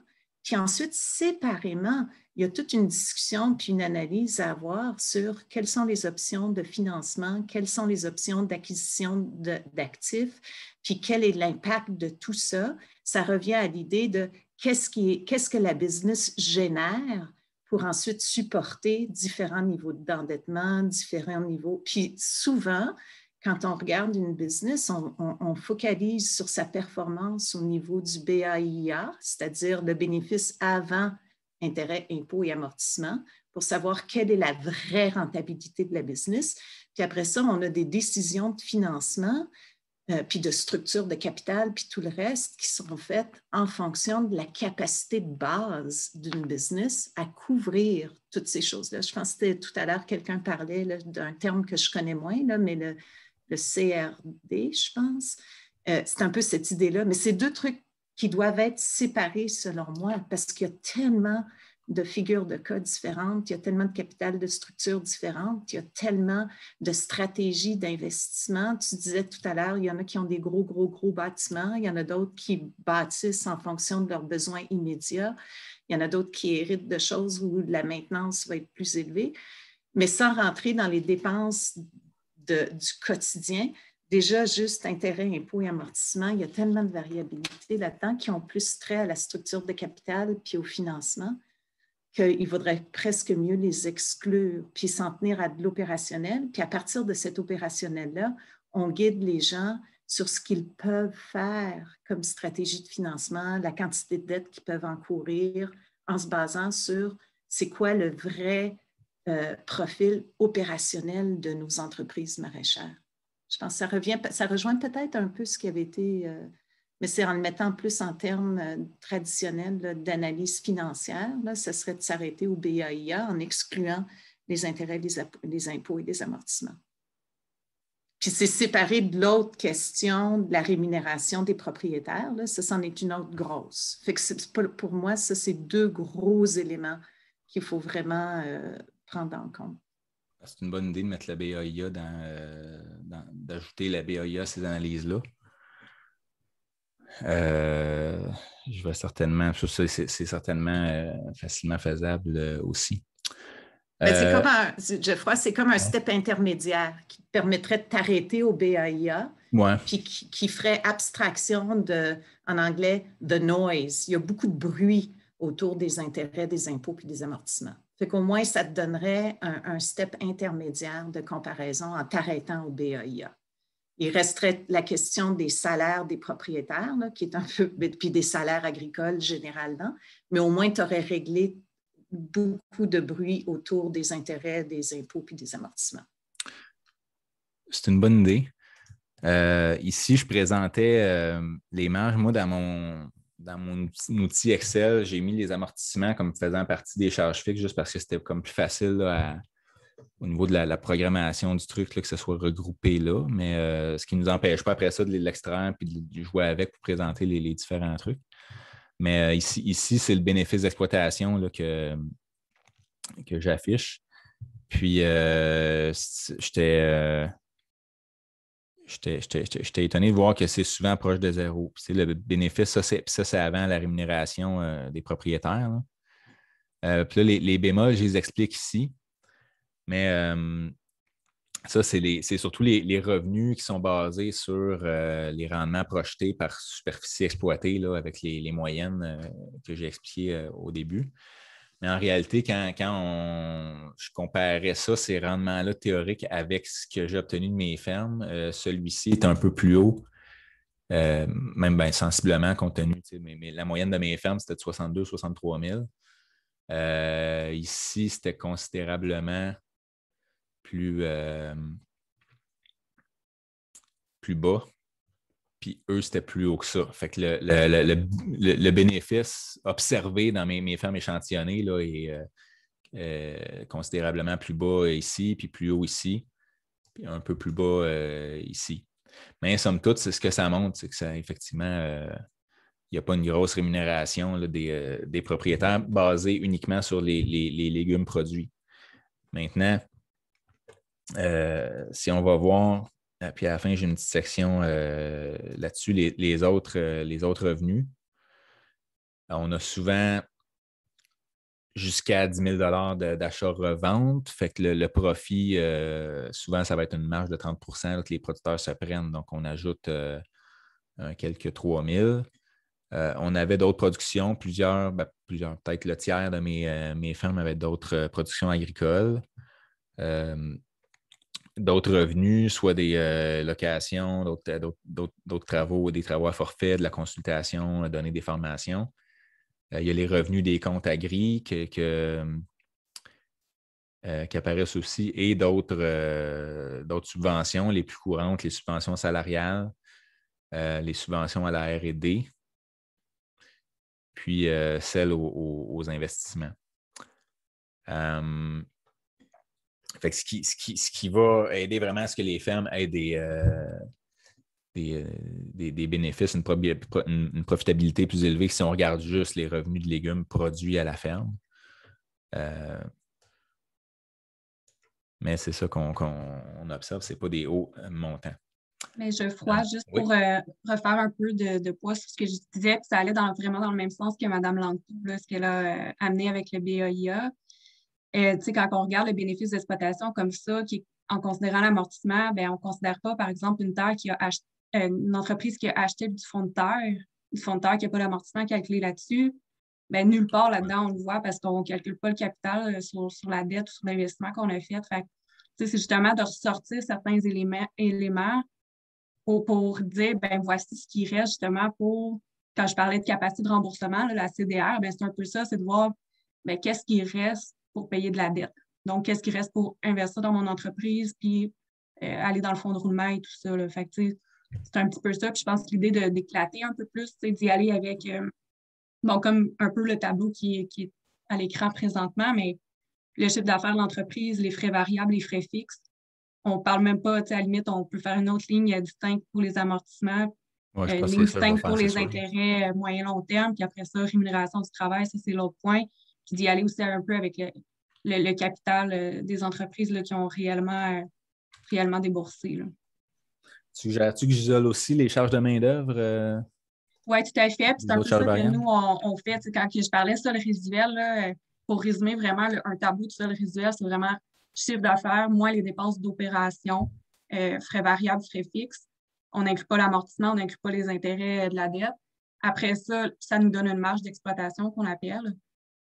puis ensuite séparément, il y a toute une discussion puis une analyse à avoir sur quelles sont les options de financement, quelles sont les options d'acquisition d'actifs, puis quel est l'impact de tout ça. Ça revient à l'idée de qu'est-ce que la business génère pour ensuite supporter différents niveaux d'endettement, différents niveaux. Puis souvent, quand on regarde une business, on, focalise sur sa performance au niveau du BAIA, c'est-à-dire le bénéfice avant intérêt impôts et amortissement pour savoir quelle est la vraie rentabilité de la business. Puis après ça, on a des décisions de financement, euh, puis de structure de capital, puis tout le reste qui sont faites en fonction de la capacité de base d'une business à couvrir toutes ces choses-là. Je pense que tout à l'heure, quelqu'un parlait d'un terme que je connais moins, là, mais le, CRD, je pense. Euh, c'est un peu cette idée-là, mais c'est deux trucs qui doivent être séparés, selon moi, parce qu'il y a tellement de figures de cas différentes, il y a tellement de capital de structures différentes, il y a tellement de stratégies d'investissement. Tu disais tout à l'heure, il y en a qui ont des gros, gros, gros bâtiments, il y en a d'autres qui bâtissent en fonction de leurs besoins immédiats, il y en a d'autres qui héritent de choses où la maintenance va être plus élevée, mais sans rentrer dans les dépenses du quotidien, Déjà, juste intérêt, impôts et amortissement, il y a tellement de variabilités là-dedans qui ont plus trait à la structure de capital puis au financement qu'il vaudrait presque mieux les exclure puis s'en tenir à de l'opérationnel. Puis à partir de cet opérationnel-là, on guide les gens sur ce qu'ils peuvent faire comme stratégie de financement, la quantité de dettes qu'ils peuvent encourir, en se basant sur c'est quoi le vrai euh, profil opérationnel de nos entreprises maraîchères. Je pense que ça revient, ça rejoint peut-être un peu ce qui avait été, euh, mais c'est en le mettant plus en termes euh, traditionnels d'analyse financière, ce serait de s'arrêter au BAIA en excluant les intérêts, les, impôts et les amortissements. Puis c'est séparé de l'autre question de la rémunération des propriétaires. ça, c'en est une autre grosse. pour, moi, ça, c'est deux gros éléments qu'il faut vraiment euh, prendre en compte. Ah, c'est une bonne idée de mettre la BAIA euh, dans, d'ajouter la BAIA à ces analyses-là. Euh, je vais certainement, c'est, c'est certainement euh, facilement faisable aussi. Mais c'est comme un, c'est comme un step intermédiaire qui permettrait de t'arrêter au BAIA, ouais. puis qui, ferait abstraction de, en anglais, de noise. Il y a beaucoup de bruit autour des intérêts, des impôts puis des amortissements. Fait qu'au moins, ça te donnerait un, step intermédiaire de comparaison en t'arrêtant au BAIA. Il resterait la question des salaires des propriétaires, qui est un peu, puis des salaires agricoles généralement, mais au moins, tu aurais réglé beaucoup de bruit autour des intérêts, des impôts puis des amortissements. C'est une bonne idée. Euh, ici, je présentais euh, les marges. Moi, dans mon, dans mon outil Excel, j'ai mis les amortissements comme faisant partie des charges fixes juste parce que c'était comme plus facile au niveau de la, programmation du truc, que ce soit regroupé là. Mais euh, ce qui ne nous empêche pas après ça de l'extraire puis de jouer avec pour présenter les, différents trucs. Mais euh, ici, ici c'est le bénéfice d'exploitation que, que j'affiche. Puis, euh, j'étais J'étais étonné de voir que c'est souvent proche de zéro. le bénéfice, ça, c'est avant la rémunération euh, des propriétaires. Euh, puis les, les, bémols, je les explique ici. Mais euh, ça, c'est surtout les, revenus qui sont basés sur les rendements projetés par superficie exploitée avec les, les moyennes que j'ai expliquées au début. Mais en réalité, quand, je comparais ça, ces rendements-là théoriques avec ce que j'ai obtenu de mes fermes, euh, celui-ci est un peu plus haut, euh, même ben, sensiblement compte tenu. Mais, la moyenne de mes fermes, c'était de 62 63 000. ici, c'était considérablement plus, euh, plus bas puis eux, c'était plus haut que ça. Fait que le, bénéfice observé dans mes, mes fermes échantillonnées là, est euh, euh, considérablement plus bas ici, puis plus haut ici, puis un peu plus bas euh, ici. Mais somme toute, c'est ce que ça montre, c'est que ça, effectivement, il n'y a pas une grosse rémunération des, propriétaires basée uniquement sur les légumes produits. Maintenant, si on va voir euh, puis à la fin, j'ai une petite section euh, là-dessus, les, autres, euh, les autres revenus. on a souvent jusqu'à 10 000 d'achat-revente. Fait que le, profit, souvent, ça va être une marge de 30 que les producteurs se prennent. Donc, on ajoute quelques 3 000 on avait d'autres productions, plusieurs, ben, plusieurs peut-être le tiers de mes, mes fermes avaient d'autres productions agricoles d'autres revenus, soit des euh, locations, euh, d'autres travaux, des travaux à forfait, de la consultation, euh, donner des formations. il y a les revenus des comptes agri que, qui apparaissent aussi et d'autres subventions, les plus courantes, les subventions salariales, les subventions à la RD, puis celles aux, investissements ce, qui, va aider vraiment à ce que les fermes aient des, euh, euh, bénéfices, une, profitabilité plus élevée si on regarde juste les revenus de légumes produits à la ferme. Euh, mais c'est ça qu'on observe, ce n'est pas des hauts montants. Mais je crois, ah, juste pour refaire un peu de, poids sur ce que je disais, puis ça allait vraiment dans le même sens que Mme Langtou, ce qu'elle a amené avec le BAIA. Euh, quand on regarde le bénéfice d'exploitation comme ça, qui, en considérant l'amortissement, ben, on ne considère pas, par exemple, une terre qui a euh, une entreprise qui a acheté du fonds de terre, du fonds de terre qui n'a pas d'amortissement calculé là-dessus. Ben, nulle part là-dedans, on le voit parce qu'on ne calcule pas le capital euh, sur, la dette ou sur l'investissement qu'on a fait. c'est justement de ressortir certains éléments, éléments pour, dire, ben voici ce qui reste justement pour, quand je parlais de capacité de remboursement, la CDR, ben, c'est un peu ça, c'est de voir, ben qu'est-ce qui reste pour payer de la dette. Donc, qu'est-ce qui reste pour investir dans mon entreprise, puis euh, aller dans le fonds de roulement et tout ça. Là. c'est un petit peu ça. que je pense que l'idée d'éclater un peu plus, c'est d'y aller avec, euh, comme un peu le tableau qui, est à l'écran présentement, mais le chiffre d'affaires de l'entreprise, les frais variables, les frais fixes. On ne parle même pas, à la limite, on peut faire une autre ligne euh, distincte pour les amortissements, ligne distincte pour les intérêts moyen-long terme, puis après ça, rémunération du travail, ça c'est l'autre point puis d'y aller aussi un peu avec le, capital euh, des entreprises là, qui ont réellement, euh, réellement déboursé. Là. Tu tu que j'isole aussi les charges de main-d'œuvre? Euh, oui, tout à fait. C'est un peu ça que nous, on, fait. Quand je parlais de le résiduel, pour résumer vraiment un tabou de sol résiduel, c'est vraiment chiffre d'affaires, moins les dépenses d'opération, frais variables, frais fixes. On n'inclut pas l'amortissement, on n'inclut pas les intérêts de la dette. Après ça, ça nous donne une marge d'exploitation qu'on appelle.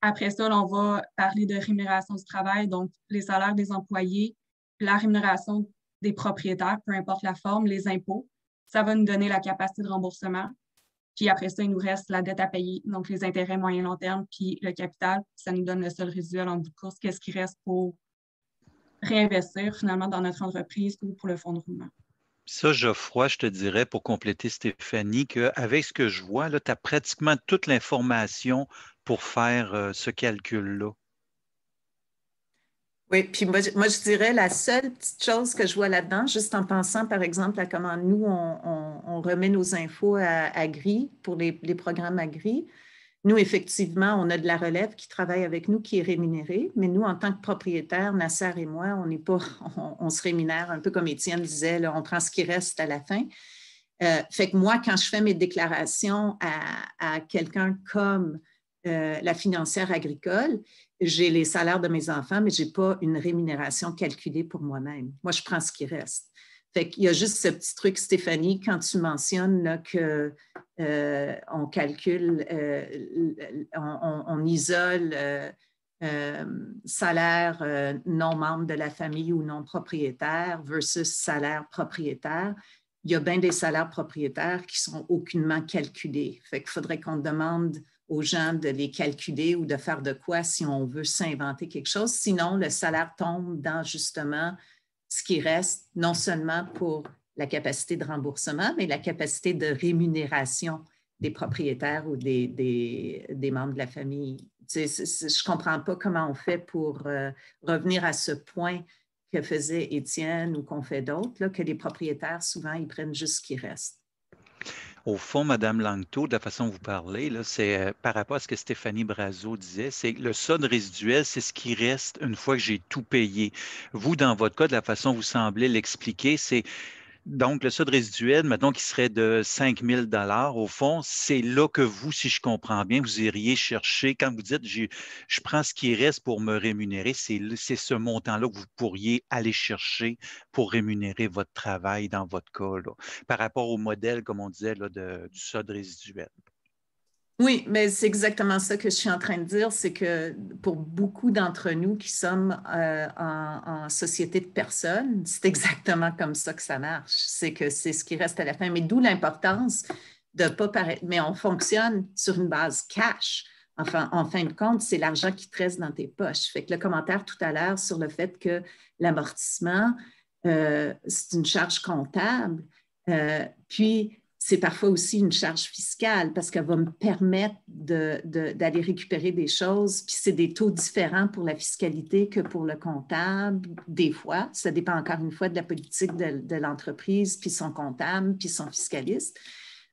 Après ça, on va parler de rémunération du travail, donc les salaires des employés, la rémunération des propriétaires, peu importe la forme, les impôts. Ça va nous donner la capacité de remboursement. Puis après ça, il nous reste la dette à payer, donc les intérêts moyen long terme, puis le capital. Ça nous donne le seul résiduel en bout de course. Qu'est-ce qui reste pour réinvestir finalement dans notre entreprise ou pour le fonds de roulement? Ça, Geoffroy, je te dirais pour compléter Stéphanie qu'avec ce que je vois, tu as pratiquement toute l'information pour faire euh, ce calcul-là. Oui, puis moi, je dirais la seule petite chose que je vois là-dedans, juste en pensant par exemple à comment nous, on, remet nos infos à, Gris pour les, programmes à Gris. Nous, effectivement, on a de la relève qui travaille avec nous, qui est rémunérée, mais nous, en tant que propriétaires, Nasser et moi, on n'est pas, on, se rémunère un peu comme Étienne disait, on prend ce qui reste à la fin. Euh, fait que moi, quand je fais mes déclarations à quelqu'un comme euh, la financière agricole, j'ai les salaires de mes enfants, mais je n'ai pas une rémunération calculée pour moi-même. Moi, je prends ce qui reste. Il y a juste ce petit truc, Stéphanie, quand tu mentionnes qu'on euh, on calcule, euh, on, isole salaire non membre de la famille ou non propriétaire versus salaire propriétaire. Il y a bien des salaires propriétaires qui sont aucunement calculés. Fait qu'il faudrait qu'on demande aux gens de les calculer ou de faire de quoi si on veut s'inventer quelque chose. Sinon, le salaire tombe dans justement ce qui reste, non seulement pour la capacité de remboursement, mais la capacité de rémunération des propriétaires ou des, des, membres de la famille. je ne comprends pas comment on fait pour euh, revenir à ce point que faisait Étienne ou qu'on fait d'autres, que les propriétaires, souvent, ils prennent juste ce qui reste. Au fond, Madame Langto, de la façon dont vous parlez, c'est euh, par rapport à ce que Stéphanie Brazo disait, c'est le solde résiduel, c'est ce qui reste une fois que j'ai tout payé. Vous, dans votre cas, de la façon dont vous semblez l'expliquer, c'est donc, le solde résiduel, maintenant qui serait de 5000 000 au fond, c'est là que vous, si je comprends bien, vous iriez chercher, quand vous dites je prends ce qui reste pour me rémunérer, c'est ce montant-là que vous pourriez aller chercher pour rémunérer votre travail dans votre cas, par rapport au modèle, comme on disait, du solde résiduel. Oui, mais c'est exactement ça que je suis en train de dire, c'est que pour beaucoup d'entre nous qui sommes euh, en, société de personnes, c'est exactement comme ça que ça marche. C'est que c'est ce qui reste à la fin. Mais d'où l'importance de pas paraître. Mais on fonctionne sur une base cash. Enfin, en fin de compte, c'est l'argent qui te reste dans tes poches. Fait que le commentaire tout à l'heure sur le fait que l'amortissement, euh, c'est une charge comptable. Euh, puis c'est parfois aussi une charge fiscale parce qu'elle va me permettre d'aller récupérer des choses. Puis c'est des taux différents pour la fiscalité que pour le comptable, des fois. Ça dépend encore une fois de la politique de l'entreprise, puis son comptable, puis son fiscaliste.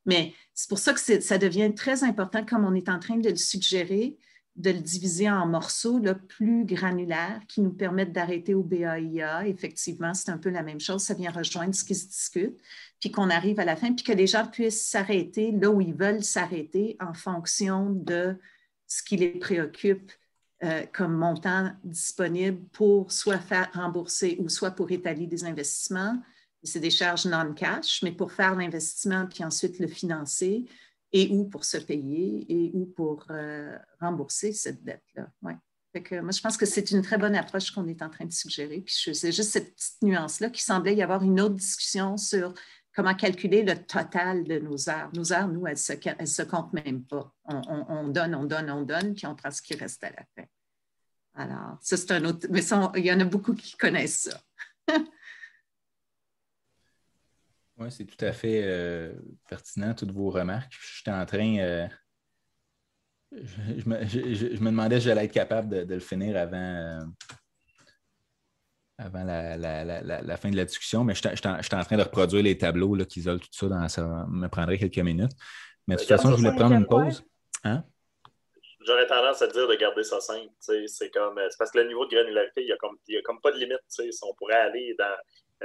Mais c'est pour ça que ça devient très important, comme on est en train de le suggérer, de le diviser en morceaux le plus granulaires qui nous permettent d'arrêter au BAIA. Effectivement, c'est un peu la même chose. Ça vient rejoindre ce qui se discute, puis qu'on arrive à la fin, puis que les gens puissent s'arrêter là où ils veulent s'arrêter en fonction de ce qui les préoccupe euh, comme montant disponible pour soit faire rembourser ou soit pour étaler des investissements. C'est des charges non-cash, mais pour faire l'investissement puis ensuite le financer, et où pour se payer et où pour euh, rembourser cette dette-là. Ouais. moi, je pense que c'est une très bonne approche qu'on est en train de suggérer. Puis c'est juste cette petite nuance-là qui semblait y avoir une autre discussion sur comment calculer le total de nos heures. Nos heures, nous, elles ne se, elles se comptent même pas. On, donne, on donne, on donne, puis on prend ce qui reste à la fin. Alors, ça, c'est un autre. Mais il y en a beaucoup qui connaissent ça. Oui, c'est tout à fait euh, pertinent, toutes vos remarques. J'étais en train. Euh, je, me, demandais si j'allais être capable de, le finir avant, euh, avant la, fin de la discussion, mais je suis en, train de reproduire les tableaux qui isolent tout ça. Dans, ça me prendrait quelques minutes. Mais de toute façon, je voulais prendre une pause. Hein? J'aurais tendance à dire de garder ça simple. C'est parce que le niveau de granularité, il n'y a, comme, pas de limite. On pourrait aller dans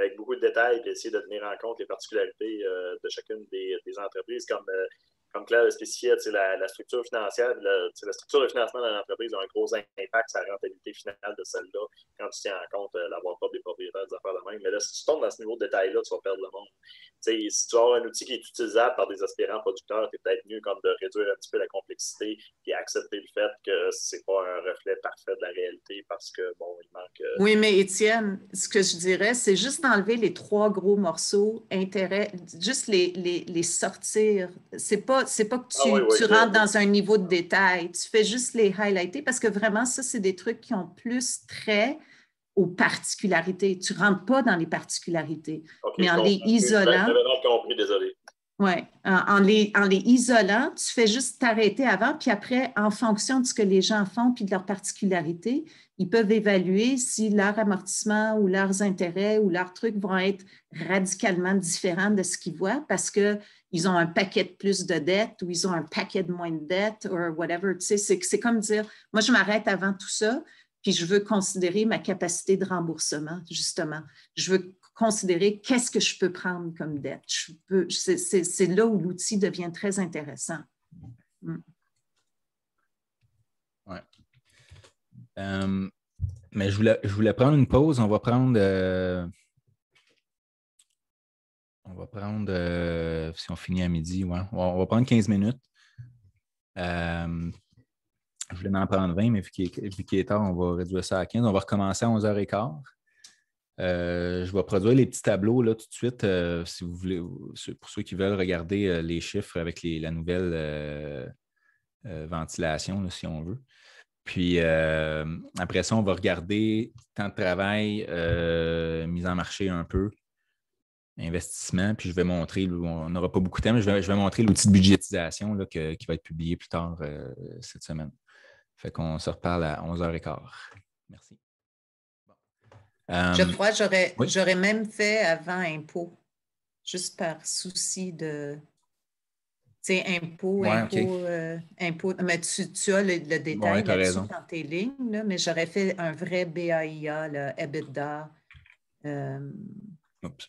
avec beaucoup de détails et essayer de tenir en compte les particularités euh, de chacune des, des entreprises comme euh, comme Claire euh, spécifiait, la, la, structure financière, la, la structure de financement de l'entreprise a un gros impact sur la rentabilité finale de celle-là quand tu tiens en compte euh, l'avoir des propriétaires des affaires de même. Mais là, si tu tombes dans ce niveau de détail-là, tu vas perdre le monde. si tu as un outil qui est utilisable par des aspirants producteurs, tu es peut-être mieux de réduire un petit peu la complexité et accepter le fait que c'est pas un reflet parfait de la réalité parce que, bon, il manque. Euh, oui, mais Étienne, ce que je dirais, c'est juste d'enlever les trois gros morceaux, intérêt, juste les, les, les sortir. C'est pas c'est pas que ah tu, rentres dans un niveau de détail. Tu fais juste les highlighter parce que vraiment, ça, c'est des trucs qui ont plus trait aux particularités. Tu ne rentres pas dans les particularités, mais en les isolant. compris, désolé. Oui, en, les, en les isolant, tu fais juste t'arrêter avant, puis après, en fonction de ce que les gens font puis de leurs particularités, ils peuvent évaluer si leur amortissement ou leurs intérêts ou leurs trucs vont être radicalement différents de ce qu'ils voient parce que ils ont un paquet de plus de dettes ou ils ont un paquet de moins de dettes ou whatever. c'est c'est comme dire, moi, je m'arrête avant tout ça, puis je veux considérer ma capacité de remboursement, justement. Je veux considérer qu'est-ce que je peux prendre comme dette. c'est, là où l'outil devient très intéressant. Mm. Euh, mais je voulais, je voulais prendre une pause. On va prendre... Euh, on va prendre, euh, si on finit à midi, on va prendre 15 minutes. Euh, je voulais en prendre 20, mais vu qu'il est, tard, on va réduire ça à 15. On va recommencer à 11h15. Euh, je vais produire les petits tableaux là, tout de suite, si vous voulez, pour ceux qui veulent regarder les chiffres avec la nouvelle ventilation, si on veut. Puis après ça, on va regarder temps de travail, mise en marché un peu, investissement, puis je vais montrer, on n'aura pas beaucoup de temps, mais je vais, montrer l'outil de budgétisation qui va être publié plus tard euh, cette semaine. Fait qu'on se reparle à 11h15. Merci. je euh, crois que j'aurais même fait avant impôt, juste par souci de. Tu sais, impôt, impôt, euh, impôt. Mais tu, as le, détail dans tes lignes, mais j'aurais fait un vrai BAIA, le EBITDA. Oups.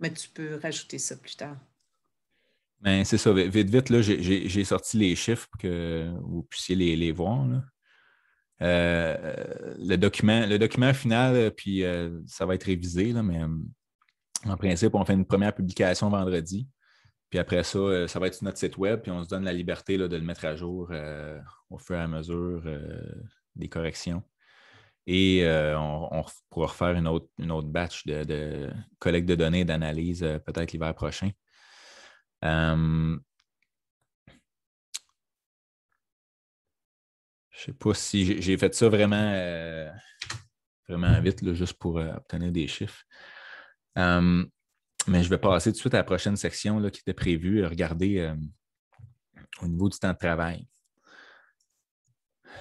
Mais tu peux rajouter ça plus tard. Ben, c'est ça. Vite, vite, j'ai sorti les chiffres pour que vous puissiez les, voir. Euh, le, document, le document final, euh, puis euh, ça va être révisé, là, mais en principe, on fait une première publication vendredi. Puis après ça, ça va être sur notre site web, puis on se donne la liberté de le mettre à jour au fur et à mesure des corrections. Et euh, on, pourra refaire une autre, une batch de, collecte de données, d'analyse, euh, peut-être l'hiver prochain. Hum. Je ne sais pas si j'ai fait ça vraiment, euh, vraiment vite, là, juste pour obtenir des chiffres. Hum. mais je vais passer tout de suite à la prochaine section qui était prévue, regarder au niveau du temps de travail.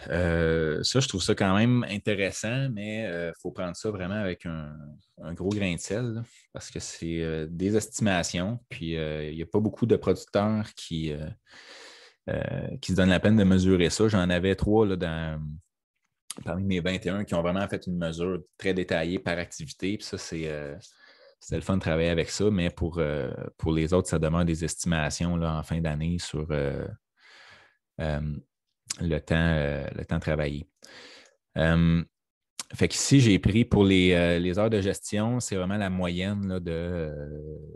Euh, ça, je trouve ça quand même intéressant, mais il euh, faut prendre ça vraiment avec un, gros grain de sel, parce que c'est euh, des estimations, puis il n'y a pas beaucoup de producteurs qui, qui se donnent la peine de mesurer ça. J'en avais trois là, dans, parmi mes 21 qui ont vraiment fait une mesure très détaillée par activité, puis ça, c'est c'était le fun de travailler avec ça, mais pour, pour les autres, ça demande des estimations là, en fin d'année sur le temps, euh, le temps travaillé. Hum, fait que ici, j'ai pris pour euh, les, heures de gestion, c'est vraiment la moyenne de, euh,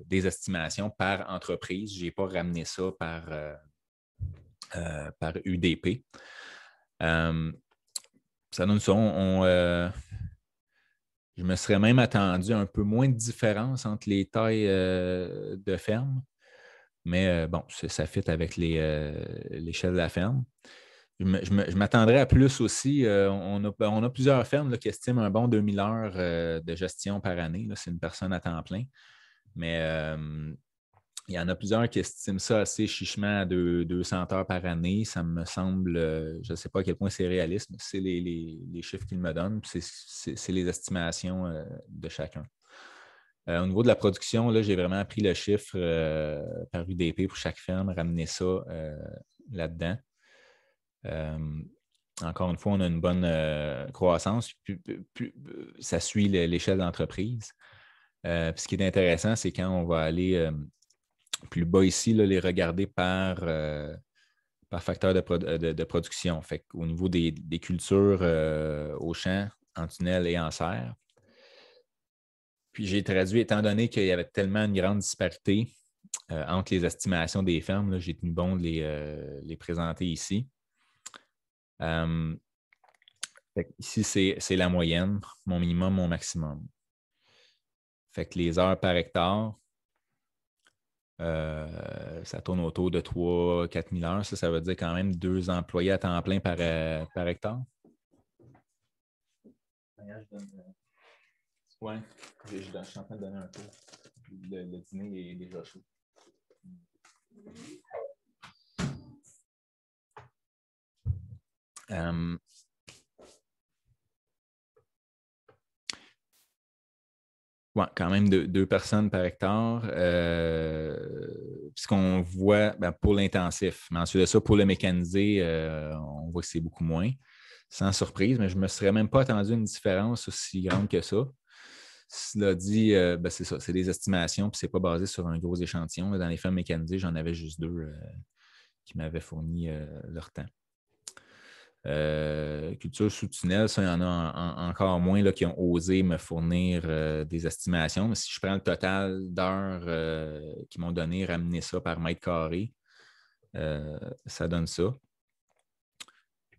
des estimations par entreprise. Je n'ai pas ramené ça par, par UDP. Hum, ça donne ça. je me serais même attendu un peu moins de différence entre les tailles de ferme, mais bon, ça fit avec l'échelle de la ferme je m'attendrais à plus aussi. Euh, on, a, plusieurs fermes qui estiment un bon 2000 heures euh, de gestion par année. C'est une personne à temps plein. Mais euh, il y en a plusieurs qui estiment ça assez chichement à 200 heures par année. Ça me semble, je ne sais pas à quel point c'est réaliste, mais c'est les, les, chiffres qu'ils me donnent. C'est les estimations de chacun. au niveau de la production, j'ai vraiment pris le chiffre par UDP pour chaque ferme, ramener ça là-dedans. Euh, encore une fois, on a une bonne euh, croissance. Euh, ça suit l'échelle d'entreprise. ce qui est intéressant, c'est quand on va aller plus bas ici, les regarder par, facteur de, production. Au niveau des, cultures au champ, en tunnel et en serre. Puis j'ai traduit, étant donné qu'il y avait tellement une grande disparité entre les estimations des fermes, j'ai tenu bon de les présenter ici. Euh, ici, c'est la moyenne, mon minimum, mon maximum. Fait que les heures par hectare, euh, ça tourne autour de 3 4 000 heures. Ça, ça veut dire quand même deux employés à temps plein par, euh, hectare. je, suis en train de donner un peu le dîner est déjà chaud. quand même deux, personnes par hectare. puisqu'on euh, ce voit ben, pour l'intensif, mais ensuite de ça, pour le mécanisé, euh, on voit que c'est beaucoup moins. Sans surprise, mais je ne me serais même pas attendu une différence aussi grande que ça. Cela dit, euh, ben, c'est des estimations, puis n'est pas basé sur un gros échantillon. Dans les fermes mécanisées, j'en avais juste deux qui m'avaient fourni leur temps. Euh, culture sous tunnel, ça, il y en a encore moins là, qui ont osé me fournir euh, des estimations. Mais si je prends le total d'heures euh, qu'ils m'ont donné, ramener ça par mètre carré, ça donne ça.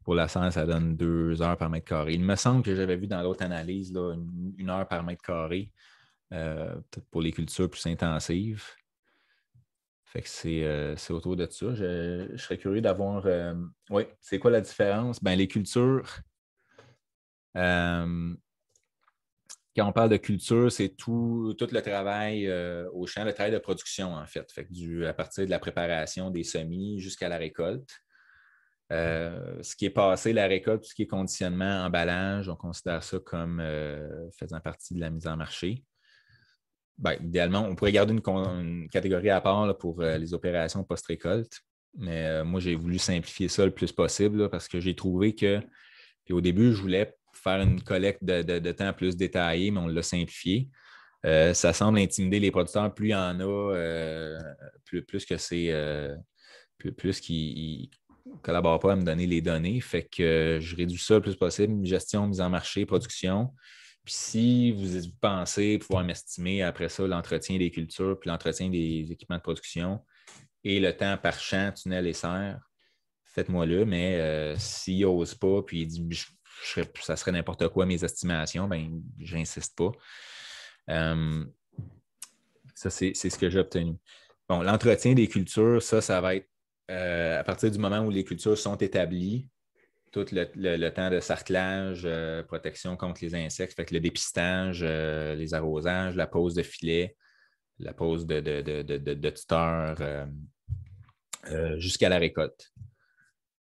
pour la salle, ça donne deux heures par mètre carré. Il me semble que j'avais vu dans l'autre analyse une, une, heure par mètre carré, peut-être pour les cultures plus intensives. Euh, c'est, autour de ça. Je, serais curieux d'avoir. Euh, oui, c'est quoi la différence? Ben, les cultures. Euh, quand on parle de culture, c'est tout, le travail au champ, le travail de production, en fait. du, à partir de la préparation des semis jusqu'à la récolte. ce qui est passé, la récolte, tout ce qui est conditionnement, emballage, on considère ça comme faisant partie de la mise en marché. Ben, idéalement, on pourrait garder une, catégorie à part pour euh, les opérations post-récolte. Mais euh, moi, j'ai voulu simplifier ça le plus possible parce que j'ai trouvé que, au début, je voulais faire une collecte de, temps plus détaillée, mais on l'a simplifié. Euh, ça semble intimider les producteurs. Plus il y en a, plus, que c'est. plus, plus qu'ils ne collaborent pas à me donner les données. Fait que je réduis ça le plus possible. Gestion, mise en marché, production si vous pensez pouvoir m'estimer après ça l'entretien des cultures, puis l'entretien des équipements de production et le temps par champ, tunnel et serre, faites-moi le, mais euh, s'il n'ose pas, puis il dit je, ça serait n'importe quoi mes estimations, ben j'insiste pas. ça, c'est ce que j'ai obtenu. Bon, l'entretien des cultures, ça, ça va être euh, à partir du moment où les cultures sont établies, tout le, temps de sarclage, euh, protection contre les insectes, fait le dépistage, euh, les arrosages, la pose de filet, la pose de, de, tuteurs euh, jusqu'à la récolte.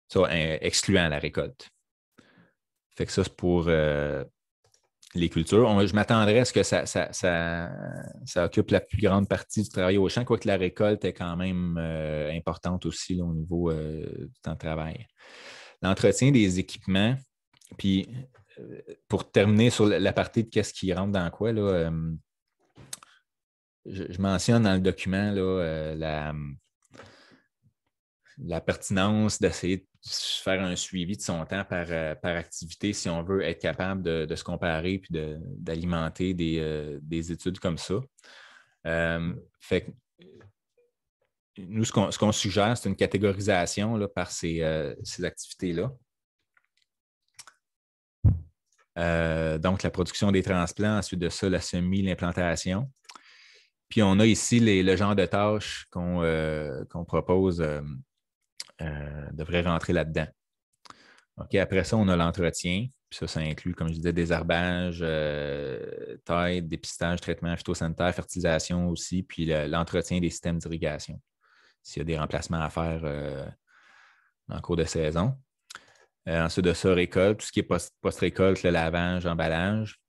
Ça, excluant la récolte. Fait que ça, c'est pour les cultures. je m'attendrais à ce que ça, occupe la plus grande partie du travail au champ, quoique la récolte est quand même importante aussi au niveau du temps de travail l'entretien des équipements. Puis euh, pour terminer sur la partie de qu'est-ce qui rentre dans quoi, là, euh, je, mentionne dans le document là, euh, la, pertinence d'essayer de faire un suivi de son temps par, par activité si on veut être capable de, se comparer puis d'alimenter des, des, études comme ça. fait que nous, ce qu'on, suggère, c'est une catégorisation par ces, euh, activités-là. Euh, donc, la production des transplants, ensuite de ça, la semis, l'implantation. Puis, on a ici le genre de tâches qu'on, euh, propose devrait rentrer là-dedans. OK, après ça, on a l'entretien. ça, ça inclut, comme je disais, désherbage, taille, dépistage, traitement phytosanitaire, fertilisation aussi, puis l'entretien des systèmes d'irrigation s'il y a des remplacements à faire euh, en cours de saison. Euh, ensuite de ça, récolte, tout ce qui est post-récolte, le lavage, l'emballage.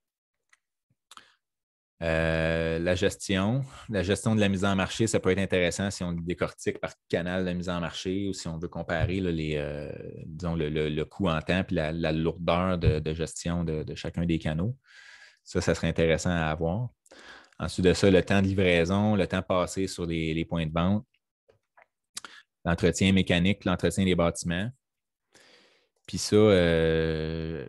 Euh, la gestion, la gestion de la mise en marché, ça peut être intéressant si on décortique par canal la mise en marché ou si on veut comparer les, le, coût en temps et la, lourdeur de, gestion de, chacun des canaux. Ça, ça serait intéressant à avoir. Ensuite de ça, le temps de livraison, le temps passé sur les points de vente l'entretien mécanique, l'entretien des bâtiments. Puis ça, euh,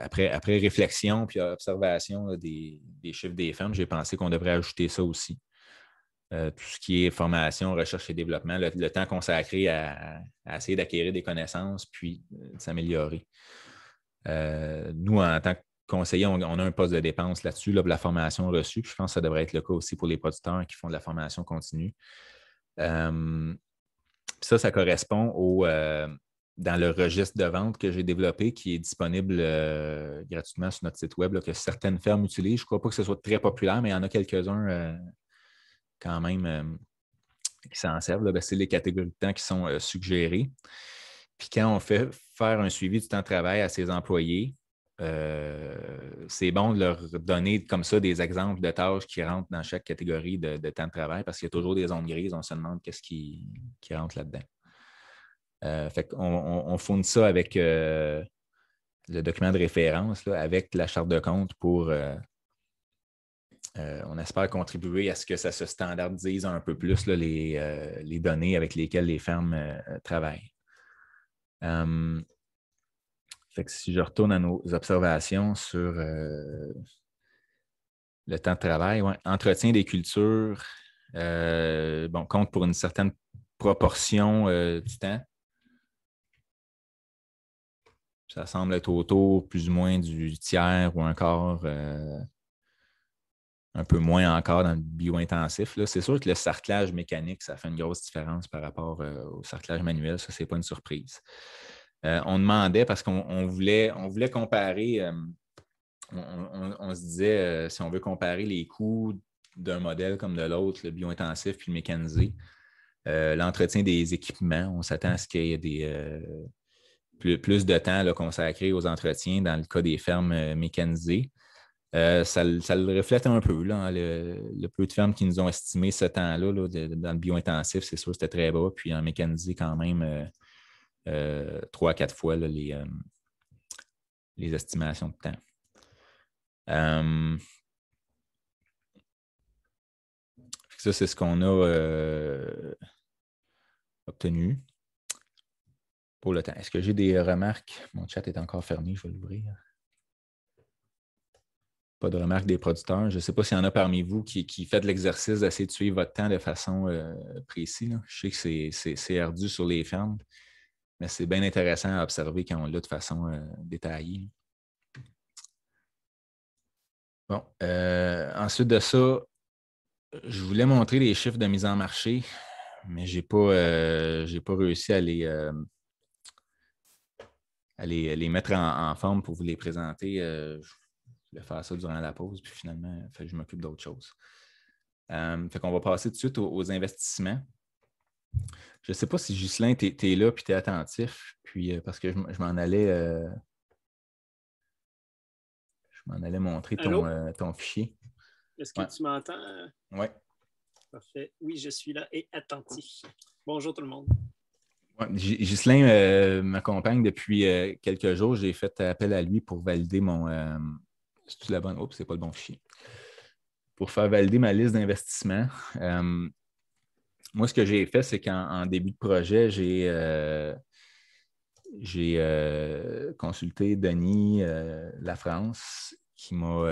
après, après réflexion puis observation des, des, chiffres des fermes, j'ai pensé qu'on devrait ajouter ça aussi. Euh, tout ce qui est formation, recherche et développement, le, temps consacré à, essayer d'acquérir des connaissances puis euh, de s'améliorer. nous, en tant que conseillers, on, a un poste de dépense là-dessus, là, la formation reçue. je pense que ça devrait être le cas aussi pour les producteurs qui font de la formation continue ça, ça correspond au, euh, dans le registre de vente que j'ai développé qui est disponible euh, gratuitement sur notre site web que certaines fermes utilisent. Je ne crois pas que ce soit très populaire, mais il y en a quelques-uns euh, quand même qui s'en servent. Ben, c'est les catégories de temps qui sont suggérées. Puis quand on fait faire un suivi du temps de travail à ses employés, euh, c'est bon de leur donner comme ça des exemples de tâches qui rentrent dans chaque catégorie de, temps de travail parce qu'il y a toujours des zones grises, on se demande qu'est-ce qui, rentre là-dedans. Euh, fait on, fournit ça avec euh, le document de référence, avec la charte de compte pour. on espère contribuer à ce que ça se standardise un peu plus là, les, données avec lesquelles les fermes travaillent si je retourne à nos observations sur euh, le temps de travail, entretien des cultures, euh, bon, compte pour une certaine proportion euh, du temps. Ça semble être autour plus ou moins du tiers ou encore un peu moins encore dans le bio-intensif. C'est sûr que le sarclage mécanique, ça fait une grosse différence par rapport au sarclage manuel. Ça, ce n'est pas une surprise. Euh, on demandait parce qu'on voulait, on voulait comparer, euh, on, se disait, euh, si on veut comparer les coûts d'un modèle comme de l'autre, le bio-intensif puis le mécanisé, l'entretien des équipements, on s'attend à ce qu'il y ait des, plus, de temps consacré aux entretiens dans le cas des fermes mécanisées. Ça, le reflète un peu, le, peu de fermes qui nous ont estimé ce temps-là dans le bio-intensif, c'est sûr, c'était très bas, puis en mécanisé quand même euh, trois à quatre fois euh, les, estimations de temps. Euh, ça, c'est ce qu'on a obtenu pour le temps. Est-ce que j'ai des remarques? Mon chat est encore fermé, je vais l'ouvrir. Pas de remarques des producteurs. Je ne sais pas s'il y en a parmi vous qui, qui faites l'exercice d'essayer de suivre votre temps de façon précise. Je sais que c'est ardu sur les fermes mais c'est bien intéressant à observer quand on l'a de façon euh, détaillée. Bon, euh, ensuite de ça, je voulais montrer les chiffres de mise en marché, mais je n'ai pas, euh, pas, réussi à les, les, mettre en, forme pour vous les présenter. je voulais faire ça durant la pause, puis finalement, je m'occupe d'autre chose. fait qu'on va passer tout de suite aux investissements. Je ne sais pas si Ghislain, tu es, là puis tu es attentif, puis euh, parce que je, m'en allais. Euh, je m'en allais montrer ton, euh, fichier. Est-ce que tu m'entends? Oui. Parfait. Oui, je suis là et attentif. Bonjour tout le monde. Ouais, m'accompagne depuis quelques jours. J'ai fait appel à lui pour valider mon. la bonne. Oups, c'est pas le bon fichier. Pour faire valider ma liste d'investissement. Moi, ce que j'ai fait, c'est qu'en début de projet, j'ai euh, euh, consulté Denis euh, La France qui m'a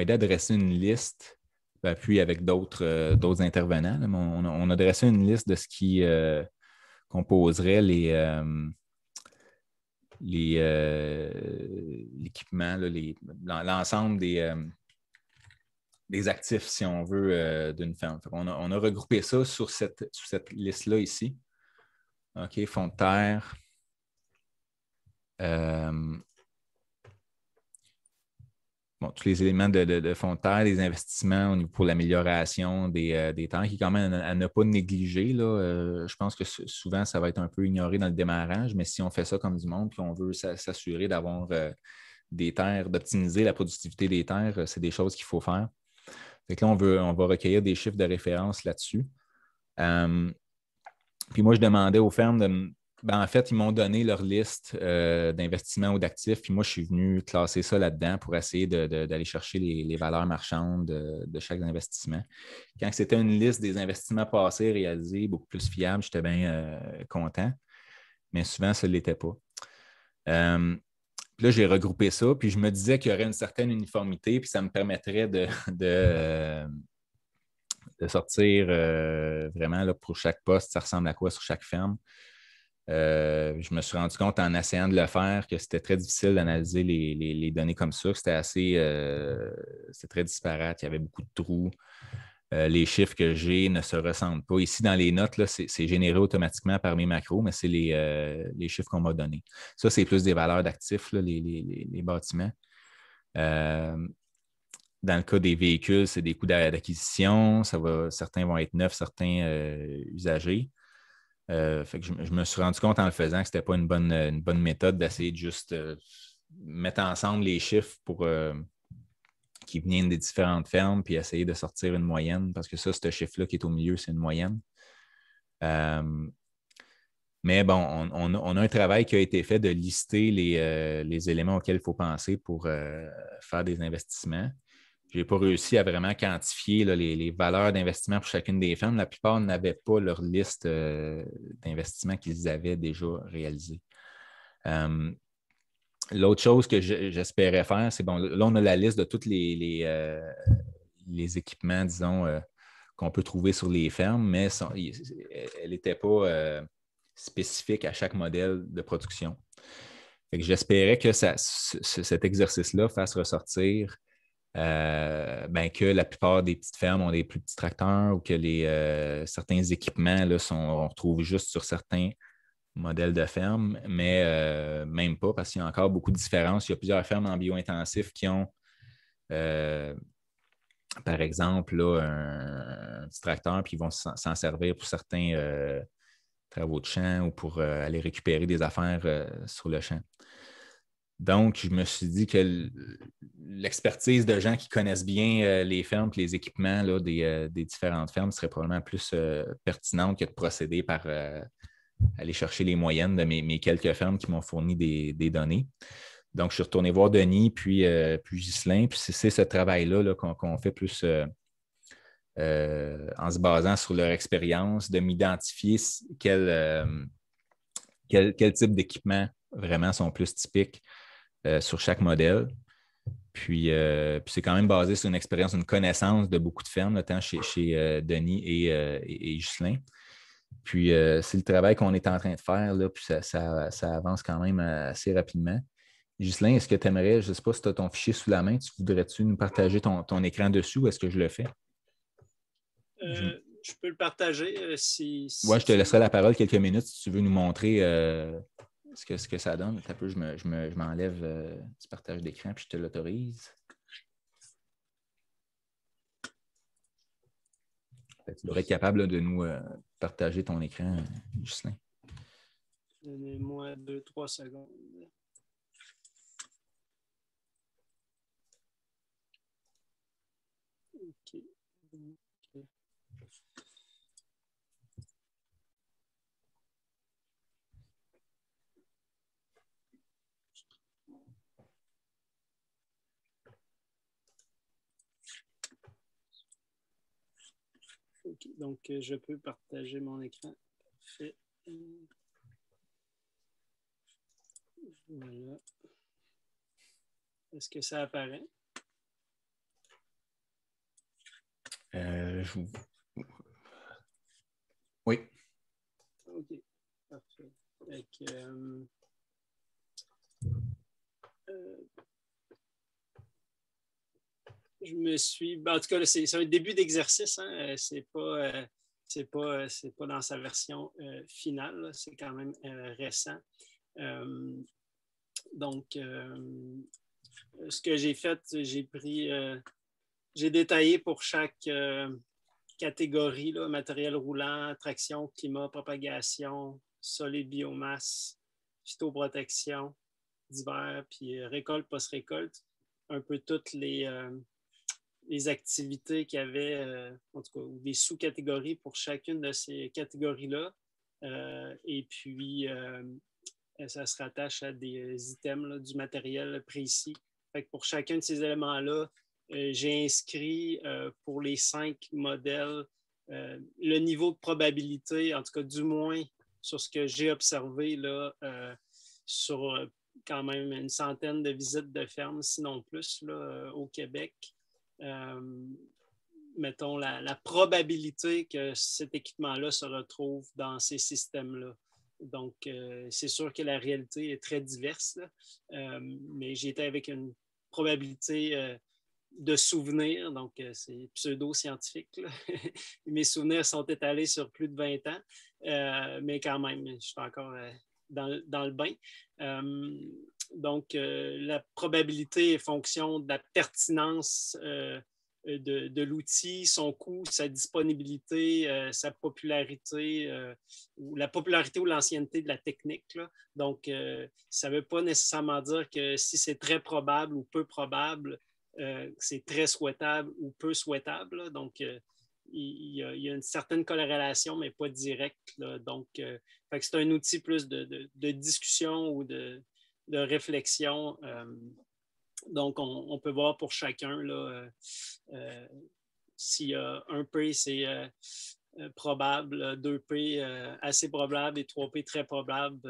aidé à dresser une liste, ben, puis avec d'autres intervenants. on, a, dressé une liste de ce qui composerait les l'équipement, l'ensemble des, des actifs, si on veut, euh, d'une ferme. On a, regroupé ça sur cette, liste-là ici. OK, fonds de terre. Euh, bon, tous les éléments de, fonds de terre, des investissements pour l'amélioration des, euh, terres, qui quand même à, à ne pas négliger. Là, je pense que souvent, ça va être un peu ignoré dans le démarrage, mais si on fait ça comme du monde, puis on veut s'assurer d'avoir des terres, d'optimiser la productivité des terres, c'est des choses qu'il faut faire. Fait là, on, veut, on va recueillir des chiffres de référence là-dessus. Euh, puis moi, je demandais aux fermes de ben, en fait, ils m'ont donné leur liste euh, d'investissements ou d'actifs, puis moi, je suis venu classer ça là-dedans pour essayer d'aller chercher les, valeurs marchandes de, chaque investissement. Quand c'était une liste des investissements passés, réalisés, beaucoup plus fiable, j'étais bien euh, content, mais souvent, ça ne l'était pas. Puis là, j'ai regroupé ça, puis je me disais qu'il y aurait une certaine uniformité, puis ça me permettrait de, de, sortir euh, vraiment pour chaque poste, ça ressemble à quoi sur chaque ferme. Euh, je me suis rendu compte en essayant de le faire que c'était très difficile d'analyser les, données comme ça, c'était assez euh, très disparate, il y avait beaucoup de trous. Euh, les chiffres que j'ai ne se ressemblent pas. Ici, dans les notes, c'est généré automatiquement par mes macros, mais c'est euh, les, chiffres qu'on m'a donnés. Ça, c'est plus des valeurs d'actifs, les, bâtiments. Euh, dans le cas des véhicules, c'est des coûts d'acquisition. Certains vont être neufs, certains usagers. je, me suis rendu compte en le faisant que ce n'était pas une bonne, une bonne méthode d'essayer de juste mettre ensemble les chiffres pour qui viennent des différentes fermes, puis essayer de sortir une moyenne, parce que ça, ce chiffre-là qui est au milieu, c'est une moyenne. Euh, mais bon, on, a un travail qui a été fait de lister les, euh, éléments auxquels il faut penser pour euh, faire des investissements. Je n'ai pas réussi à vraiment quantifier les, valeurs d'investissement pour chacune des fermes. La plupart n'avaient pas leur liste d'investissements qu'ils avaient déjà réalisés. L'autre chose que j'espérais faire, c'est bon, là, on a la liste de tous les, les, euh, équipements, disons, euh, qu'on peut trouver sur les fermes, mais elle n'était pas euh, spécifique à chaque modèle de production. J'espérais que cet exercice-là fasse ressortir ben, que la plupart des petites fermes ont des plus petits tracteurs ou que les, certains équipements, là, sont, on retrouve juste sur certains modèle de ferme, mais euh, même pas parce qu'il y a encore beaucoup de différences. Il y a plusieurs fermes en bio-intensif qui ont, euh, par exemple, un, petit tracteur, puis ils vont s'en servir pour certains euh, travaux de champ ou pour aller récupérer des affaires sur le champ. Donc, je me suis dit que l'expertise de gens qui connaissent bien les fermes et les équipements là, des, différentes fermes serait probablement plus pertinente que de procéder par aller chercher les moyennes de mes, quelques fermes qui m'ont fourni des, données. Donc, je suis retourné voir Denis, puis, euh, puis Ghislain, puis c'est ce travail-là qu'on fait plus euh, euh, en se basant sur leur expérience, de m'identifier quel, quel, quel, type d'équipement vraiment sont plus typiques sur chaque modèle. Puis, c'est quand même basé sur une expérience, une connaissance de beaucoup de fermes, notamment chez, chez Denis et, euh, puis euh, c'est le travail qu'on est en train de faire, là, puis ça, avance quand même euh, assez rapidement. Ghislain, est-ce que tu aimerais, je ne sais pas si tu as ton fichier sous la main, tu voudrais-tu nous partager ton, écran dessus ou est-ce que je le fais? Euh, je peux le partager si. oui, je te laisserai la parole quelques minutes si tu veux nous montrer ce, que, ça donne. peu, je m'enlève me, je partage d'écran puis je te l'autorise. Tu devrais être capable de nous partager ton écran, Justin. Donnez-moi deux, trois secondes. OK. Donc, euh, je peux partager mon écran. Est-ce que ça apparaît? Euh, oui. OK. Parfait je me suis. Ben, en tout cas, c'est un début d'exercice. Ce hein, euh, C'est pas. Euh, c'est pas, euh, pas dans sa version finale, c'est quand même récent. donc, ce que j'ai fait, j'ai pris, j'ai détaillé pour chaque catégorie, matériel roulant, traction, climat, propagation, sol et biomasse, phytoprotection, divers, puis récolte, post-récolte, un peu toutes les, les activités qui avaient euh, en tout cas, ou des sous-catégories pour chacune de ces catégories-là. Euh, et puis, euh, ça se rattache à des items, du matériel précis. pour chacun de ces éléments-là, j'ai inscrit pour les cinq modèles le niveau de probabilité, en tout cas, du moins sur ce que j'ai observé là, sur quand même une centaine de visites de fermes, sinon plus, là, au Québec. Euh, mettons, la, probabilité que cet équipement-là se retrouve dans ces systèmes-là. Donc, euh, c'est sûr que la réalité est très diverse, euh, mais j'ai été avec une probabilité de souvenirs, donc c'est pseudo-scientifique. Mes souvenirs sont étalés sur plus de 20 ans, mais quand même, je suis encore dans, dans, le bain. Donc, euh, la probabilité est fonction de la pertinence euh, de, de l'outil, son coût, sa disponibilité, euh, sa popularité, ou la popularité ou l'ancienneté de la technique. Là. Donc, ça ne veut pas nécessairement dire que si c'est très probable ou peu probable, c'est très souhaitable ou peu souhaitable. Donc, il y, a, une certaine corrélation, mais pas directe. Donc, c'est un outil plus de, de discussion ou de, de réflexion. Euh, donc, on, peut voir pour chacun là, euh, euh, s'il y a un P, c'est probable, deux P assez probable et trois P très probable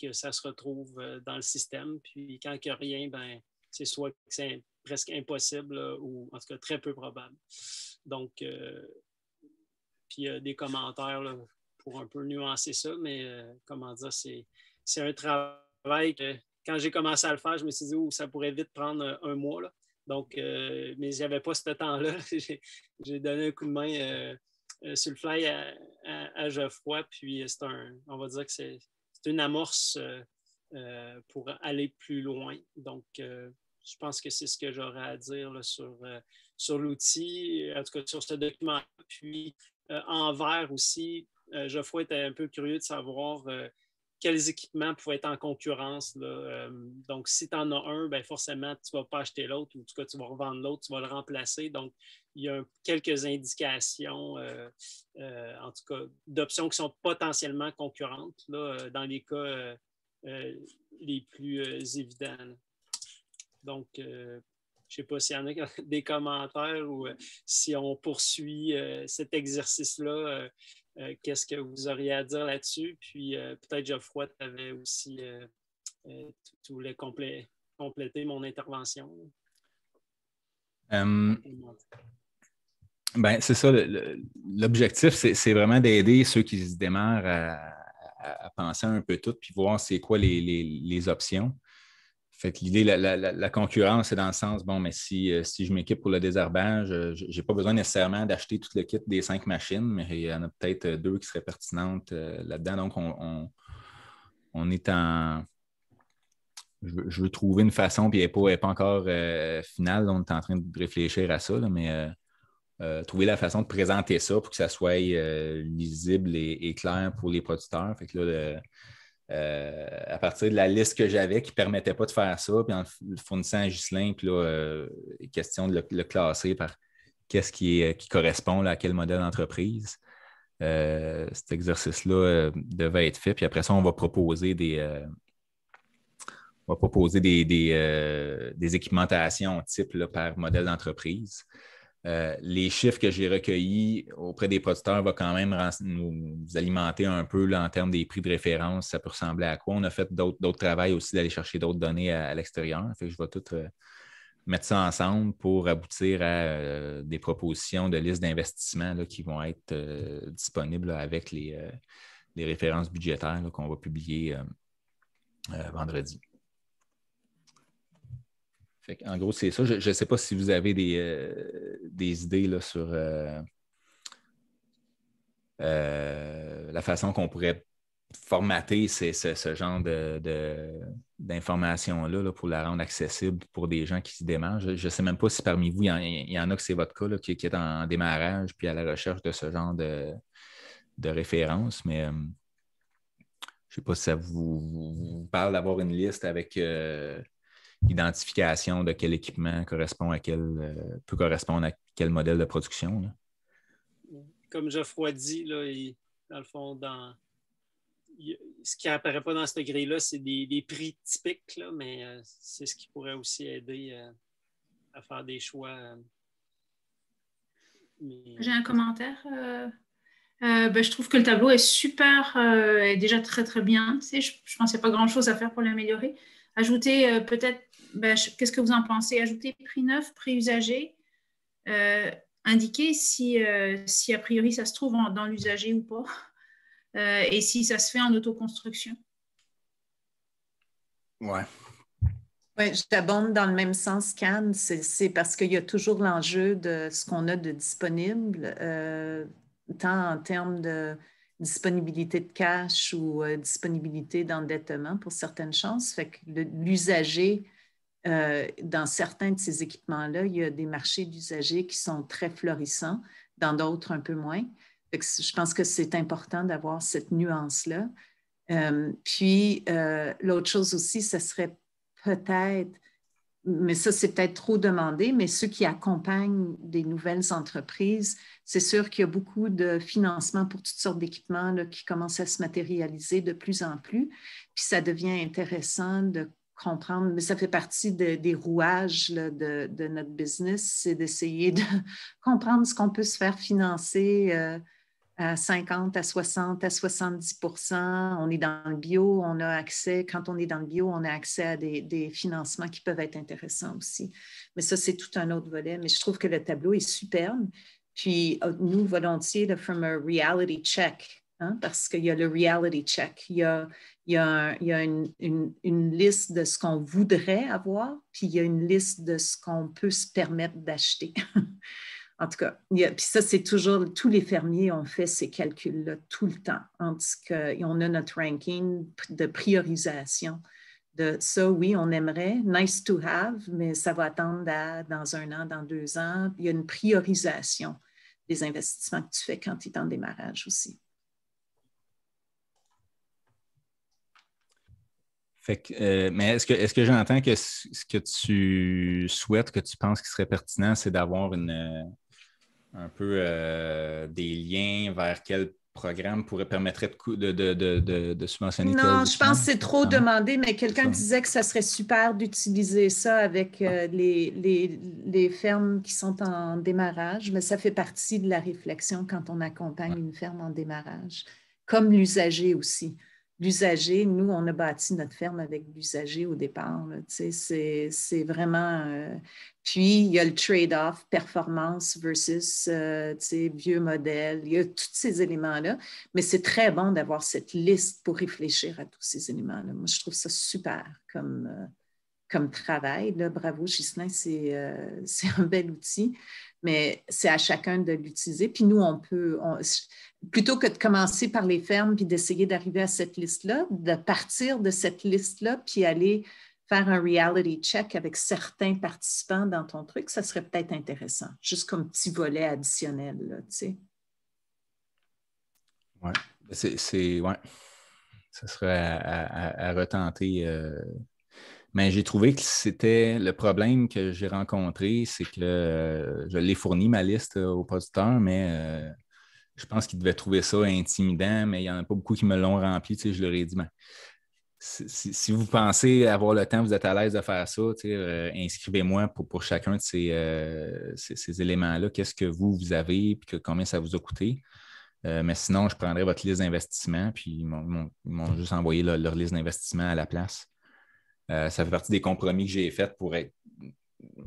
que ça se retrouve dans le système. Puis quand il n'y a rien, ben, c'est soit c'est presque impossible ou en tout cas très peu probable. Donc, puis il y a des commentaires pour un peu nuancer ça, mais comment dire, c'est un travail quand j'ai commencé à le faire, je me suis dit, que oh, ça pourrait vite prendre un, mois. Là. Donc, n'y euh, mais pas ce temps-là. j'ai donné un coup de main euh, euh, sur le fly à, Geoffroy. Puis, c'est un, on va dire que c'est une amorce pour aller plus loin. Donc, je pense que c'est ce que j'aurais à dire sur, l'outil, en tout cas sur ce document. Puis, envers aussi, Geoffroy était un peu curieux de savoir quels équipements pouvaient être en concurrence. Euh, donc, si tu en as un, ben forcément, tu ne vas pas acheter l'autre ou en tout cas, tu vas revendre l'autre, tu vas le remplacer. Donc, il y a quelques indications, euh, euh, en tout cas, d'options qui sont potentiellement concurrentes dans les cas les plus évidents. Donc, je ne sais pas s'il y en a des commentaires ou si on poursuit cet exercice-là. Euh, qu'est-ce que vous auriez à dire là-dessus? Puis euh, peut-être, Geoffroy, euh, tu avais aussi, voulais compléter mon intervention. Hum. Ben, c'est ça. L'objectif, c'est vraiment d'aider ceux qui se démarrent à, penser un peu tout, puis voir c'est quoi les options. Fait que l'idée, la, concurrence, c'est dans le sens, bon, mais si, euh, si je m'équipe pour le désherbage, euh, je n'ai pas besoin nécessairement d'acheter tout le kit des cinq machines, mais il y en a peut-être euh, deux qui seraient pertinentes là-dedans. Donc, on, on, est en. Je veux, trouver une façon, puis elle n'est pas, pas encore finale. On est en train de réfléchir à ça, mais trouver la façon de présenter ça pour que ça soit lisible et, clair pour les producteurs. Fait que là, le, euh, à partir de la liste que j'avais qui ne permettait pas de faire ça, puis en le fournissant à puis là, euh, question de le, classer par qu'est-ce qui, correspond à quel modèle d'entreprise. Euh, cet exercice-là devait être fait. Puis après ça, on va proposer des, on va proposer des, équipementations type par modèle d'entreprise. Euh, les chiffres que j'ai recueillis auprès des producteurs vont quand même nous alimenter un peu en termes des prix de référence. Ça peut ressembler à quoi? On a fait d'autres travails aussi d'aller chercher d'autres données à, l'extérieur. je vais tout euh, mettre ça ensemble pour aboutir à euh, des propositions de listes d'investissement qui vont être disponibles avec les, références budgétaires qu'on va publier vendredi en gros, c'est ça. Je ne sais pas si vous avez des, euh, idées sur euh, euh, la façon qu'on pourrait formater ce, genre d'informations-là de, là, pour la rendre accessible pour des gens qui se démarrent. Je ne sais même pas si parmi vous, il y en, a que c'est votre cas, qui, est en démarrage puis à la recherche de ce genre de, de références, mais je ne sais pas si ça vous, parle d'avoir une liste avec identification de quel équipement correspond à quel, euh, peut correspondre à quel modèle de production. Comme Geoffroy dit, là, dans le fond, dans, ce qui n'apparaît pas dans cette grille-là, c'est des, des, prix typiques, mais euh, c'est ce qui pourrait aussi aider euh, à faire des choix. J'ai un commentaire euh, bah, je trouve que le tableau est super, euh, est déjà très très bien. Tu sais, je n'y pensais pas grand-chose à faire pour l'améliorer. Ajouter euh, peut-être, bah, qu'est-ce que vous en pensez Ajouter prix neuf, prix usagé, indiquer si, si a priori ça se trouve dans l'usager ou pas, et si ça se fait en autoconstruction. Ouais. Oui, j'abonde dans le même sens qu'Anne. C'est parce qu'il y a toujours l'enjeu de ce qu'on a de disponible tant en termes de disponibilité de cash ou euh, disponibilité d'endettement pour certaines chances. Fait que l'usager, euh, dans certains de ces équipements-là, il y a des marchés d'usagers qui sont très florissants, dans d'autres un peu moins. je pense que c'est important d'avoir cette nuance-là. Euh, puis, l'autre chose aussi, ce serait peut-être mais ça, c'est peut-être trop demandé, mais ceux qui accompagnent des nouvelles entreprises, c'est sûr qu'il y a beaucoup de financement pour toutes sortes d'équipements qui commencent à se matérialiser de plus en plus. Puis ça devient intéressant de comprendre, mais ça fait partie des rouages de, notre business, c'est d'essayer de comprendre ce qu'on peut se faire financer. Euh, à 50, à 60, à 70 On est dans le bio, on a accès, quand on est dans le bio, on a accès à des, des financements qui peuvent être intéressants aussi. Mais ça, c'est tout un autre volet. Mais je trouve que le tableau est superbe. Puis euh, nous, volontiers, le From a Reality Check, hein, parce qu'il y a le Reality Check, il y a, il y a, une, une, une liste de ce qu'on voudrait avoir, puis il y a une liste de ce qu'on peut se permettre d'acheter. En tout cas, il puis ça, c'est toujours, tous les fermiers ont fait ces calculs-là tout le temps. En tout cas, on a notre ranking de priorisation de ça, oui, on aimerait, nice to have, mais ça va attendre dans un an, dans deux ans. Il y a une priorisation des investissements que tu fais quand tu es en démarrage aussi. Fait euh, mais est-ce que, est -ce que j'entends que ce que tu souhaites, que tu penses qui serait pertinent, c'est d'avoir une, euh, un peu euh, des liens vers quel programme pourrait permettre de, de, de, subventionner Non, je pense que c'est trop ah. demandé, mais quelqu'un disait que ça serait super d'utiliser ça avec euh, ah. les, fermes qui sont en démarrage, mais ça fait partie de la réflexion quand on accompagne une ferme en démarrage, comme l'usager aussi l'usager, nous, on a bâti notre ferme avec l'usager au départ. C'est vraiment. Euh, puis, il y a le trade-off performance versus euh, vieux modèle. Il y a tous ces éléments-là. Mais c'est très bon d'avoir cette liste pour réfléchir à tous ces éléments-là. Moi, je trouve ça super comme. Euh, comme travail. bravo, Ghislain, c'est un bel outil mais c'est à chacun de l'utiliser. Puis nous, on peut, plutôt que de commencer par les fermes, puis d'essayer d'arriver à cette liste-là, de partir de cette liste-là, puis aller faire un reality check avec certains participants dans ton truc, ça serait peut-être intéressant, juste comme petit volet additionnel, là, tu sais. Oui, ben, c'est... Ouais. Ça serait à, retenter. Euh, mais j'ai trouvé que c'était le problème que j'ai rencontré, c'est que euh, je l'ai fourni ma liste au euh, aux mais euh, je pense qu'ils devaient trouver ça intimidant, mais il n'y en a pas beaucoup qui me l'ont rempli. Tu je leur ai dit, ben, si, vous pensez avoir le temps, vous êtes à l'aise de faire ça, inscrivez-moi pour, chacun de ces, éléments-là. Qu'est-ce que vous, vous avez, et que, combien ça vous a coûté? mais sinon, je prendrais votre liste d'investissement, puis ils m'ont juste envoyé leur liste d'investissement à la place. Euh, ça fait partie des compromis que j'ai faits pour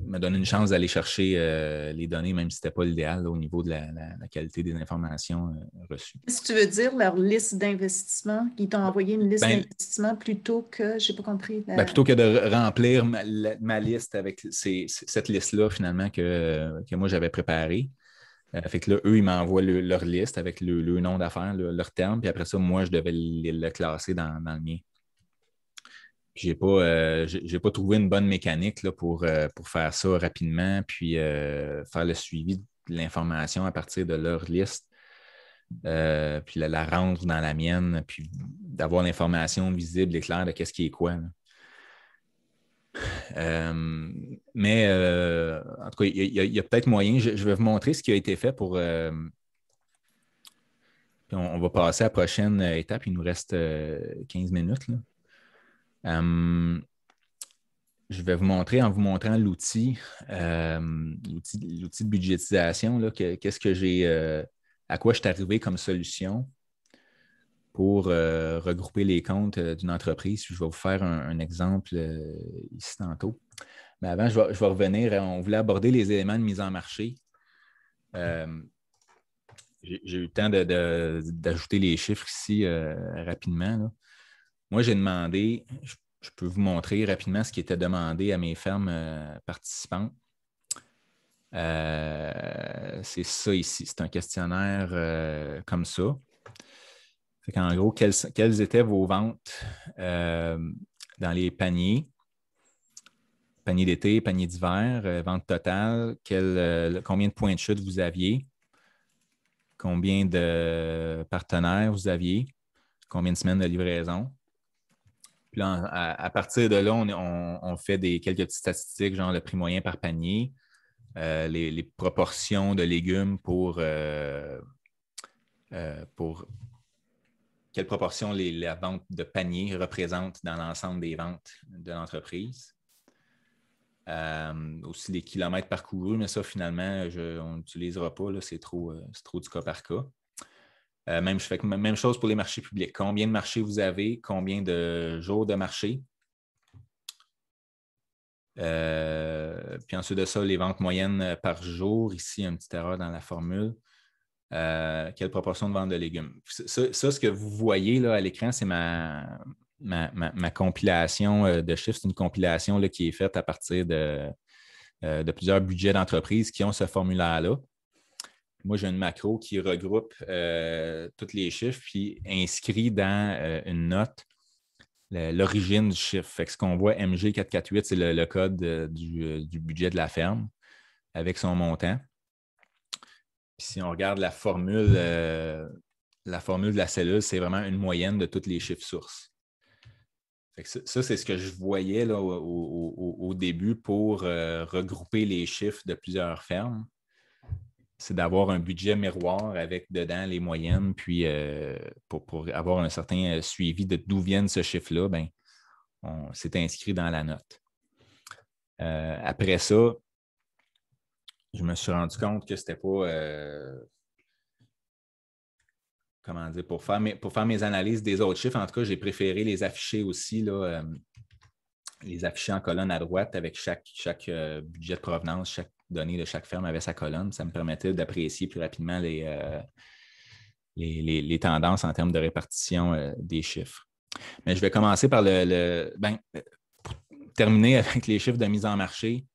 me donner une chance d'aller chercher euh, les données, même si ce n'était pas l'idéal au niveau de la, qualité des informations euh, reçues. Qu'est-ce que tu veux dire, leur liste d'investissement? Ils t'ont envoyé une liste ben, d'investissement plutôt que, je n'ai pas compris. Ben, plutôt que de remplir ma, liste avec cette liste-là, finalement, que, moi j'avais préparée. fait que là, eux, ils m'envoient leur liste avec le, nom d'affaires, leur terme, puis après ça, moi, je devais le, classer dans le mien j'ai pas, euh, pas trouvé une bonne mécanique là, pour, euh, pour faire ça rapidement, puis euh, faire le suivi de l'information à partir de leur liste, puis la, rendre dans la mienne, puis d'avoir l'information visible et claire de qu'est-ce qui est quoi. mais en tout cas, il y, a, peut-être moyen, je, vais vous montrer ce qui a été fait pour. on, va passer à la prochaine étape. Il nous reste 15 minutes. Là. Euh, je vais vous montrer en vous montrant l'outil, euh, l'outil de budgétisation, qu'est-ce que, j'ai, euh, à quoi je suis arrivé comme solution pour regrouper les comptes d'une entreprise. Je vais vous faire un, exemple ici tantôt. Mais avant, je vais, revenir. On voulait aborder les éléments de mise en marché. j'ai eu le temps d'ajouter les chiffres ici rapidement. Moi, j'ai demandé, je, peux vous montrer rapidement ce qui était demandé à mes fermes euh, participantes. Euh, c'est ça ici, c'est un questionnaire euh, comme ça. en gros, quelles, étaient vos ventes dans les paniers? Panier d'été, panier d'hiver, vente totale, combien de points de chute vous aviez, combien de partenaires vous aviez, combien de semaines de livraison, puis à, partir de là, on, fait des, quelques petites statistiques, genre le prix moyen par panier, euh, les, proportions de légumes pour, euh, euh, pour quelle proportion la vente de panier représente dans l'ensemble des ventes de l'entreprise. aussi les kilomètres parcourus, mais ça, finalement, on n'utilisera pas, c'est trop, trop du cas par cas. Euh, même, chose pour les marchés publics. Combien de marchés vous avez? Combien de jours de marché? Euh, puis ensuite de ça, les ventes moyennes euh, par jour. Ici, une petite erreur dans la formule. quelle proportion de vente de légumes? Ça, ce que vous voyez là, à l'écran, c'est ma, compilation de chiffres. C'est une compilation qui est faite à partir de, de plusieurs budgets d'entreprises qui ont ce formulaire-là moi, j'ai une macro qui regroupe euh, tous les chiffres, puis inscrit dans euh, une note l'origine du chiffre. ce qu'on voit, MG448, c'est le, code euh, du, budget de la ferme avec son montant. si on regarde la formule, la formule de la cellule, c'est vraiment une moyenne de tous les chiffres sources. ça, c'est ce que je voyais là, au, début pour regrouper les chiffres de plusieurs fermes c'est d'avoir un budget miroir avec dedans les moyennes, puis euh, pour, avoir un certain euh, suivi de d'où viennent ce chiffre-là, ben, on s'est inscrit dans la note. Euh, après ça, je me suis rendu compte que c'était pas comment dire pour faire mes, pour faire mes analyses des autres chiffres. En tout cas, j'ai préféré les afficher aussi là, les afficher en colonne à droite avec chaque, chaque budget de provenance, chaque Données de chaque ferme avait sa colonne. Ça me permettait d'apprécier plus rapidement les, euh, les, tendances en termes de répartition euh, des chiffres. Mais je vais commencer par le. le ben, terminer avec les chiffres de mise en marché.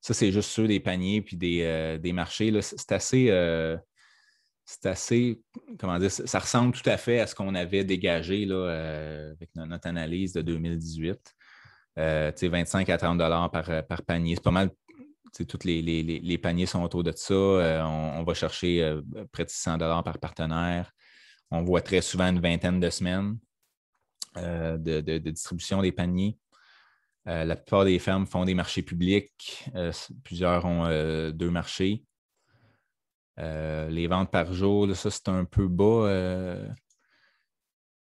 Ça, c'est juste ceux des paniers puis des, euh, marchés. C'est assez. c'est assez, comment dire, ça ressemble tout à fait à ce qu'on avait dégagé avec notre analyse de 2018. Euh, 25 à 30 dollars par, par panier. C'est pas mal tous les, paniers sont autour de ça. Euh, on, va chercher euh, près de 600 par partenaire. On voit très souvent une vingtaine de semaines euh, de, distribution des paniers. la plupart des fermes font des marchés publics. plusieurs ont deux marchés. les ventes par jour, ça, c'est un peu bas.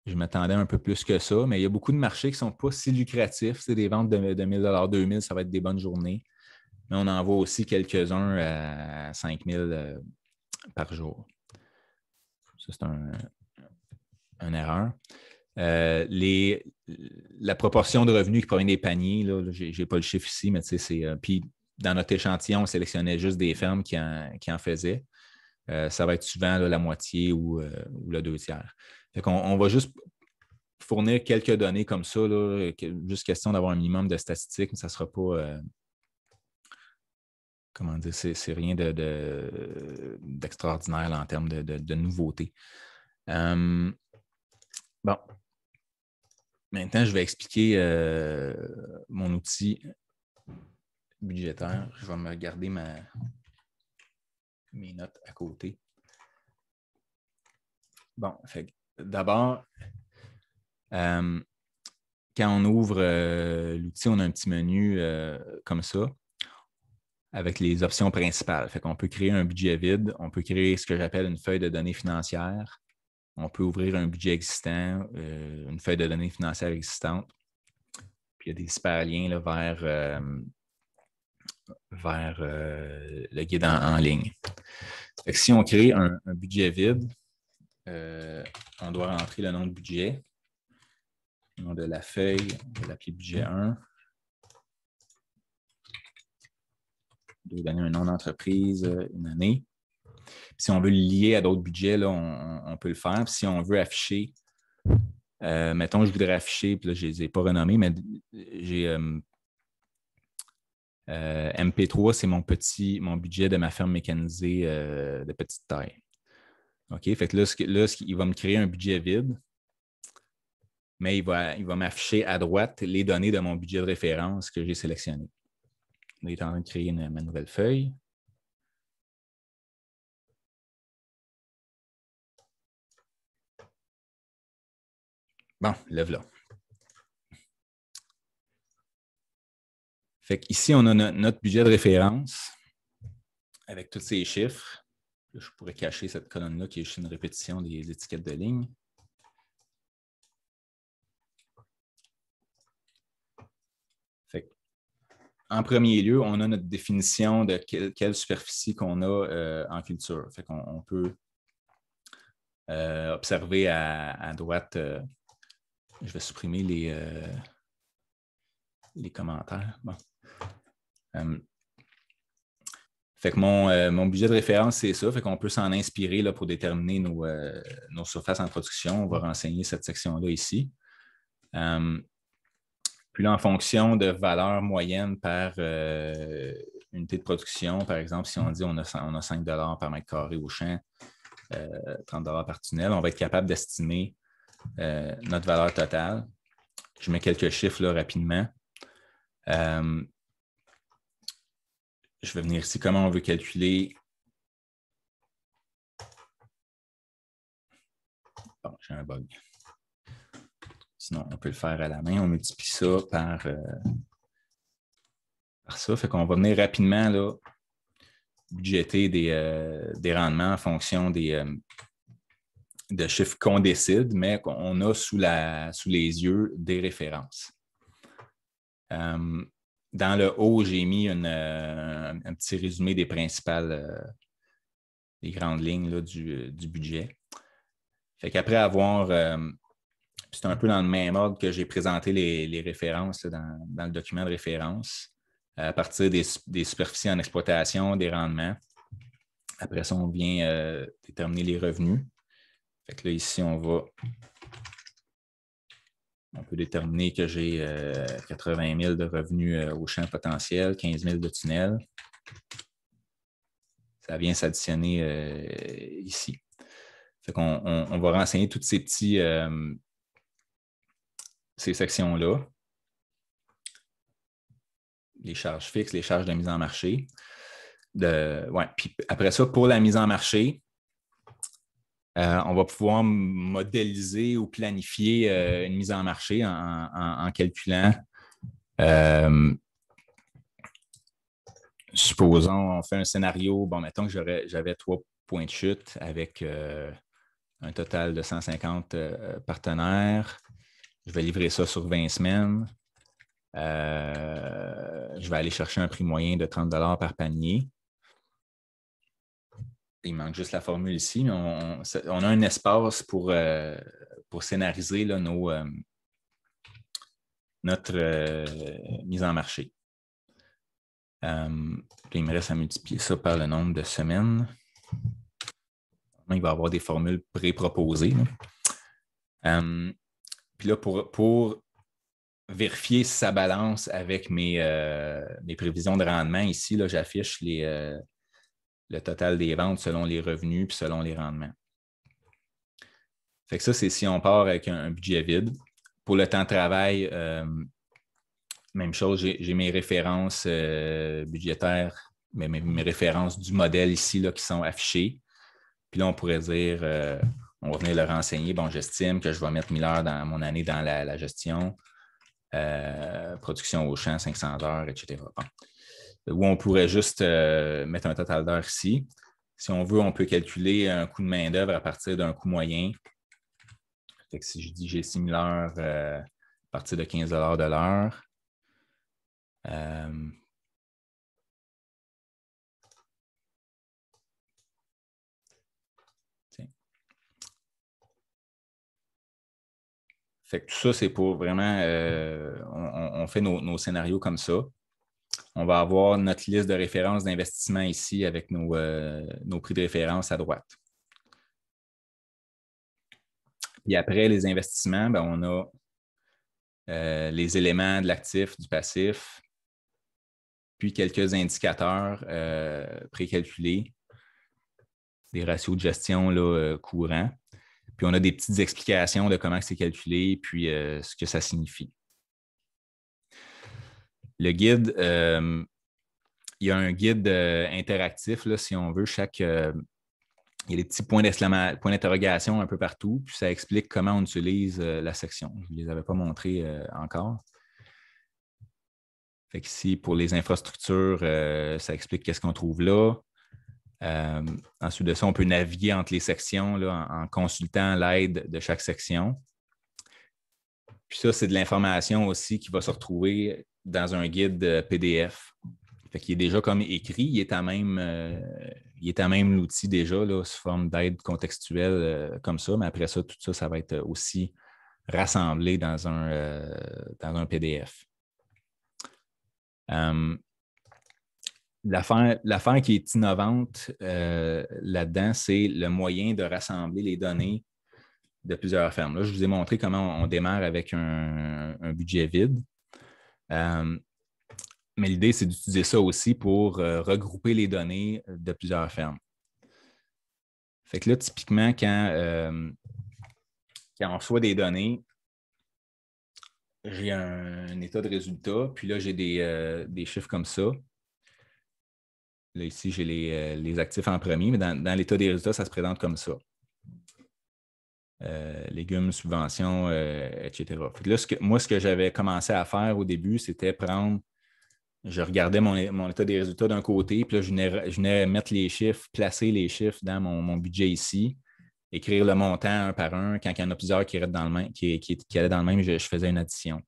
je m'attendais un peu plus que ça, mais il y a beaucoup de marchés qui ne sont pas si lucratifs. C'est des ventes de, de 2 2000 ça va être des bonnes journées mais on envoie aussi quelques-uns à 5000 euh, par jour. Ça, c'est un, une erreur. Euh, les, la proportion de revenus qui provient des paniers, là, je n'ai pas le chiffre ici, mais c'est. Euh, puis dans notre échantillon, on sélectionnait juste des fermes qui en, qui faisaient. ça va être souvent la moitié ou, le deux tiers. on va juste fournir quelques données comme ça, là, juste question d'avoir un minimum de statistiques, mais ça ne sera pas comment dire, c'est rien d'extraordinaire de, en termes de, de, nouveauté. Hum, bon. Maintenant, je vais expliquer euh, mon outil budgétaire. Je vais me garder mes notes à côté. Bon, d'abord, hum, quand on ouvre euh, l'outil, on a un petit menu euh, comme ça avec les options principales. Fait qu'on peut créer un budget vide, on peut créer ce que j'appelle une feuille de données financières, on peut ouvrir un budget existant, euh, une feuille de données financières existante. Puis il y a des super vers, euh, euh, le guide en, ligne. si on crée un, budget vide, on doit rentrer le nom de budget, le nom de la feuille, on va l'appeler budget 1. de donner un nom d'entreprise, euh, une année. si on veut le lier à d'autres budgets, on, peut le faire. si on veut afficher, euh, mettons, je voudrais afficher, puis là, je ne les ai pas renommés, mais j'ai euh, MP3, c'est mon petit, mon budget de ma ferme mécanisée de petite taille. OK? Fait que là, là il va me créer un budget vide, mais il va, il va m'afficher à droite les données de mon budget de référence que j'ai sélectionné. On est en train de créer une, nouvelle feuille. Bon, lève là Fait ici, on a notre budget de référence avec tous ces chiffres. Je pourrais cacher cette colonne-là qui est juste une répétition des étiquettes de ligne. en premier lieu, on a notre définition de quelle, superficie qu'on a euh, en culture. Fait qu'on on peut euh, observer à, droite, euh, je vais supprimer les, commentaires. fait que mon, budget de référence, c'est ça. Fait qu'on peut s'en inspirer là, pour déterminer nos, surfaces en production. On va renseigner cette section-là ici. Puis là, en fonction de valeur moyenne par euh, unité de production, par exemple, si on dit on a, on a 5 par mètre carré au champ, 30 euh, par tunnel, on va être capable d'estimer euh, notre valeur totale. Je mets quelques chiffres là, rapidement. je vais venir ici comment on veut calculer. Bon, j'ai un bug. Sinon, on peut le faire à la main. On multiplie ça par, euh, ça. Fait qu'on va venir rapidement là, budgéter des, euh, rendements en fonction des, euh, chiffres qu'on décide, mais qu'on a sous, la, sous les yeux des références. dans le haut, j'ai mis une, un petit résumé des principales, des grandes lignes du, du budget. Fait qu'après avoir c'est un peu dans le même ordre que j'ai présenté les, références dans, le document de référence, à partir des, superficies en exploitation, des rendements. Après ça, on vient euh, déterminer les revenus. Fait là, ici, on va. On peut déterminer que j'ai 80 euh, 000 de revenus euh, au champ potentiel, 15 000 de tunnels. Ça vient s'additionner ici. on, va renseigner toutes ces petits, ces sections-là, les charges fixes, les charges de mise en marché. De, Puis après ça, pour la mise en marché, euh, on va pouvoir modéliser ou planifier euh, une mise en marché en, calculant. Euh, supposons, on fait un scénario, bon, mettons que j'avais trois points de chute avec un total de 150 partenaires. Je vais livrer ça sur 20 semaines. Euh, je vais aller chercher un prix moyen de 30 par panier. Il manque juste la formule ici, mais on, a un espace pour, euh, pour scénariser nos, euh, notre mise en marché. il me reste à multiplier ça par le nombre de semaines. Il va y avoir des formules pré-proposées. Puis là, pour, pour vérifier sa balance avec mes, euh, prévisions de rendement, ici, j'affiche euh, le total des ventes selon les revenus puis selon les rendements. Fait que ça, c'est si on part avec un, budget vide. Pour le temps de travail, euh, même chose, j'ai mes références budgétaires, mes, mes, références du modèle ici là, qui sont affichées. Puis là, on pourrait dire on va venir le renseigner. Bon, j'estime que je vais mettre 1000 heures dans mon année dans la, gestion, euh, production au champ, 500 heures, etc. Ou on pourrait juste euh, mettre un total d'heures ici. Si on veut, on peut calculer un coût de main-d'œuvre à partir d'un coût moyen. Fait si je dis j'ai 6000 heures euh, à partir de 15 de l'heure, Fait que tout ça, c'est pour vraiment, euh, on, fait nos, scénarios comme ça. On va avoir notre liste de références d'investissement ici avec nos, euh, nos, prix de référence à droite. Et après les investissements, ben, on a euh, les éléments de l'actif, du passif, puis quelques indicateurs précalculés, des ratios de gestion là, courants. Puis on a des petites explications de comment c'est calculé, puis euh, ce que ça signifie. Le guide, euh, il y a un guide euh, interactif, si on veut. Chaque, il y a des petits points d'interrogation un peu partout, puis ça explique comment on utilise la section. Je ne les avais pas montrés encore. ici, pour les infrastructures, ça explique qu'est-ce qu'on trouve là. Euh, ensuite de ça, on peut naviguer entre les sections en, consultant l'aide de chaque section. Puis ça, c'est de l'information aussi qui va se retrouver dans un guide euh, PDF. Fait est déjà comme écrit, il est à même, euh, il est à même l'outil déjà sous forme d'aide contextuelle comme ça, mais après ça, tout ça, ça va être aussi rassemblé dans un, un PDF l'affaire qui est innovante euh, là-dedans, c'est le moyen de rassembler les données de plusieurs fermes. Là, je vous ai montré comment on démarre avec un, budget vide. Euh, mais l'idée, c'est d'utiliser ça aussi pour euh, regrouper les données de plusieurs fermes. Fait que là, typiquement, quand, on reçoit des données, j'ai un, état de résultat, puis là, j'ai des, chiffres comme ça ici, j'ai euh, les, actifs en premier, mais dans, l'état des résultats, ça se présente comme ça. Euh, légumes, subventions, euh, etc. moi, ce que j'avais commencé à faire au début, c'était prendre, je regardais mon, état des résultats d'un côté, puis là, je venais, mettre les chiffres, placer les chiffres dans mon, budget ici, écrire le montant un par un. Quand il y en a plusieurs qui, dans allaient dans le même, je faisais une addition.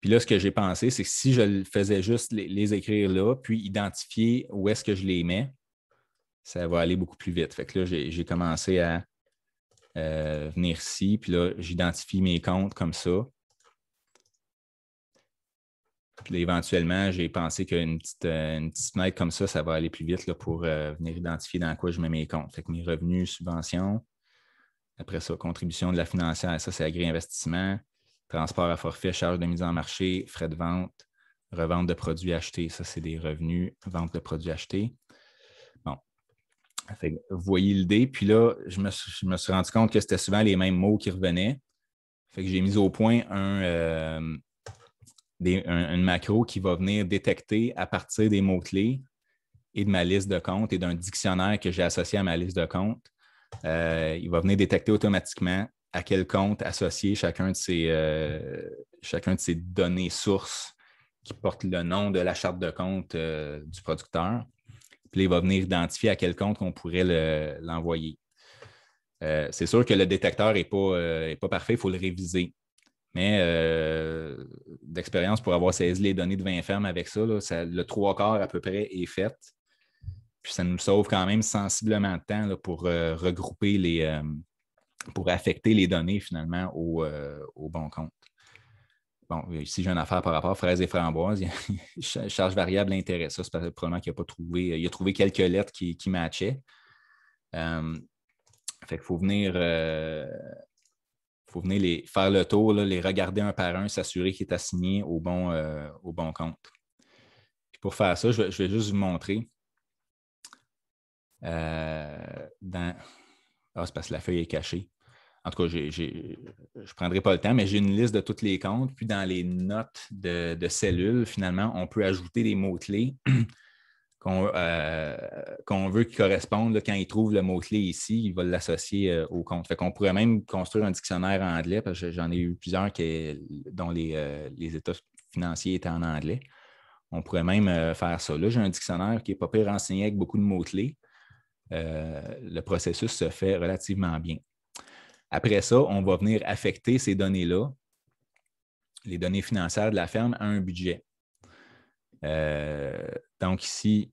Puis là, ce que j'ai pensé, c'est que si je faisais juste les, écrire là, puis identifier où est-ce que je les mets, ça va aller beaucoup plus vite. Fait que là, j'ai commencé à euh, venir ici, puis là, j'identifie mes comptes comme ça. Puis éventuellement, j'ai pensé qu'une euh, petite, fenêtre comme ça, ça va aller plus vite là, pour euh, venir identifier dans quoi je mets mes comptes. Fait que mes revenus, subventions, après ça, contribution de la financière, ça, c'est agré-investissement transport à forfait, charge de mise en marché, frais de vente, revente de produits achetés. Ça, c'est des revenus, vente de produits achetés. Bon. vous voyez l'idée. Puis là, je me, suis, rendu compte que c'était souvent les mêmes mots qui revenaient. Fait que j'ai mis au point euh, un, une macro qui va venir détecter à partir des mots-clés et de ma liste de comptes et d'un dictionnaire que j'ai associé à ma liste de comptes. Euh, il va venir détecter automatiquement à quel compte associer chacun de ces, euh, de ces données sources qui portent le nom de la charte de compte euh, du producteur. Puis il va venir identifier à quel compte on pourrait l'envoyer. Euh, c'est sûr que le détecteur n'est pas, pas parfait, il faut le réviser. Mais d'expérience, pour avoir saisi les données de 20 fermes avec ça, le trois quarts à peu près est fait. Puis ça nous sauve quand même sensiblement de temps pour regrouper les, pour affecter les données finalement au, euh, bon compte. Bon, ici, euh, j'ai une affaire par rapport à fraises et framboises. charge variable, intérêt. Ça, c'est probablement qu'il n'a pas trouvé. Euh, il a trouvé quelques lettres qui, matchaient. fait qu'il faut venir, faut venir les, faire le tour, les regarder un par un, s'assurer qu'il est assigné au bon, au bon compte. pour faire ça, je vais, je vais juste vous montrer. dans, ah, c'est parce que la feuille est cachée. En tout cas, je ne prendrai pas le temps, mais j'ai une liste de tous les comptes. Puis dans les notes de, cellules, finalement, on peut ajouter des mots-clés euh, qu'on veut qu'ils correspondent. quand il trouve le mot-clé ici, ils va l'associer euh, au compte. Fait qu'on pourrait même construire un dictionnaire en anglais, parce que j'en ai eu plusieurs dont euh, les, états financiers étaient en anglais. On pourrait même faire ça. Là, j'ai un dictionnaire qui n'est pas pire renseigné avec beaucoup de mots-clés. Euh, le processus se fait relativement bien. Après ça, on va venir affecter ces données-là, les données financières de la ferme, à un budget. Euh, donc ici,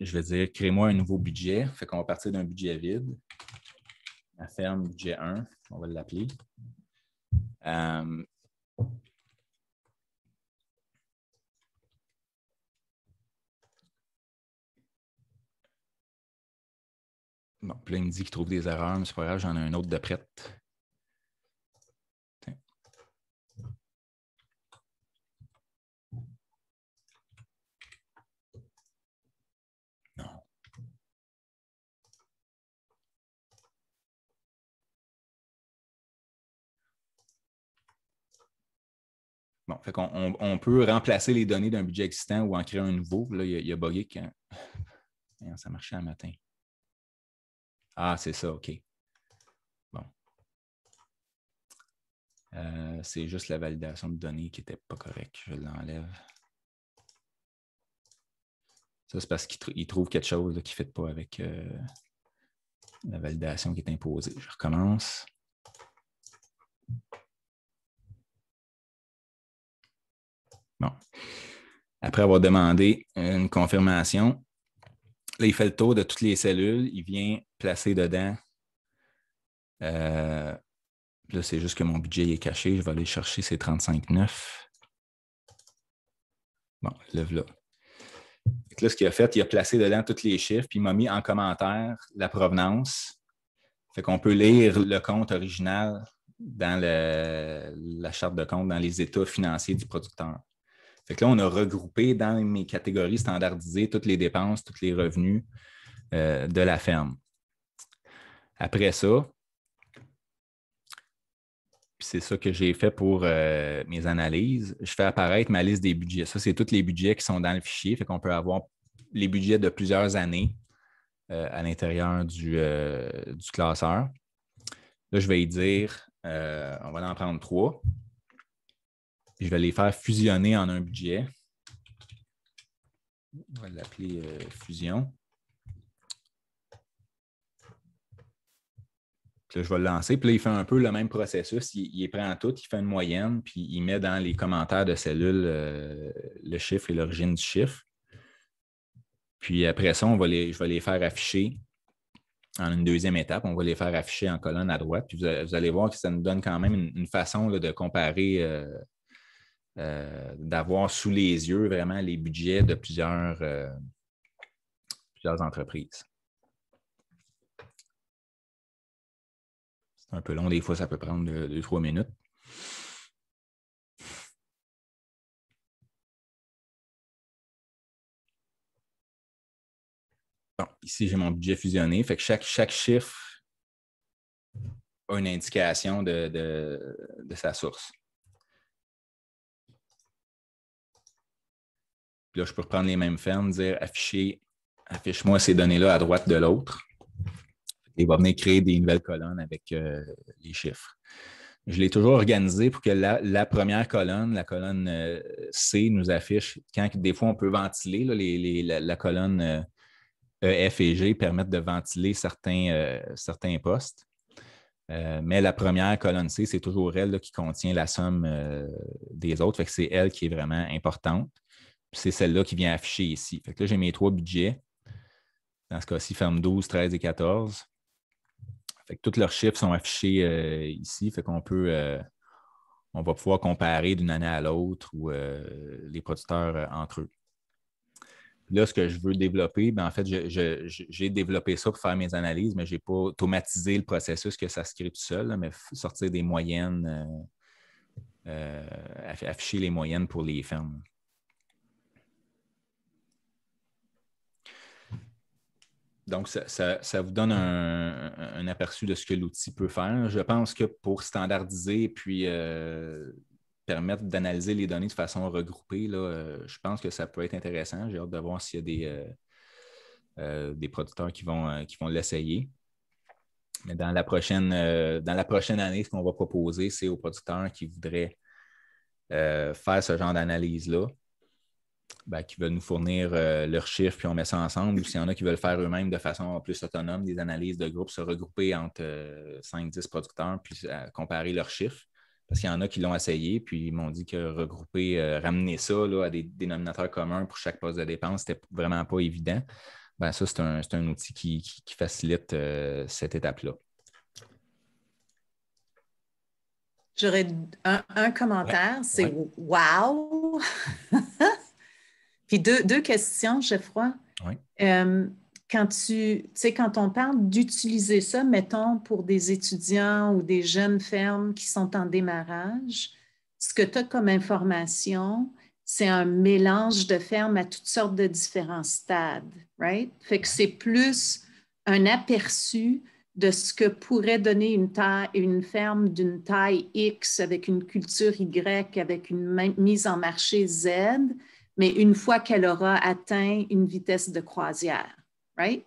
je vais dire, crée-moi un nouveau budget. Fait qu'on va partir d'un budget vide. La ferme, budget 1, on va l'appeler. Euh, Bon, puis là, il me dit qu'il trouve des erreurs, mais c'est pas grave, j'en ai un autre de prête. Non. Bon, fait qu'on on, peut remplacer les données d'un budget existant ou en créer un nouveau. Là, il y a, il a bugué hein. ça marchait un matin. Ah, c'est ça, OK. Bon. Euh, c'est juste la validation de données qui n'était pas correcte. Je l'enlève. Ça, c'est parce qu'il trouve quelque chose qui ne fait pas avec euh, la validation qui est imposée. Je recommence. Bon. Après avoir demandé une confirmation, Là, il fait le tour de toutes les cellules, il vient placer dedans. Euh, là, c'est juste que mon budget est caché. Je vais aller chercher ces 35,9. Bon, lève là. là, ce qu'il a fait, il a placé dedans tous les chiffres, puis il m'a mis en commentaire la provenance. Fait qu'on peut lire le compte original dans la charte de compte, dans les états financiers du producteur. Fait que là, on a regroupé dans mes catégories standardisées toutes les dépenses, tous les revenus euh, de la ferme. Après ça, c'est ça que j'ai fait pour euh, mes analyses. Je fais apparaître ma liste des budgets. Ça, c'est tous les budgets qui sont dans le fichier. Fait qu'on peut avoir les budgets de plusieurs années euh, à l'intérieur du, du, classeur. Là, je vais y dire, on va en prendre trois je vais les faire fusionner en un budget. On va l'appeler euh, fusion. Puis je vais le lancer. Puis là, il fait un peu le même processus. Il, prend tout, il fait une moyenne, puis il met dans les commentaires de cellules euh, le chiffre et l'origine du chiffre. Puis après ça, on va je vais les faire afficher en une deuxième étape. On va les faire afficher en colonne à droite. vous, allez voir que ça nous donne quand même une, façon de comparer euh, euh, d'avoir sous les yeux vraiment les budgets de plusieurs, euh, plusieurs entreprises. C'est un peu long, des fois ça peut prendre deux trois minutes. ici, j'ai mon budget fusionné. Fait que chaque, chiffre a une indication de sa source. Puis là, je peux reprendre les mêmes fermes, dire afficher, affiche-moi ces données-là à droite de l'autre. Il va venir créer des nouvelles colonnes avec euh, les chiffres. Je l'ai toujours organisé pour que la, première colonne, la colonne euh, C, nous affiche quand des fois on peut ventiler les, les, la, colonne euh, E, F et G permettent de ventiler certains, postes. mais la première colonne C, c'est toujours elle qui contient la somme des autres. c'est elle qui est vraiment importante c'est celle-là qui vient afficher ici. Fait que là, j'ai mes trois budgets. Dans ce cas-ci, ferme 12, 13 et 14. Fait tous leurs chiffres sont affichés euh, ici. Fait qu'on peut, euh, on va pouvoir comparer d'une année à l'autre ou euh, les producteurs entre eux. Là, ce que je veux développer, bien, en fait, j'ai développé ça pour faire mes analyses, mais je n'ai pas automatisé le processus que ça se crée tout seul, mais sortir des moyennes, afficher les moyennes pour les fermes. Donc, ça, vous donne un, aperçu de ce que l'outil peut faire. Je pense que pour standardiser et puis euh, permettre d'analyser les données de façon regroupée, là, euh, je pense que ça peut être intéressant. J'ai hâte de voir s'il y a des, euh, des producteurs qui vont, qui vont l'essayer. Mais dans la prochaine, dans la prochaine année, ce qu'on va proposer, c'est aux producteurs qui voudraient faire ce genre d'analyse-là ben, qui veulent nous fournir euh, leurs chiffres, puis on met ça ensemble, ou s'il y en a qui veulent faire eux-mêmes de façon plus autonome des analyses de groupe, se regrouper entre 5-10 euh, producteurs, puis euh, comparer leurs chiffres. Parce qu'il y en a qui l'ont essayé, puis ils m'ont dit que regrouper, ramener ça à des dénominateurs communs pour chaque poste de dépense, c'était vraiment pas évident. Ben, ça, c'est un, outil qui, facilite cette étape-là. J'aurais un, commentaire, c'est wow! deux, questions, Geoffroy. Euh, quand tu, quand on parle d'utiliser ça, mettons, pour des étudiants ou des jeunes fermes qui sont en démarrage, ce que tu as comme information, c'est un mélange de fermes à toutes sortes de différents stades, right? Fait que c'est plus un aperçu de ce que pourrait donner une, taille, une ferme d'une taille X avec une culture Y, avec une mise en marché Z, mais une fois qu'elle aura atteint une vitesse de croisière, right?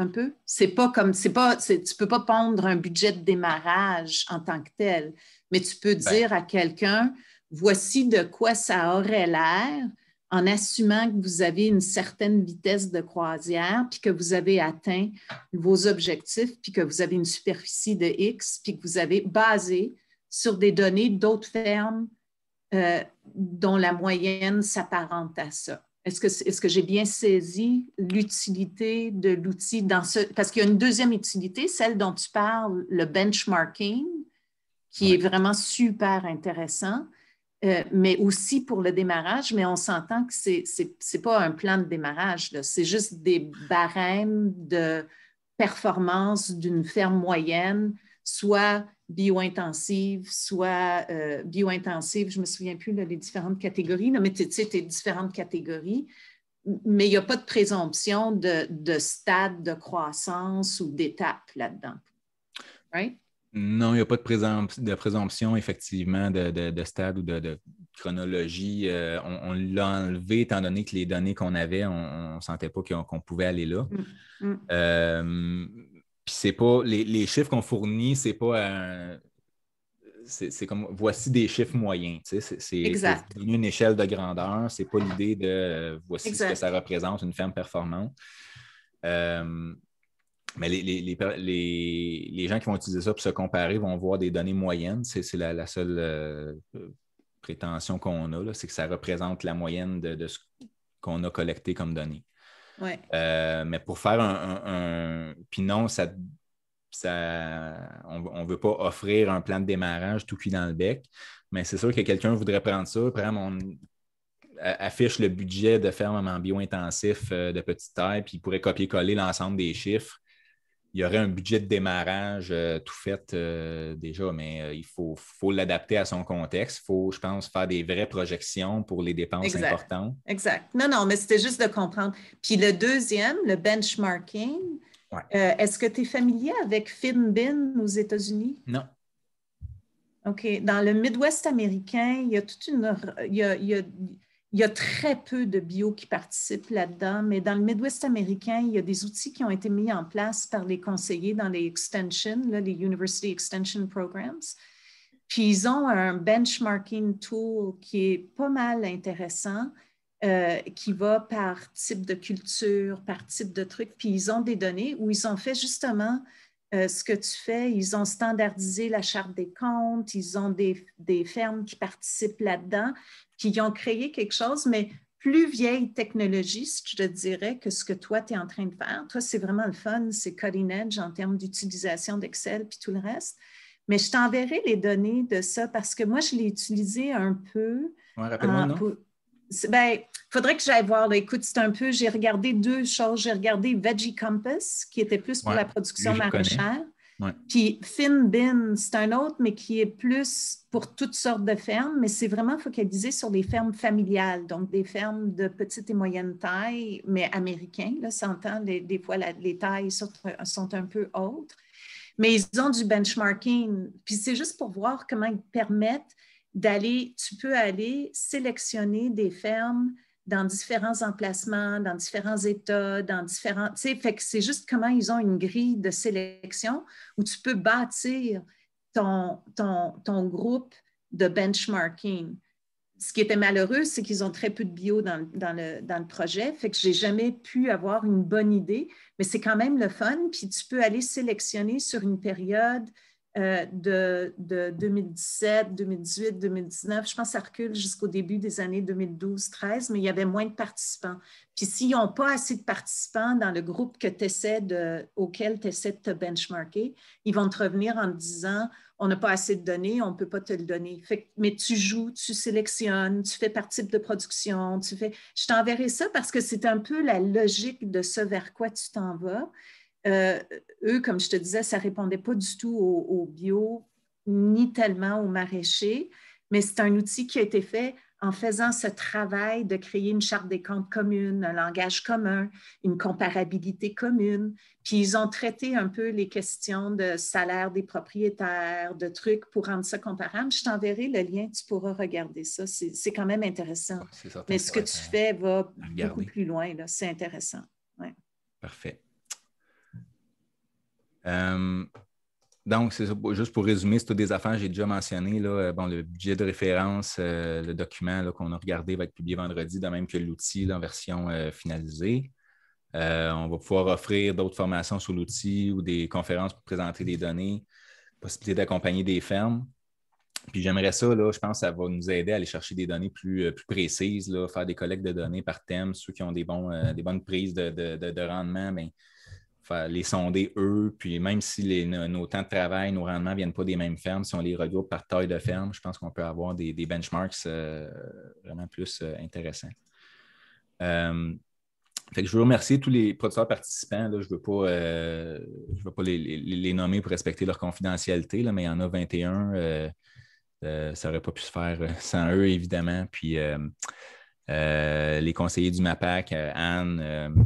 Un peu. C'est pas comme, c'est pas, tu peux pas pondre un budget de démarrage en tant que tel, mais tu peux ben. dire à quelqu'un, voici de quoi ça aurait l'air en assumant que vous avez une certaine vitesse de croisière, puis que vous avez atteint vos objectifs, puis que vous avez une superficie de X, puis que vous avez basé sur des données d'autres fermes euh, dont la moyenne s'apparente à ça. Est-ce que, j'ai bien saisi l'utilité de l'outil dans ce... Parce qu'il y a une deuxième utilité, celle dont tu parles, le benchmarking, qui est vraiment super intéressant, euh, mais aussi pour le démarrage, mais on s'entend que ce n'est pas un plan de démarrage, c'est juste des barèmes de performance d'une ferme moyenne soit bio-intensive, soit euh, biointensive, bio je ne me souviens plus les différentes catégories, Non, mais tu sais, es différentes catégories, mais il n'y a pas de présomption de, stade de croissance ou d'étape là-dedans. Right? Non, il n'y a pas de, présomption, de présomption effectivement, de, stade ou de, chronologie. Euh, on, l'a enlevé étant donné que les données qu'on avait, on ne sentait pas qu'on pouvait aller là. Mm, mm. Euh, puis c'est pas les, chiffres qu'on fournit, c'est pas un, c'est comme voici des chiffres moyens. c'est une échelle de grandeur. C'est pas l'idée de voici ce que ça représente, une ferme performante. Euh, mais les, gens qui vont utiliser ça pour se comparer vont voir des données moyennes. C'est la, seule euh, prétention qu'on a, c'est que ça représente la moyenne de ce qu'on a collecté comme données. Euh, mais pour faire un. Puis non, ça, on ne veut pas offrir un plan de démarrage tout cuit dans le bec. Mais c'est sûr que quelqu'un voudrait prendre ça, exemple, on affiche le budget de ferme en bio-intensif euh, de petite taille, puis il pourrait copier-coller l'ensemble des chiffres il y aurait un budget de démarrage euh, tout fait euh, déjà, mais euh, il faut, faut l'adapter à son contexte. Il faut, je pense, faire des vraies projections pour les dépenses importantes. Exact. Non, non, mais c'était juste de comprendre. Puis le deuxième, le benchmarking. Est-ce que tu es familier avec FinBin aux États-Unis? Non. OK. Dans le Midwest américain, il y a toute une. il y a, il y a très peu de bio qui participent là-dedans, mais dans le Midwest américain, il y a des outils qui ont été mis en place par les conseillers dans les extensions, les University Extension Programs. Puis ils ont un benchmarking tool qui est pas mal intéressant, euh, qui va par type de culture, par type de truc. Puis ils ont des données où ils ont fait justement euh, ce que tu fais. Ils ont standardisé la charte des comptes, ils ont des, des fermes qui participent là-dedans qui ont créé quelque chose, mais plus vieille technologie, je te dirais, que ce que toi, tu es en train de faire. Toi, c'est vraiment le fun, c'est cutting edge en termes d'utilisation d'Excel puis tout le reste. Mais je t'enverrai les données de ça parce que moi, je l'ai utilisé un peu. Ouais, rappelle-moi, euh, Ben, faudrait que j'aille voir. Écoute, c'est un peu, j'ai regardé deux choses. J'ai regardé Veggie Compass, qui était plus pour la production maraîchère. Ouais. Puis FinBin, c'est un autre, mais qui est plus pour toutes sortes de fermes, mais c'est vraiment focalisé sur les fermes familiales, donc des fermes de petite et moyenne taille, mais américains, Là, entend, des, fois, les tailles sont, un peu autres. Mais ils ont du benchmarking. Puis c'est juste pour voir comment ils permettent d'aller, tu peux aller sélectionner des fermes dans différents emplacements, dans différents États, dans différents. c'est juste comment ils ont une grille de sélection où tu peux bâtir ton, groupe de benchmarking. Ce qui était malheureux, c'est qu'ils ont très peu de bio dans, le, dans le projet, fait que j'ai jamais pu avoir une bonne idée, mais c'est quand même le fun. Puis tu peux aller sélectionner sur une période euh, de, 2017, 2018, 2019. Je pense que ça recule jusqu'au début des années 2012-13, mais il y avait moins de participants. Puis s'ils n'ont pas assez de participants dans le groupe que essaies de, auquel tu essaies de te benchmarker, ils vont te revenir en te disant on n'a pas assez de données, on ne peut pas te le donner. mais tu joues, tu sélectionnes, tu fais partie de production, tu fais. Je t'enverrai ça parce que c'est un peu la logique de ce vers quoi tu t'en vas. Euh, eux, comme je te disais, ça ne répondait pas du tout au, bio, ni tellement au maraîcher mais c'est un outil qui a été fait en faisant ce travail de créer une charte des comptes commune, un langage commun, une comparabilité commune. Puis ils ont traité un peu les questions de salaire des propriétaires, de trucs pour rendre ça comparable. Je t'enverrai le lien, tu pourras regarder ça. C'est quand même intéressant. Mais ce que tu fais va beaucoup plus loin. C'est intéressant. Parfait. Euh, donc, c'est juste pour résumer, c'est toutes des affaires j'ai déjà mentionné euh, bon, le budget de référence, euh, le document qu'on a regardé va être publié vendredi, de même que l'outil en version finalisée. on va pouvoir offrir d'autres formations sur l'outil ou des conférences pour présenter des données, possibilité d'accompagner des fermes. Puis j'aimerais ça, là, je pense que ça va nous aider à aller chercher des données plus, précises, faire des collectes de données par thème, ceux qui ont des, bonnes prises de, rendement, ben, les sonder eux, puis même si nos, temps de travail, nos rendements ne viennent pas des mêmes fermes, si on les regroupe par taille de ferme, je pense qu'on peut avoir des, benchmarks euh, vraiment plus euh, intéressants. Euh, je veux remercier tous les producteurs participants. je ne veux pas, je veux pas les, nommer pour respecter leur confidentialité, là, mais il y en a 21. ça n'aurait pas pu se faire sans eux, évidemment. Puis les conseillers du MAPAC, Anne,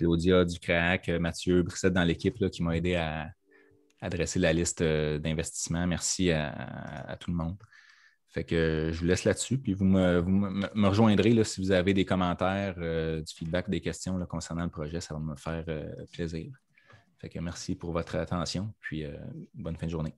Claudia Ducrac, euh, Mathieu Brissette dans l'équipe qui m'a aidé à, adresser la liste euh, d'investissements. Merci à, tout le monde. Fait que euh, je vous laisse là-dessus, puis vous me, rejoindrez là, si vous avez des commentaires, du feedback, des questions concernant le projet, ça va me faire plaisir. Fait que merci pour votre attention, puis bonne fin de journée.